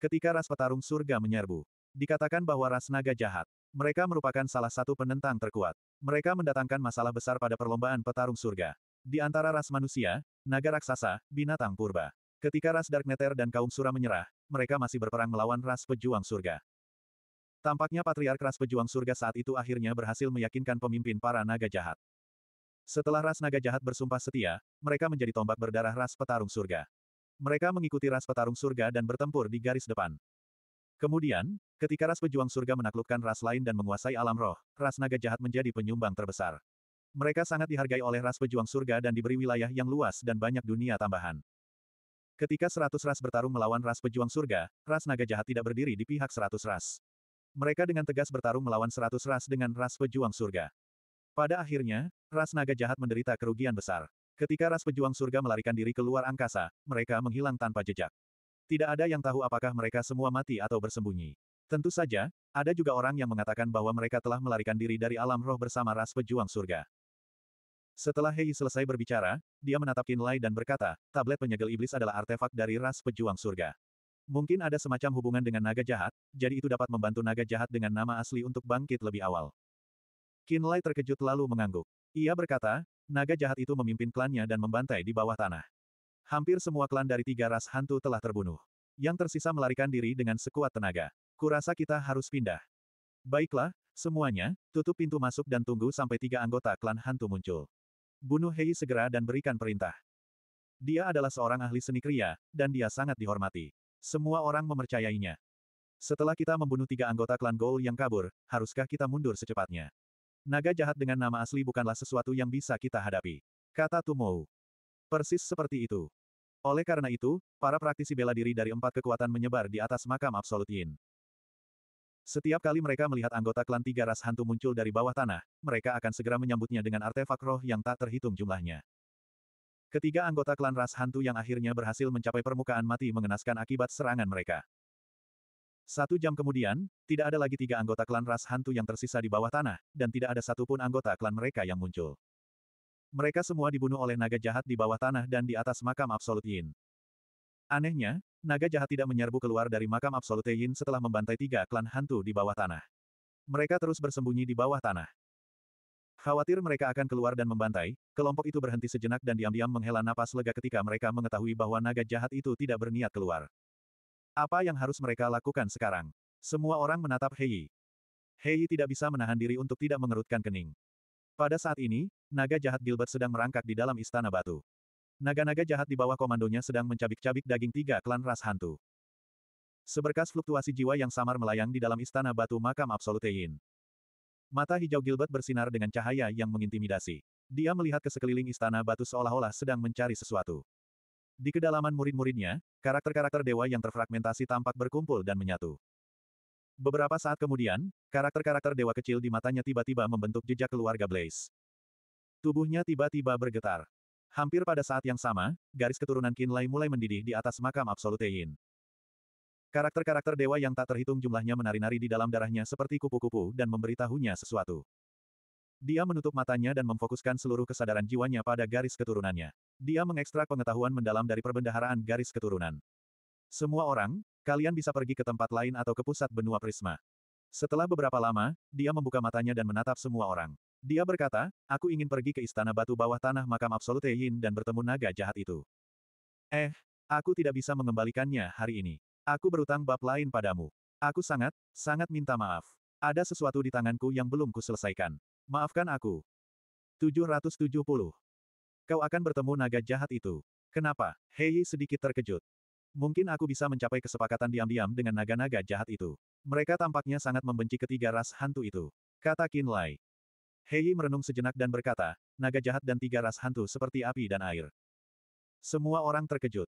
Ketika ras petarung surga menyerbu, dikatakan bahwa ras naga jahat. Mereka merupakan salah satu penentang terkuat. Mereka mendatangkan masalah besar pada perlombaan petarung surga. Di antara ras manusia, naga raksasa, binatang purba. Ketika ras darkneter dan kaum Sura menyerah, mereka masih berperang melawan ras pejuang surga. Tampaknya Patriark Ras Pejuang Surga saat itu akhirnya berhasil meyakinkan pemimpin para naga jahat. Setelah ras naga jahat bersumpah setia, mereka menjadi tombak berdarah ras petarung surga. Mereka mengikuti ras petarung surga dan bertempur di garis depan. Kemudian, ketika ras pejuang surga menaklukkan ras lain dan menguasai alam roh, ras naga jahat menjadi penyumbang terbesar. Mereka sangat dihargai oleh ras pejuang surga dan diberi wilayah yang luas dan banyak dunia tambahan. Ketika seratus ras bertarung melawan ras pejuang surga, ras naga jahat tidak berdiri di pihak seratus ras. Mereka dengan tegas bertarung melawan seratus ras dengan ras pejuang surga. Pada akhirnya, ras naga jahat menderita kerugian besar. Ketika ras pejuang surga melarikan diri ke luar angkasa, mereka menghilang tanpa jejak. Tidak ada yang tahu apakah mereka semua mati atau bersembunyi. Tentu saja, ada juga orang yang mengatakan bahwa mereka telah melarikan diri dari alam roh bersama ras pejuang surga. Setelah Hei selesai berbicara, dia menatap Kinlay dan berkata, tablet penyegel iblis adalah artefak dari ras pejuang surga. Mungkin ada semacam hubungan dengan naga jahat, jadi itu dapat membantu naga jahat dengan nama asli untuk bangkit lebih awal. Lai terkejut lalu mengangguk. Ia berkata, naga jahat itu memimpin klannya dan membantai di bawah tanah. Hampir semua klan dari tiga ras hantu telah terbunuh. Yang tersisa melarikan diri dengan sekuat tenaga. Kurasa kita harus pindah. Baiklah, semuanya, tutup pintu masuk dan tunggu sampai tiga anggota klan hantu muncul. Bunuh Hei segera dan berikan perintah. Dia adalah seorang ahli seni kriya, dan dia sangat dihormati. Semua orang memercayainya. Setelah kita membunuh tiga anggota klan Gol yang kabur, haruskah kita mundur secepatnya? Naga jahat dengan nama asli bukanlah sesuatu yang bisa kita hadapi. Kata Tumou. Persis seperti itu. Oleh karena itu, para praktisi bela diri dari empat kekuatan menyebar di atas makam Absolut Yin. Setiap kali mereka melihat anggota klan tiga ras hantu muncul dari bawah tanah, mereka akan segera menyambutnya dengan artefak roh yang tak terhitung jumlahnya. Ketiga anggota klan ras hantu yang akhirnya berhasil mencapai permukaan mati mengenaskan akibat serangan mereka. Satu jam kemudian, tidak ada lagi tiga anggota klan ras hantu yang tersisa di bawah tanah, dan tidak ada satupun anggota klan mereka yang muncul. Mereka semua dibunuh oleh naga jahat di bawah tanah dan di atas makam Absolut Yin. Anehnya, naga jahat tidak menyerbu keluar dari makam Absolut Yin setelah membantai tiga klan hantu di bawah tanah. Mereka terus bersembunyi di bawah tanah. Khawatir mereka akan keluar dan membantai, kelompok itu berhenti sejenak dan diam-diam menghela napas lega ketika mereka mengetahui bahwa naga jahat itu tidak berniat keluar. Apa yang harus mereka lakukan sekarang? Semua orang menatap Hei. Hei tidak bisa menahan diri untuk tidak mengerutkan kening. Pada saat ini, naga jahat Gilbert sedang merangkak di dalam istana batu. Naga-naga jahat di bawah komandonya sedang mencabik-cabik daging tiga klan ras hantu. Seberkas fluktuasi jiwa yang samar melayang di dalam istana batu makam Absolute Yin. Mata hijau Gilbert bersinar dengan cahaya yang mengintimidasi. Dia melihat ke sekeliling istana batu seolah-olah sedang mencari sesuatu. Di kedalaman murid-muridnya, karakter-karakter dewa yang terfragmentasi tampak berkumpul dan menyatu. Beberapa saat kemudian, karakter-karakter dewa kecil di matanya tiba-tiba membentuk jejak keluarga Blaze. Tubuhnya tiba-tiba bergetar. Hampir pada saat yang sama, garis keturunan Kinlay mulai mendidih di atas makam Absolute Yin. Karakter-karakter dewa yang tak terhitung jumlahnya menari-nari di dalam darahnya seperti kupu-kupu dan memberitahunya sesuatu. Dia menutup matanya dan memfokuskan seluruh kesadaran jiwanya pada garis keturunannya. Dia mengekstrak pengetahuan mendalam dari perbendaharaan garis keturunan. Semua orang, kalian bisa pergi ke tempat lain atau ke pusat benua prisma. Setelah beberapa lama, dia membuka matanya dan menatap semua orang. Dia berkata, aku ingin pergi ke istana batu bawah tanah makam Absolute Yin dan bertemu naga jahat itu. Eh, aku tidak bisa mengembalikannya hari ini. Aku berutang bab lain padamu. Aku sangat, sangat minta maaf. Ada sesuatu di tanganku yang belum kuselesaikan. Maafkan aku. 770. Kau akan bertemu naga jahat itu. Kenapa? Hei sedikit terkejut. Mungkin aku bisa mencapai kesepakatan diam-diam dengan naga-naga jahat itu. Mereka tampaknya sangat membenci ketiga ras hantu itu. Kata Lai. Hei merenung sejenak dan berkata, naga jahat dan tiga ras hantu seperti api dan air. Semua orang terkejut.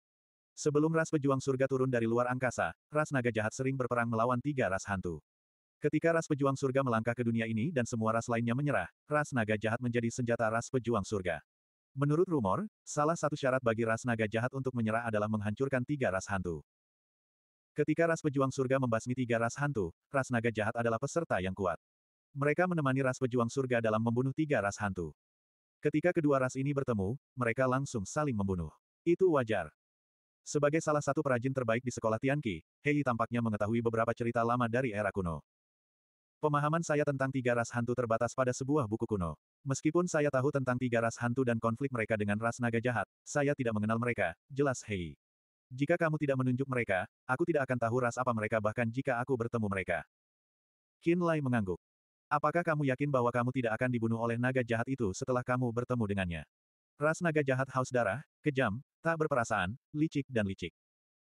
Sebelum ras pejuang surga turun dari luar angkasa, ras naga jahat sering berperang melawan tiga ras hantu. Ketika ras pejuang surga melangkah ke dunia ini dan semua ras lainnya menyerah, ras naga jahat menjadi senjata ras pejuang surga. Menurut rumor, salah satu syarat bagi ras naga jahat untuk menyerah adalah menghancurkan tiga ras hantu. Ketika ras pejuang surga membasmi tiga ras hantu, ras naga jahat adalah peserta yang kuat. Mereka menemani ras pejuang surga dalam membunuh tiga ras hantu. Ketika kedua ras ini bertemu, mereka langsung saling membunuh. Itu wajar. Sebagai salah satu perajin terbaik di sekolah Tianqi, Hei tampaknya mengetahui beberapa cerita lama dari era kuno. Pemahaman saya tentang tiga ras hantu terbatas pada sebuah buku kuno. Meskipun saya tahu tentang tiga ras hantu dan konflik mereka dengan ras naga jahat, saya tidak mengenal mereka, jelas Hei. Jika kamu tidak menunjuk mereka, aku tidak akan tahu ras apa mereka bahkan jika aku bertemu mereka. Qin Lai mengangguk. Apakah kamu yakin bahwa kamu tidak akan dibunuh oleh naga jahat itu setelah kamu bertemu dengannya? Ras naga jahat haus darah, kejam, tak berperasaan, licik dan licik.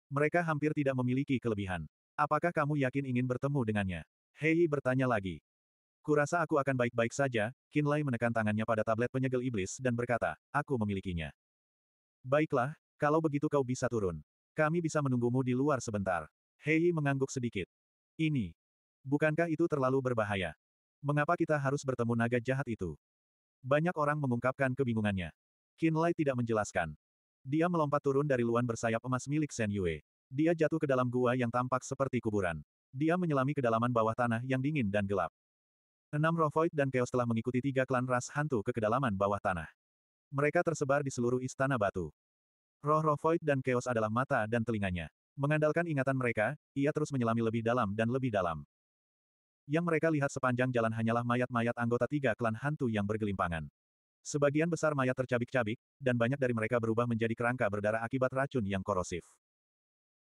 Mereka hampir tidak memiliki kelebihan. Apakah kamu yakin ingin bertemu dengannya? Hei bertanya lagi. Kurasa aku akan baik-baik saja, Kinlay menekan tangannya pada tablet penyegel iblis dan berkata, aku memilikinya. Baiklah, kalau begitu kau bisa turun. Kami bisa menunggumu di luar sebentar. Hei mengangguk sedikit. Ini. Bukankah itu terlalu berbahaya? Mengapa kita harus bertemu naga jahat itu? Banyak orang mengungkapkan kebingungannya. Kinlay tidak menjelaskan. Dia melompat turun dari luan bersayap emas milik Shen Yue. Dia jatuh ke dalam gua yang tampak seperti kuburan. Dia menyelami kedalaman bawah tanah yang dingin dan gelap. Enam roh void dan chaos telah mengikuti tiga klan ras hantu ke kedalaman bawah tanah. Mereka tersebar di seluruh istana batu. Roh-roh void dan chaos adalah mata dan telinganya. Mengandalkan ingatan mereka, ia terus menyelami lebih dalam dan lebih dalam. Yang mereka lihat sepanjang jalan hanyalah mayat-mayat anggota tiga klan hantu yang bergelimpangan. Sebagian besar mayat tercabik-cabik, dan banyak dari mereka berubah menjadi kerangka berdarah akibat racun yang korosif.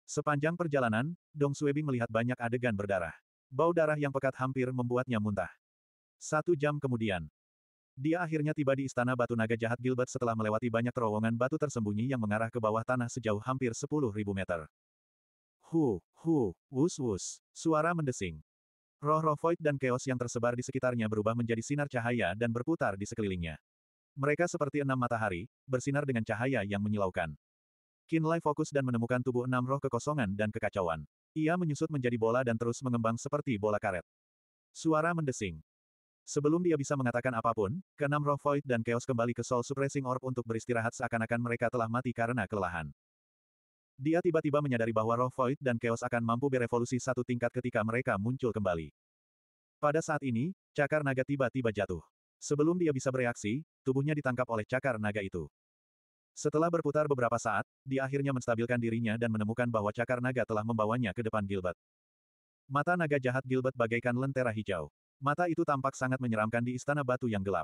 Sepanjang perjalanan, Dong Suebing melihat banyak adegan berdarah. Bau darah yang pekat hampir membuatnya muntah. Satu jam kemudian, dia akhirnya tiba di Istana Batu Naga Jahat Gilbert setelah melewati banyak terowongan batu tersembunyi yang mengarah ke bawah tanah sejauh hampir 10.000 meter. Hu, hu, wus wus, suara mendesing. Roh-roh void dan chaos yang tersebar di sekitarnya berubah menjadi sinar cahaya dan berputar di sekelilingnya. Mereka seperti enam matahari, bersinar dengan cahaya yang menyilaukan. Lai fokus dan menemukan tubuh enam roh kekosongan dan kekacauan. Ia menyusut menjadi bola dan terus mengembang seperti bola karet. Suara mendesing. Sebelum dia bisa mengatakan apapun, keenam roh void dan chaos kembali ke Soul Suppressing Orb untuk beristirahat seakan-akan mereka telah mati karena kelelahan. Dia tiba-tiba menyadari bahwa roh void dan chaos akan mampu berevolusi satu tingkat ketika mereka muncul kembali. Pada saat ini, cakar naga tiba-tiba jatuh. Sebelum dia bisa bereaksi, tubuhnya ditangkap oleh cakar naga itu. Setelah berputar beberapa saat, dia akhirnya menstabilkan dirinya dan menemukan bahwa cakar naga telah membawanya ke depan Gilbert. Mata naga jahat Gilbert bagaikan lentera hijau. Mata itu tampak sangat menyeramkan di istana batu yang gelap.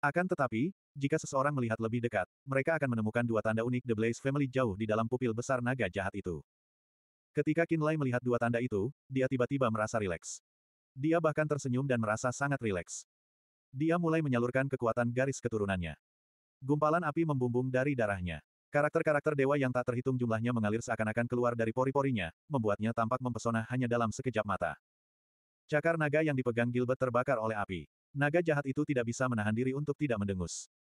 Akan tetapi, jika seseorang melihat lebih dekat, mereka akan menemukan dua tanda unik The Blaze Family jauh di dalam pupil besar naga jahat itu. Ketika Kinlay melihat dua tanda itu, dia tiba-tiba merasa rileks. Dia bahkan tersenyum dan merasa sangat rileks. Dia mulai menyalurkan kekuatan garis keturunannya. Gumpalan api membumbung dari darahnya. Karakter-karakter dewa yang tak terhitung jumlahnya mengalir seakan-akan keluar dari pori-porinya, membuatnya tampak mempesona hanya dalam sekejap mata. Cakar naga yang dipegang Gilbert terbakar oleh api. Naga jahat itu tidak bisa menahan diri untuk tidak mendengus.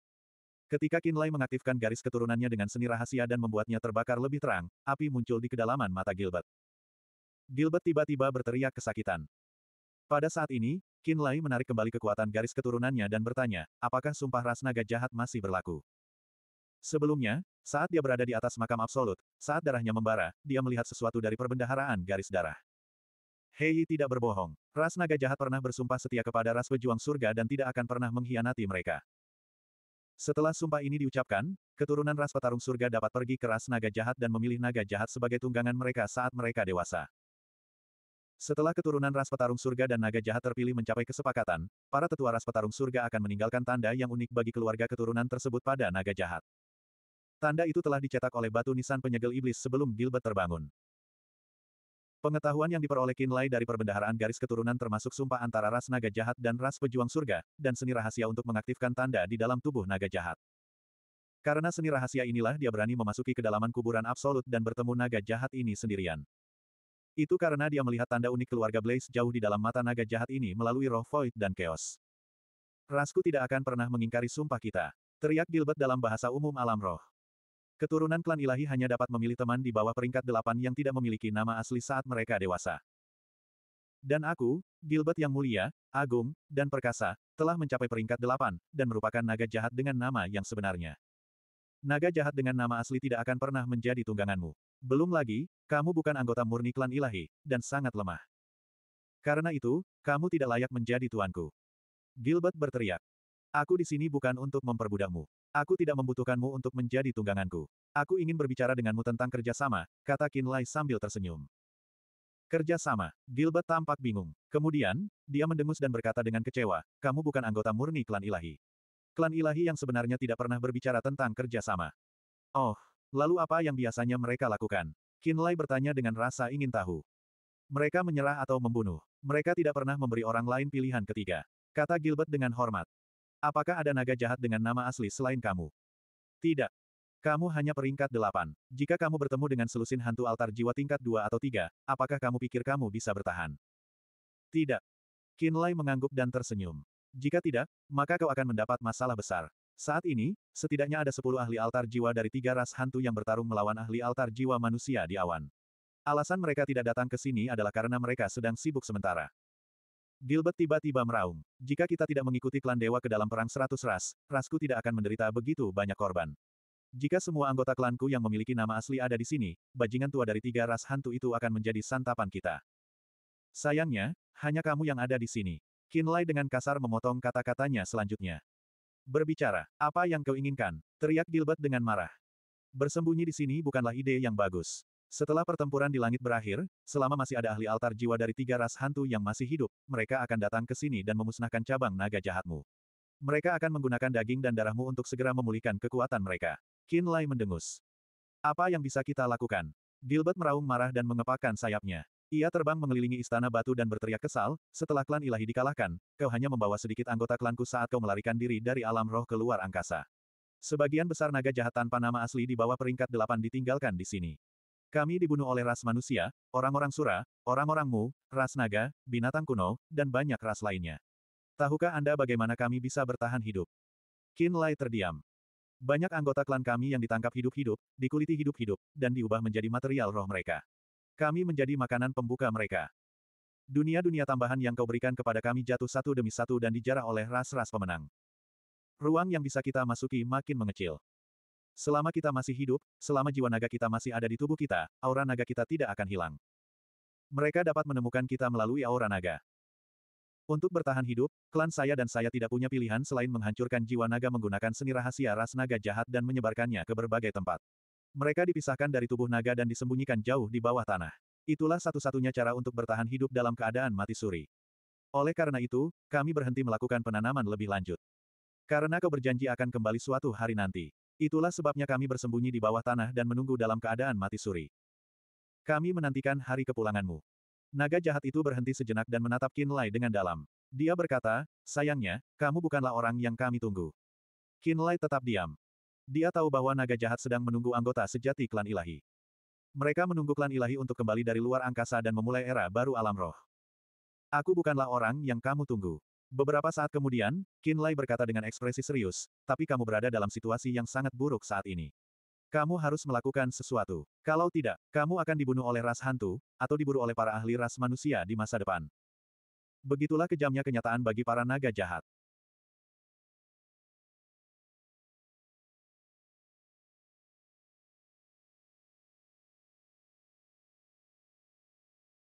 Ketika Kinlay mengaktifkan garis keturunannya dengan seni rahasia dan membuatnya terbakar lebih terang, api muncul di kedalaman mata Gilbert. Gilbert tiba-tiba berteriak kesakitan. Pada saat ini, Qin Lai menarik kembali kekuatan garis keturunannya dan bertanya, apakah sumpah ras naga jahat masih berlaku? Sebelumnya, saat dia berada di atas makam absolut, saat darahnya membara, dia melihat sesuatu dari perbendaharaan garis darah. Hei tidak berbohong. Ras naga jahat pernah bersumpah setia kepada ras pejuang surga dan tidak akan pernah mengkhianati mereka. Setelah sumpah ini diucapkan, keturunan ras petarung surga dapat pergi ke ras naga jahat dan memilih naga jahat sebagai tunggangan mereka saat mereka dewasa. Setelah keturunan ras petarung surga dan naga jahat terpilih mencapai kesepakatan, para tetua ras petarung surga akan meninggalkan tanda yang unik bagi keluarga keturunan tersebut pada naga jahat. Tanda itu telah dicetak oleh batu nisan penyegel iblis sebelum Gilbert terbangun. Pengetahuan yang diperoleh Kinlay dari perbendaharaan garis keturunan termasuk sumpah antara ras naga jahat dan ras pejuang surga, dan seni rahasia untuk mengaktifkan tanda di dalam tubuh naga jahat. Karena seni rahasia inilah dia berani memasuki kedalaman kuburan absolut dan bertemu naga jahat ini sendirian. Itu karena dia melihat tanda unik keluarga Blaze jauh di dalam mata naga jahat ini melalui roh void dan chaos. Rasku tidak akan pernah mengingkari sumpah kita. Teriak Gilbert dalam bahasa umum alam roh. Keturunan klan ilahi hanya dapat memilih teman di bawah peringkat delapan yang tidak memiliki nama asli saat mereka dewasa. Dan aku, Gilbert yang mulia, agung, dan perkasa, telah mencapai peringkat delapan, dan merupakan naga jahat dengan nama yang sebenarnya. Naga jahat dengan nama asli tidak akan pernah menjadi tungganganmu. Belum lagi, kamu bukan anggota murni klan ilahi, dan sangat lemah. Karena itu, kamu tidak layak menjadi tuanku. Gilbert berteriak. Aku di sini bukan untuk memperbudakmu. Aku tidak membutuhkanmu untuk menjadi tungganganku. Aku ingin berbicara denganmu tentang kerjasama, kata Kinlay sambil tersenyum. Kerjasama, Gilbert tampak bingung. Kemudian, dia mendengus dan berkata dengan kecewa, kamu bukan anggota murni klan ilahi. Klan ilahi yang sebenarnya tidak pernah berbicara tentang kerjasama. Oh, lalu apa yang biasanya mereka lakukan? Kinlay bertanya dengan rasa ingin tahu. Mereka menyerah atau membunuh. Mereka tidak pernah memberi orang lain pilihan ketiga. Kata Gilbert dengan hormat. Apakah ada naga jahat dengan nama asli selain kamu? Tidak. Kamu hanya peringkat delapan. Jika kamu bertemu dengan selusin hantu altar jiwa tingkat dua atau tiga, apakah kamu pikir kamu bisa bertahan? Tidak. Kinlay mengangguk dan tersenyum. Jika tidak, maka kau akan mendapat masalah besar. Saat ini, setidaknya ada sepuluh ahli altar jiwa dari tiga ras hantu yang bertarung melawan ahli altar jiwa manusia di awan. Alasan mereka tidak datang ke sini adalah karena mereka sedang sibuk sementara. Gilbert tiba-tiba meraung. Jika kita tidak mengikuti klan dewa ke dalam perang seratus ras, rasku tidak akan menderita begitu banyak korban. Jika semua anggota klanku yang memiliki nama asli ada di sini, bajingan tua dari tiga ras hantu itu akan menjadi santapan kita. Sayangnya, hanya kamu yang ada di sini. Kinlay dengan kasar memotong kata-katanya selanjutnya. Berbicara, apa yang kau inginkan? Teriak Gilbert dengan marah. Bersembunyi di sini bukanlah ide yang bagus. Setelah pertempuran di langit berakhir, selama masih ada ahli altar jiwa dari tiga ras hantu yang masih hidup, mereka akan datang ke sini dan memusnahkan cabang naga jahatmu. Mereka akan menggunakan daging dan darahmu untuk segera memulihkan kekuatan mereka. Kinlay mendengus. Apa yang bisa kita lakukan? Gilbert meraung marah dan mengepakkan sayapnya. Ia terbang mengelilingi istana batu dan berteriak kesal, setelah klan ilahi dikalahkan, kau hanya membawa sedikit anggota klanku saat kau melarikan diri dari alam roh ke luar angkasa. Sebagian besar naga jahat tanpa nama asli di bawah peringkat delapan ditinggalkan di sini. Kami dibunuh oleh ras manusia, orang-orang sura, orang-orang mu, ras naga, binatang kuno, dan banyak ras lainnya. Tahukah Anda bagaimana kami bisa bertahan hidup? Qin Lai terdiam. Banyak anggota klan kami yang ditangkap hidup-hidup, dikuliti hidup-hidup, dan diubah menjadi material roh mereka. Kami menjadi makanan pembuka mereka. Dunia-dunia tambahan yang kau berikan kepada kami jatuh satu demi satu dan dijarah oleh ras-ras pemenang. Ruang yang bisa kita masuki makin mengecil. Selama kita masih hidup, selama jiwa naga kita masih ada di tubuh kita, aura naga kita tidak akan hilang. Mereka dapat menemukan kita melalui aura naga. Untuk bertahan hidup, klan saya dan saya tidak punya pilihan selain menghancurkan jiwa naga menggunakan seni rahasia ras naga jahat dan menyebarkannya ke berbagai tempat. Mereka dipisahkan dari tubuh naga dan disembunyikan jauh di bawah tanah. Itulah satu-satunya cara untuk bertahan hidup dalam keadaan mati suri. Oleh karena itu, kami berhenti melakukan penanaman lebih lanjut. Karena kau berjanji akan kembali suatu hari nanti. Itulah sebabnya kami bersembunyi di bawah tanah dan menunggu dalam keadaan mati suri. Kami menantikan hari kepulanganmu. Naga jahat itu berhenti sejenak dan menatap Kinlay dengan dalam. Dia berkata, sayangnya, kamu bukanlah orang yang kami tunggu. Kinlay tetap diam. Dia tahu bahwa naga jahat sedang menunggu anggota sejati klan ilahi. Mereka menunggu klan ilahi untuk kembali dari luar angkasa dan memulai era baru alam roh. Aku bukanlah orang yang kamu tunggu. Beberapa saat kemudian, Lai berkata dengan ekspresi serius, tapi kamu berada dalam situasi yang sangat buruk saat ini. Kamu harus melakukan sesuatu. Kalau tidak, kamu akan dibunuh oleh ras hantu, atau diburu oleh para ahli ras manusia di masa depan. Begitulah kejamnya kenyataan bagi para naga jahat.